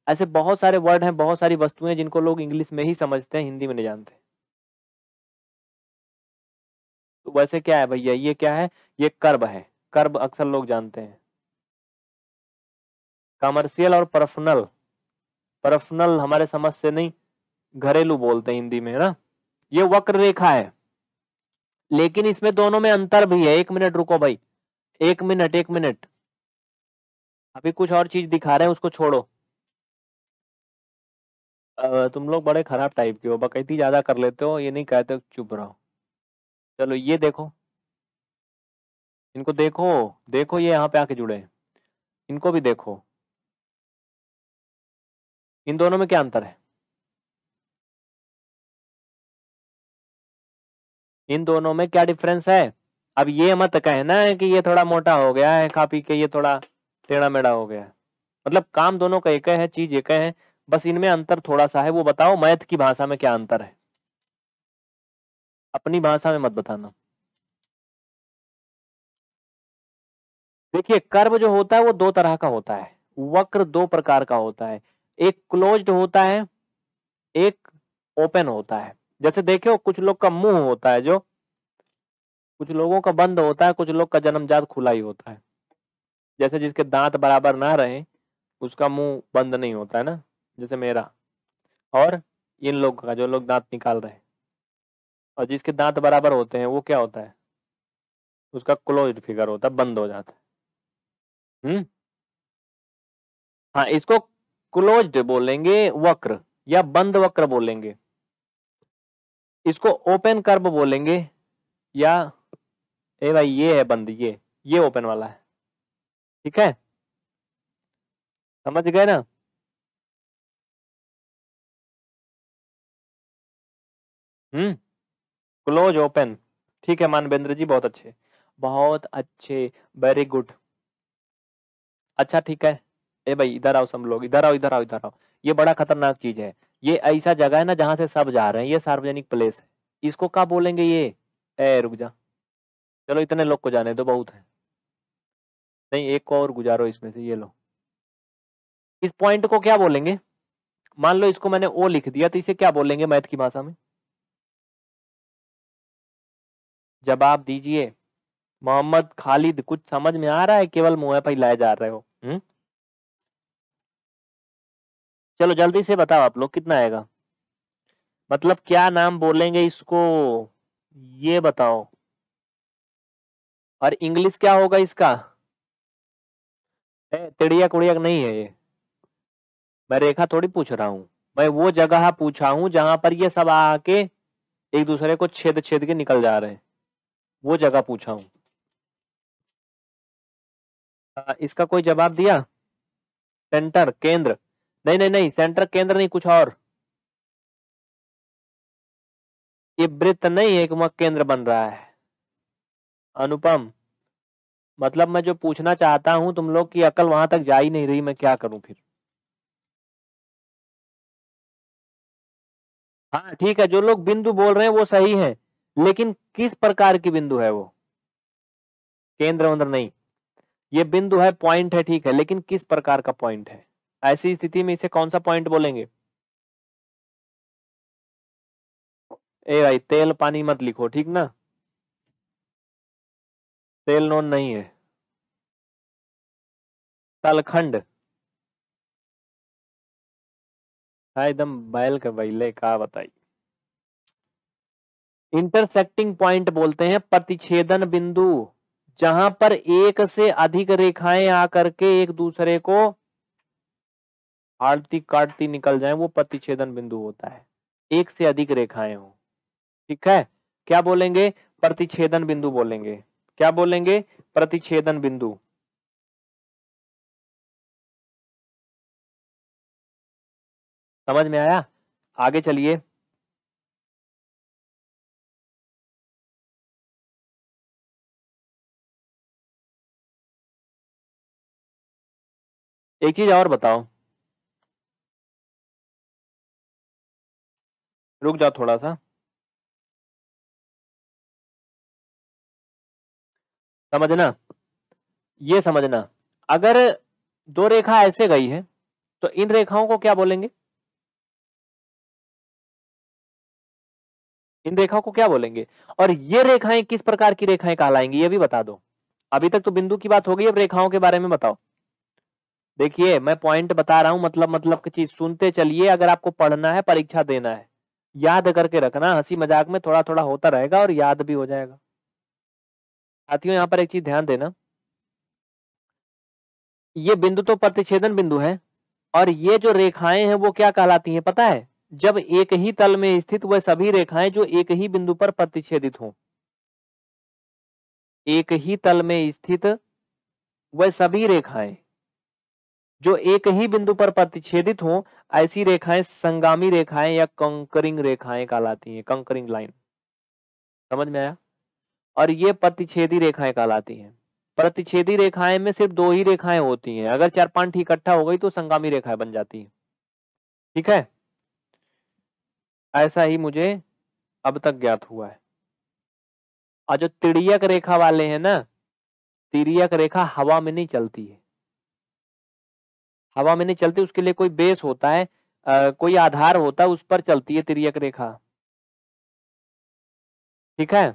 ऐसे बहुत सारे वर्ड हैं बहुत सारी वस्तुएं हैं जिनको लोग इंग्लिश में ही समझते हैं हिंदी में नहीं जानते तो वैसे क्या है भैया ये क्या है ये कर्ब है कर्ब अक्सर लोग जानते हैं कमर्शियल और पर्सनल पर्सनल हमारे समझ से नहीं घरेलू बोलते हैं हिंदी में है ना ये वक्र रेखा है लेकिन इसमें दोनों में अंतर भी है एक मिनट रुको भाई एक मिनट एक मिनट अभी कुछ और चीज दिखा रहे हैं उसको छोड़ो तुम लोग बड़े खराब टाइप के हो बकैती ज्यादा कर लेते हो ये नहीं कहते चुप रहो चलो ये देखो इनको देखो देखो ये यहाँ पे आके जुड़े इनको भी देखो इन दोनों में क्या अंतर है इन दोनों में क्या डिफरेंस है अब ये मत कहना है कि ये थोड़ा मोटा हो गया है खा पी के ये थोड़ा टेढ़ा मेढ़ा हो गया है मतलब काम दोनों का एक है चीज एक है बस इनमें अंतर थोड़ा सा है वो बताओ मैथ की भाषा में क्या अंतर है अपनी भाषा में मत बताना देखिए कर्व जो होता है वो दो तरह का होता है वक्र दो प्रकार का होता है एक क्लोज्ड होता है एक ओपन होता है जैसे देखो कुछ लोग का मुंह होता है जो कुछ लोगों का बंद होता है कुछ लोग का जन्मजात खुला ही होता है जैसे जिसके दांत बराबर ना रहे उसका मुंह बंद नहीं होता है ना जैसे मेरा और इन लोग का जो लोग दांत निकाल रहे और जिसके दांत बराबर होते हैं वो क्या होता है उसका क्लोज फिगर होता है बंद हो जाता है हम्म हाँ, इसको क्लोज़्ड बोलेंगे वक्र या बंद वक्र बोलेंगे। इसको ओपन कर्व बोलेंगे या ए भाई ये है बंद ये, ये ओपन वाला है। ठीक है? समझ गए ना? हम्म क्लोज़ ओपन ठीक है मानवेंद्र जी बहुत अच्छे, बहुत अच्छे, वेरी गुड। अच्छा ठीक है ए भाई इधर आओ सब लोग इधर आओ इधर आओ इधर आओ ये बड़ा खतरनाक चीज है ये ऐसा जगह है ना जहाँ से सब जा रहे हैं ये सार्वजनिक प्लेस है इसको क्या बोलेंगे ये ए रुक जा चलो इतने लोग को जाने दो बहुत है नहीं एक को और गुजारो इसमें से ये लो इस पॉइंट को क्या बोलेंगे मान लो इसको मैंने ओ लिख दिया तो इसे क्या बोलेंगे मैथ की भाषा में जवाब दीजिए मोहम्मद खालिद कुछ समझ में आ रहा है केवल मुंह पर लाए जा रहे हो हम्म चलो जल्दी से बताओ आप लोग कितना आएगा मतलब क्या नाम बोलेंगे इसको ये बताओ और इंग्लिश क्या होगा इसका तिड़िया कुड़िया नहीं है ये मैं रेखा थोड़ी पूछ रहा हूँ मैं वो जगह पूछा हूँ जहां पर ये सब आके एक दूसरे को छेद छेद के निकल जा रहे हैं वो जगह पूछा हूँ इसका कोई जवाब दिया सेंटर केंद्र नहीं नहीं नहीं सेंटर केंद्र नहीं कुछ और ये वृत्त नहीं है कि वहां केंद्र बन रहा है अनुपम मतलब मैं जो पूछना चाहता हूं तुम लोग की अकल वहां तक जा ही नहीं रही मैं क्या करूं फिर हाँ ठीक है जो लोग बिंदु बोल रहे हैं वो सही है लेकिन किस प्रकार की बिंदु है वो केंद्र वंद्र नहीं ये बिंदु है पॉइंट है ठीक है लेकिन किस प्रकार का पॉइंट है ऐसी स्थिति में इसे कौन सा पॉइंट बोलेंगे ए भाई तेल पानी मत लिखो ठीक ना तेल नोन नहीं है तलखंड है हाँ, एकदम बैल के बैले का बताइए इंटरसेक्टिंग पॉइंट बोलते हैं प्रतिच्छेदन बिंदु जहां पर एक से अधिक रेखाएं आकर के एक दूसरे को फाड़ती काटती निकल जाए वो प्रतिच्छेदन बिंदु होता है एक से अधिक रेखाएं हो ठीक है क्या बोलेंगे प्रतिच्छेदन बिंदु बोलेंगे क्या बोलेंगे प्रतिच्छेदन बिंदु समझ में आया आगे चलिए एक चीज और बताओ रुक जाओ थोड़ा सा समझना ये समझना अगर दो रेखा ऐसे गई है तो इन रेखाओं को क्या बोलेंगे इन रेखाओं को क्या बोलेंगे और ये रेखाएं किस प्रकार की रेखाएं कहलाएंगी ये भी बता दो अभी तक तो बिंदु की बात हो गई अब रेखाओं के बारे में बताओ देखिए मैं पॉइंट बता रहा हूँ मतलब मतलब की चीज सुनते चलिए अगर आपको पढ़ना है परीक्षा देना है याद करके रखना हंसी मजाक में थोड़ा थोड़ा होता रहेगा और याद भी हो जाएगा साथियों यहाँ पर एक चीज ध्यान देना ये बिंदु तो प्रतिच्छेदन बिंदु है और ये जो रेखाएं हैं वो क्या कहलाती हैं पता है जब एक ही तल में स्थित वह सभी रेखाएं जो एक ही बिंदु पर प्रतिच्छेदित हों एक ही तल में स्थित वह सभी रेखाएं जो एक ही बिंदु पर प्रतिच्छेदित हो ऐसी रेखाएं संगामी रेखाएं या कंकरिंग रेखाएं कहलाती हैं कंकरिंग लाइन समझ में आया और ये प्रतिच्छेदी रेखाएं कहलाती हैं प्रतिच्छेदी रेखाएं में सिर्फ दो ही रेखाएं होती हैं अगर चार पांच इकट्ठा हो गई तो संगामी रेखाएं बन जाती है ठीक है ऐसा ही मुझे अब तक ज्ञात हुआ है और जो तिड़ियक रेखा वाले हैं ना तिरियक रेखा हवा में नहीं चलती है हवा में नहीं चलती उसके लिए कोई बेस होता है आ, कोई आधार होता है उस पर चलती है तिरक रेखा ठीक है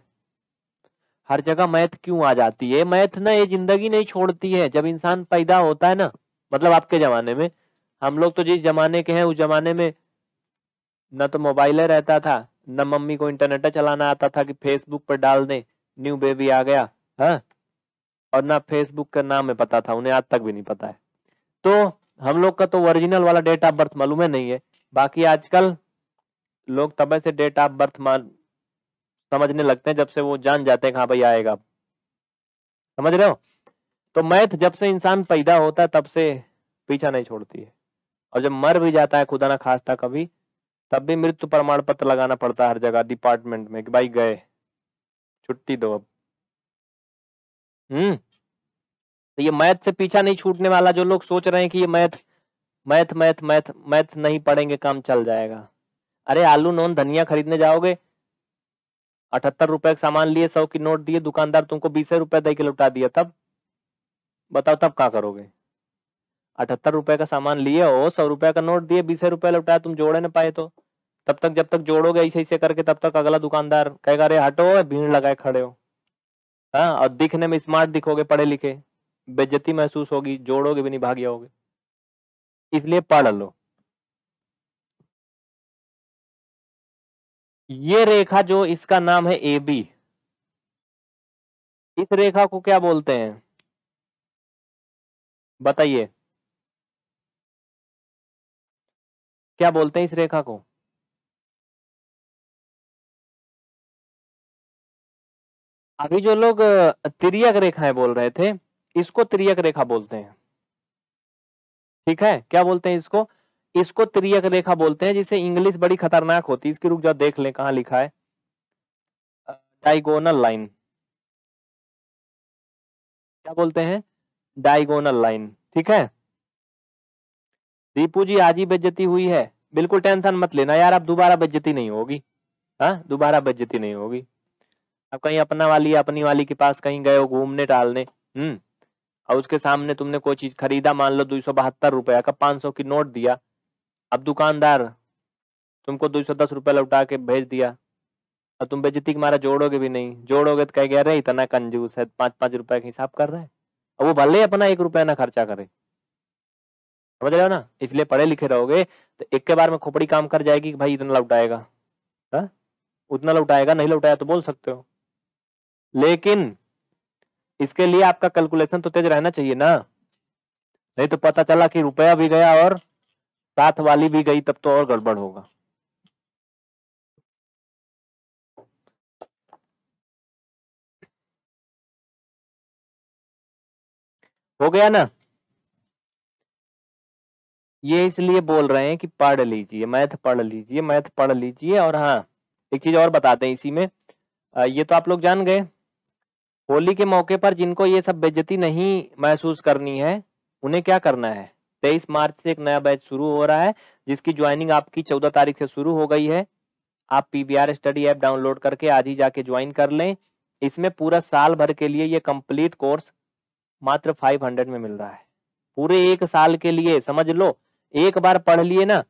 हर जगह मैथ क्यों आ जाती है मैथ ना ये जिंदगी नहीं छोड़ती है जब इंसान पैदा होता है ना मतलब आपके जमाने में हम लोग तो जिस जमाने के हैं उस जमाने में ना तो मोबाइल रहता था न मम्मी को इंटरनेट चलाना आता था कि फेसबुक पर डाल दें न्यू बेबी आ गया है हाँ? और ना फेसबुक का नाम है पता था उन्हें आज तक भी नहीं पता है तो हम लोग का तो ओरिजिनल वाला डेट ऑफ बर्थ मालूम है नहीं है बाकी आजकल लोग तब से डेट ऑफ बर्थ मान समझने लगते हैं जब से वो जान जाते हैं कहाँ भाई आएगा समझ रहे हो तो मैथ जब से इंसान पैदा होता है तब से पीछा नहीं छोड़ती है और जब मर भी जाता है खुदा ना खासता कभी तब भी मृत्यु प्रमाण पत्र लगाना पड़ता है हर जगह डिपार्टमेंट में कि भाई गए छुट्टी दो अब हम्म तो ये मैथ से पीछा नहीं छूटने वाला जो लोग सोच रहे हैं कि ये math math math math math नहीं पढ़ेंगे काम चल जाएगा अरे आलू नॉन धनिया खरीदने जाओगे अठहत्तर रुपए का सामान लिए सौ की नोट दिए दुकानदार तुमको बीस रुपए दे के लौटा दिया तब बताओ तब क्या करोगे अठहत्तर रुपए का सामान लिए हो सौ रुपए का नोट दिए बीस रुपए लौटाया तुम जोड़े ना पाए तो तब तक जब तक जोड़ोगे ऐसे ऐसे करके तब तक अगला दुकानदार कहेगा अरे हटो भीड़ लगाए खड़े हो हाँ और दिखने में स्मार्ट दिखोगे पढ़े लिखे बेजती महसूस होगी जोड़ोगे भी नहीं भाग जाओगे इसलिए पढ़ लो ये रेखा जो इसका नाम है ए बी इस रेखा को क्या बोलते हैं बताइए क्या बोलते हैं इस रेखा को अभी जो लोग तिरियक रेखाएं बोल रहे थे इसको त्रियक रेखा बोलते हैं ठीक है क्या बोलते हैं इसको इसको त्रियक रेखा बोलते हैं जिसे इंग्लिश बड़ी खतरनाक होती है इसकी रुक जाओ देख लें कहा लिखा है डाइगोनल लाइन क्या बोलते हैं डाइगोनल लाइन ठीक है दीपू जी आज ही बेज्जती हुई है बिल्कुल टेंशन मत लेना यार अब दोबारा बेज्जती नहीं होगी हाँ दोबारा बेज्जती नहीं होगी अब कहीं अपना वाली अपनी वाली के पास कहीं गए हो घूमने टालने हम्म और उसके सामने तुमने कोई चीज खरीदा मान लो दो सौ बहत्तर रुपया का 500 सौ की नोट दिया अब दुकानदार तुमको दो सौ दस रुपया लौटा के भेज दिया और तुम बेजती मारा जोड़ोगे भी नहीं जोड़ोगे तो कह गया रहे इतना कंजूस है पाँच पाँच रुपये का हिसाब कर रहा है और वो भले अपना एक रुपया ना खर्चा करे समझ रहे हो ना इसलिए पढ़े लिखे रहोगे तो एक के बार में खोपड़ी काम कर जाएगी कि भाई इतना लौटाएगा हाँ? उतना लौटाएगा नहीं लौटाया तो बोल सकते हो लेकिन इसके लिए आपका कैलकुलेशन तो तेज रहना चाहिए ना नहीं तो पता चला कि रुपया भी गया और साथ वाली भी गई तब तो और गड़बड़ होगा हो गया ना ये इसलिए बोल रहे हैं कि पढ़ लीजिए मैथ पढ़ लीजिए मैथ पढ़ लीजिए और हाँ एक चीज और बताते हैं इसी में ये तो आप लोग जान गए होली के मौके पर जिनको ये सब बेजती नहीं महसूस करनी है उन्हें क्या करना है तेईस मार्च से एक नया बैच शुरू हो रहा है जिसकी ज्वाइनिंग आपकी चौदह तारीख से शुरू हो गई है आप पी स्टडी ऐप डाउनलोड करके आज ही जाके ज्वाइन कर लें इसमें पूरा साल भर के लिए ये कंप्लीट कोर्स मात्र 500 में मिल रहा है पूरे एक साल के लिए समझ लो एक बार पढ़ लिए ना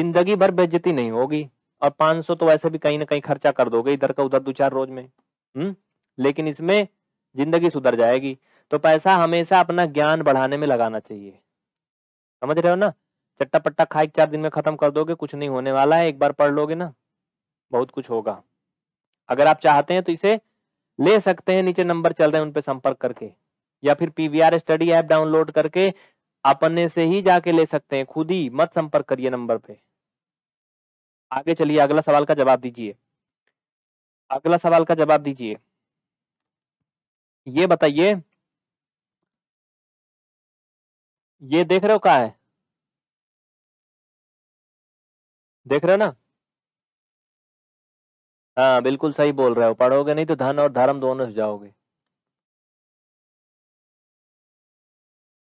जिंदगी भर बेज्जती नहीं होगी और सौ तो वैसे भी कहीं ना कहीं खर्चा कर दोगे इधर का उधर दो चार रोज में हम्म लेकिन इसमें जिंदगी सुधर जाएगी तो पैसा हमेशा अपना ज्ञान बढ़ाने में लगाना चाहिए समझ रहे हो ना चट्टा पट्टा खाए चार दिन में खत्म कर दोगे कुछ नहीं होने वाला है एक बार पढ़ लोगे ना बहुत कुछ होगा अगर आप चाहते हैं तो इसे ले सकते हैं नीचे नंबर चल रहे हैं उन पर संपर्क करके या फिर पीवीआर स्टडी ऐप डाउनलोड करके अपने से ही जाके ले सकते हैं खुद ही मत संपर्क करिए नंबर पे आगे चलिए अगला सवाल का जवाब दीजिए अगला सवाल का जवाब दीजिए ये बताइए ये देख रहे हो कहा है देख रहे हो ना हाँ बिल्कुल सही बोल रहे हो पढ़ोगे नहीं तो धन और धर्म दोनों जाओगे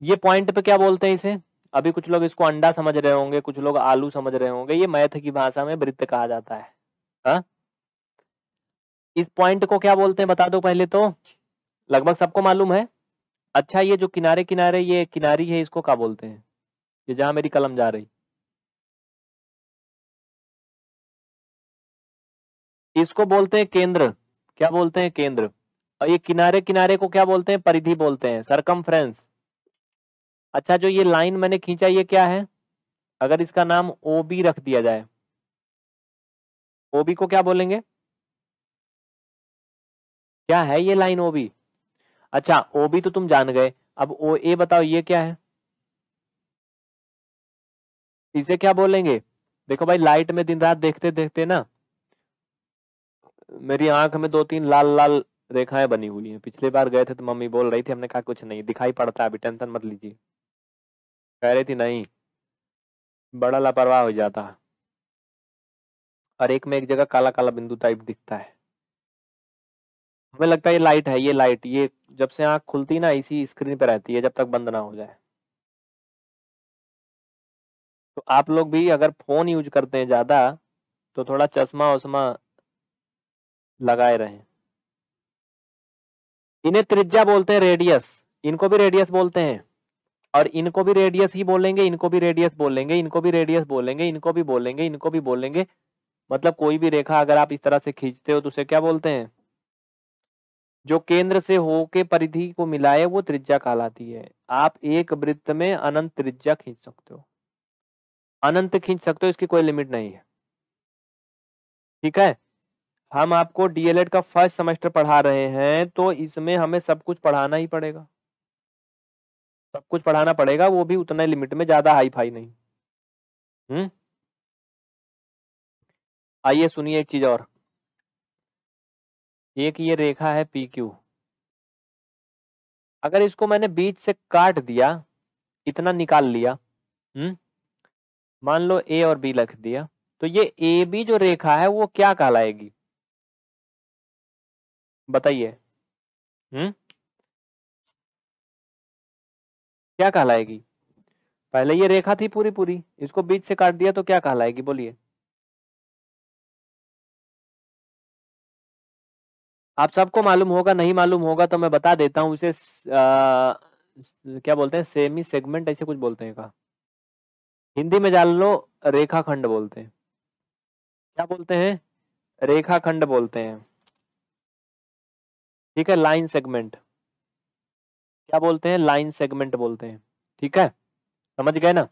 ये पॉइंट पे क्या बोलते हैं इसे अभी कुछ लोग इसको अंडा समझ रहे होंगे कुछ लोग आलू समझ रहे होंगे ये मैथ की भाषा में वृत्त कहा जाता है हा? इस पॉइंट को क्या बोलते हैं बता दो पहले तो लगभग सबको मालूम है अच्छा ये जो किनारे किनारे ये किनारी है इसको क्या बोलते हैं ये जहां मेरी कलम जा रही इसको बोलते हैं केंद्र क्या बोलते हैं केंद्र और ये किनारे किनारे को क्या बोलते हैं परिधि बोलते हैं सरकम अच्छा जो ये लाइन मैंने खींचा ये क्या है अगर इसका नाम ओ बी रख दिया जाए ओ बी को क्या बोलेंगे क्या है ये लाइन ओ बी अच्छा ओ बी तो तुम जान गए अब ओ ए बताओ ये क्या है इसे क्या बोलेंगे देखो भाई लाइट में दिन रात देखते देखते ना मेरी आंख में दो तीन लाल लाल रेखाएं बनी हुई हैं पिछले बार गए थे तो मम्मी बोल रही थी हमने कहा कुछ नहीं दिखाई पड़ता अभी टेंशन मत लीजिए कह रही थी नहीं बड़ा लापरवाह हो जाता और एक में एक जगह काला काला बिंदु टाइप दिखता है हमें लगता है ये लाइट है ये लाइट ये जब से आँख खुलती ना इसी स्क्रीन पर रहती है जब तक बंद ना हो जाए तो आप लोग भी अगर फोन यूज करते हैं ज़्यादा तो थोड़ा चश्मा उश्मा लगाए रहें इन्हें त्रिज्या बोलते हैं रेडियस इनको भी रेडियस बोलते हैं और इनको भी रेडियस ही बोलेंगे इनको भी रेडियस बोलेंगे इनको भी रेडियस बोलेंगे इनको भी बोलेंगे इनको भी बोलेंगे मतलब कोई भी रेखा अगर आप इस तरह से खींचते हो तो उसे क्या बोलते हैं जो केंद्र से होके परिधि को मिलाए वो त्रिज्या कहलाती है आप एक वृत्त में अनंत त्रिज्या खींच सकते हो अनंत खींच सकते हो इसकी कोई लिमिट नहीं है ठीक है हम आपको डीएलएड का फर्स्ट सेमेस्टर पढ़ा रहे हैं तो इसमें हमें सब कुछ पढ़ाना ही पड़ेगा सब कुछ पढ़ाना पड़ेगा वो भी उतना लिमिट में ज्यादा हाई फाई नहीं हम्म आइए सुनिए एक चीज और एक ये रेखा है पी क्यू अगर इसको मैंने बीच से काट दिया इतना निकाल लिया हम्म मान लो ए और बी लिख दिया तो ये ए बी जो रेखा है वो क्या कहलाएगी बताइए हम्म क्या कहलाएगी पहले ये रेखा थी पूरी पूरी इसको बीच से काट दिया तो क्या कहलाएगी बोलिए आप सबको मालूम होगा नहीं मालूम होगा तो मैं बता देता हूँ इसे आ, क्या बोलते हैं सेमी सेगमेंट ऐसे कुछ बोलते हैं का हिंदी में जान लो रेखाखंड बोलते हैं क्या बोलते हैं रेखाखंड बोलते हैं ठीक है लाइन सेगमेंट क्या बोलते हैं लाइन सेगमेंट बोलते हैं ठीक है समझ गए ना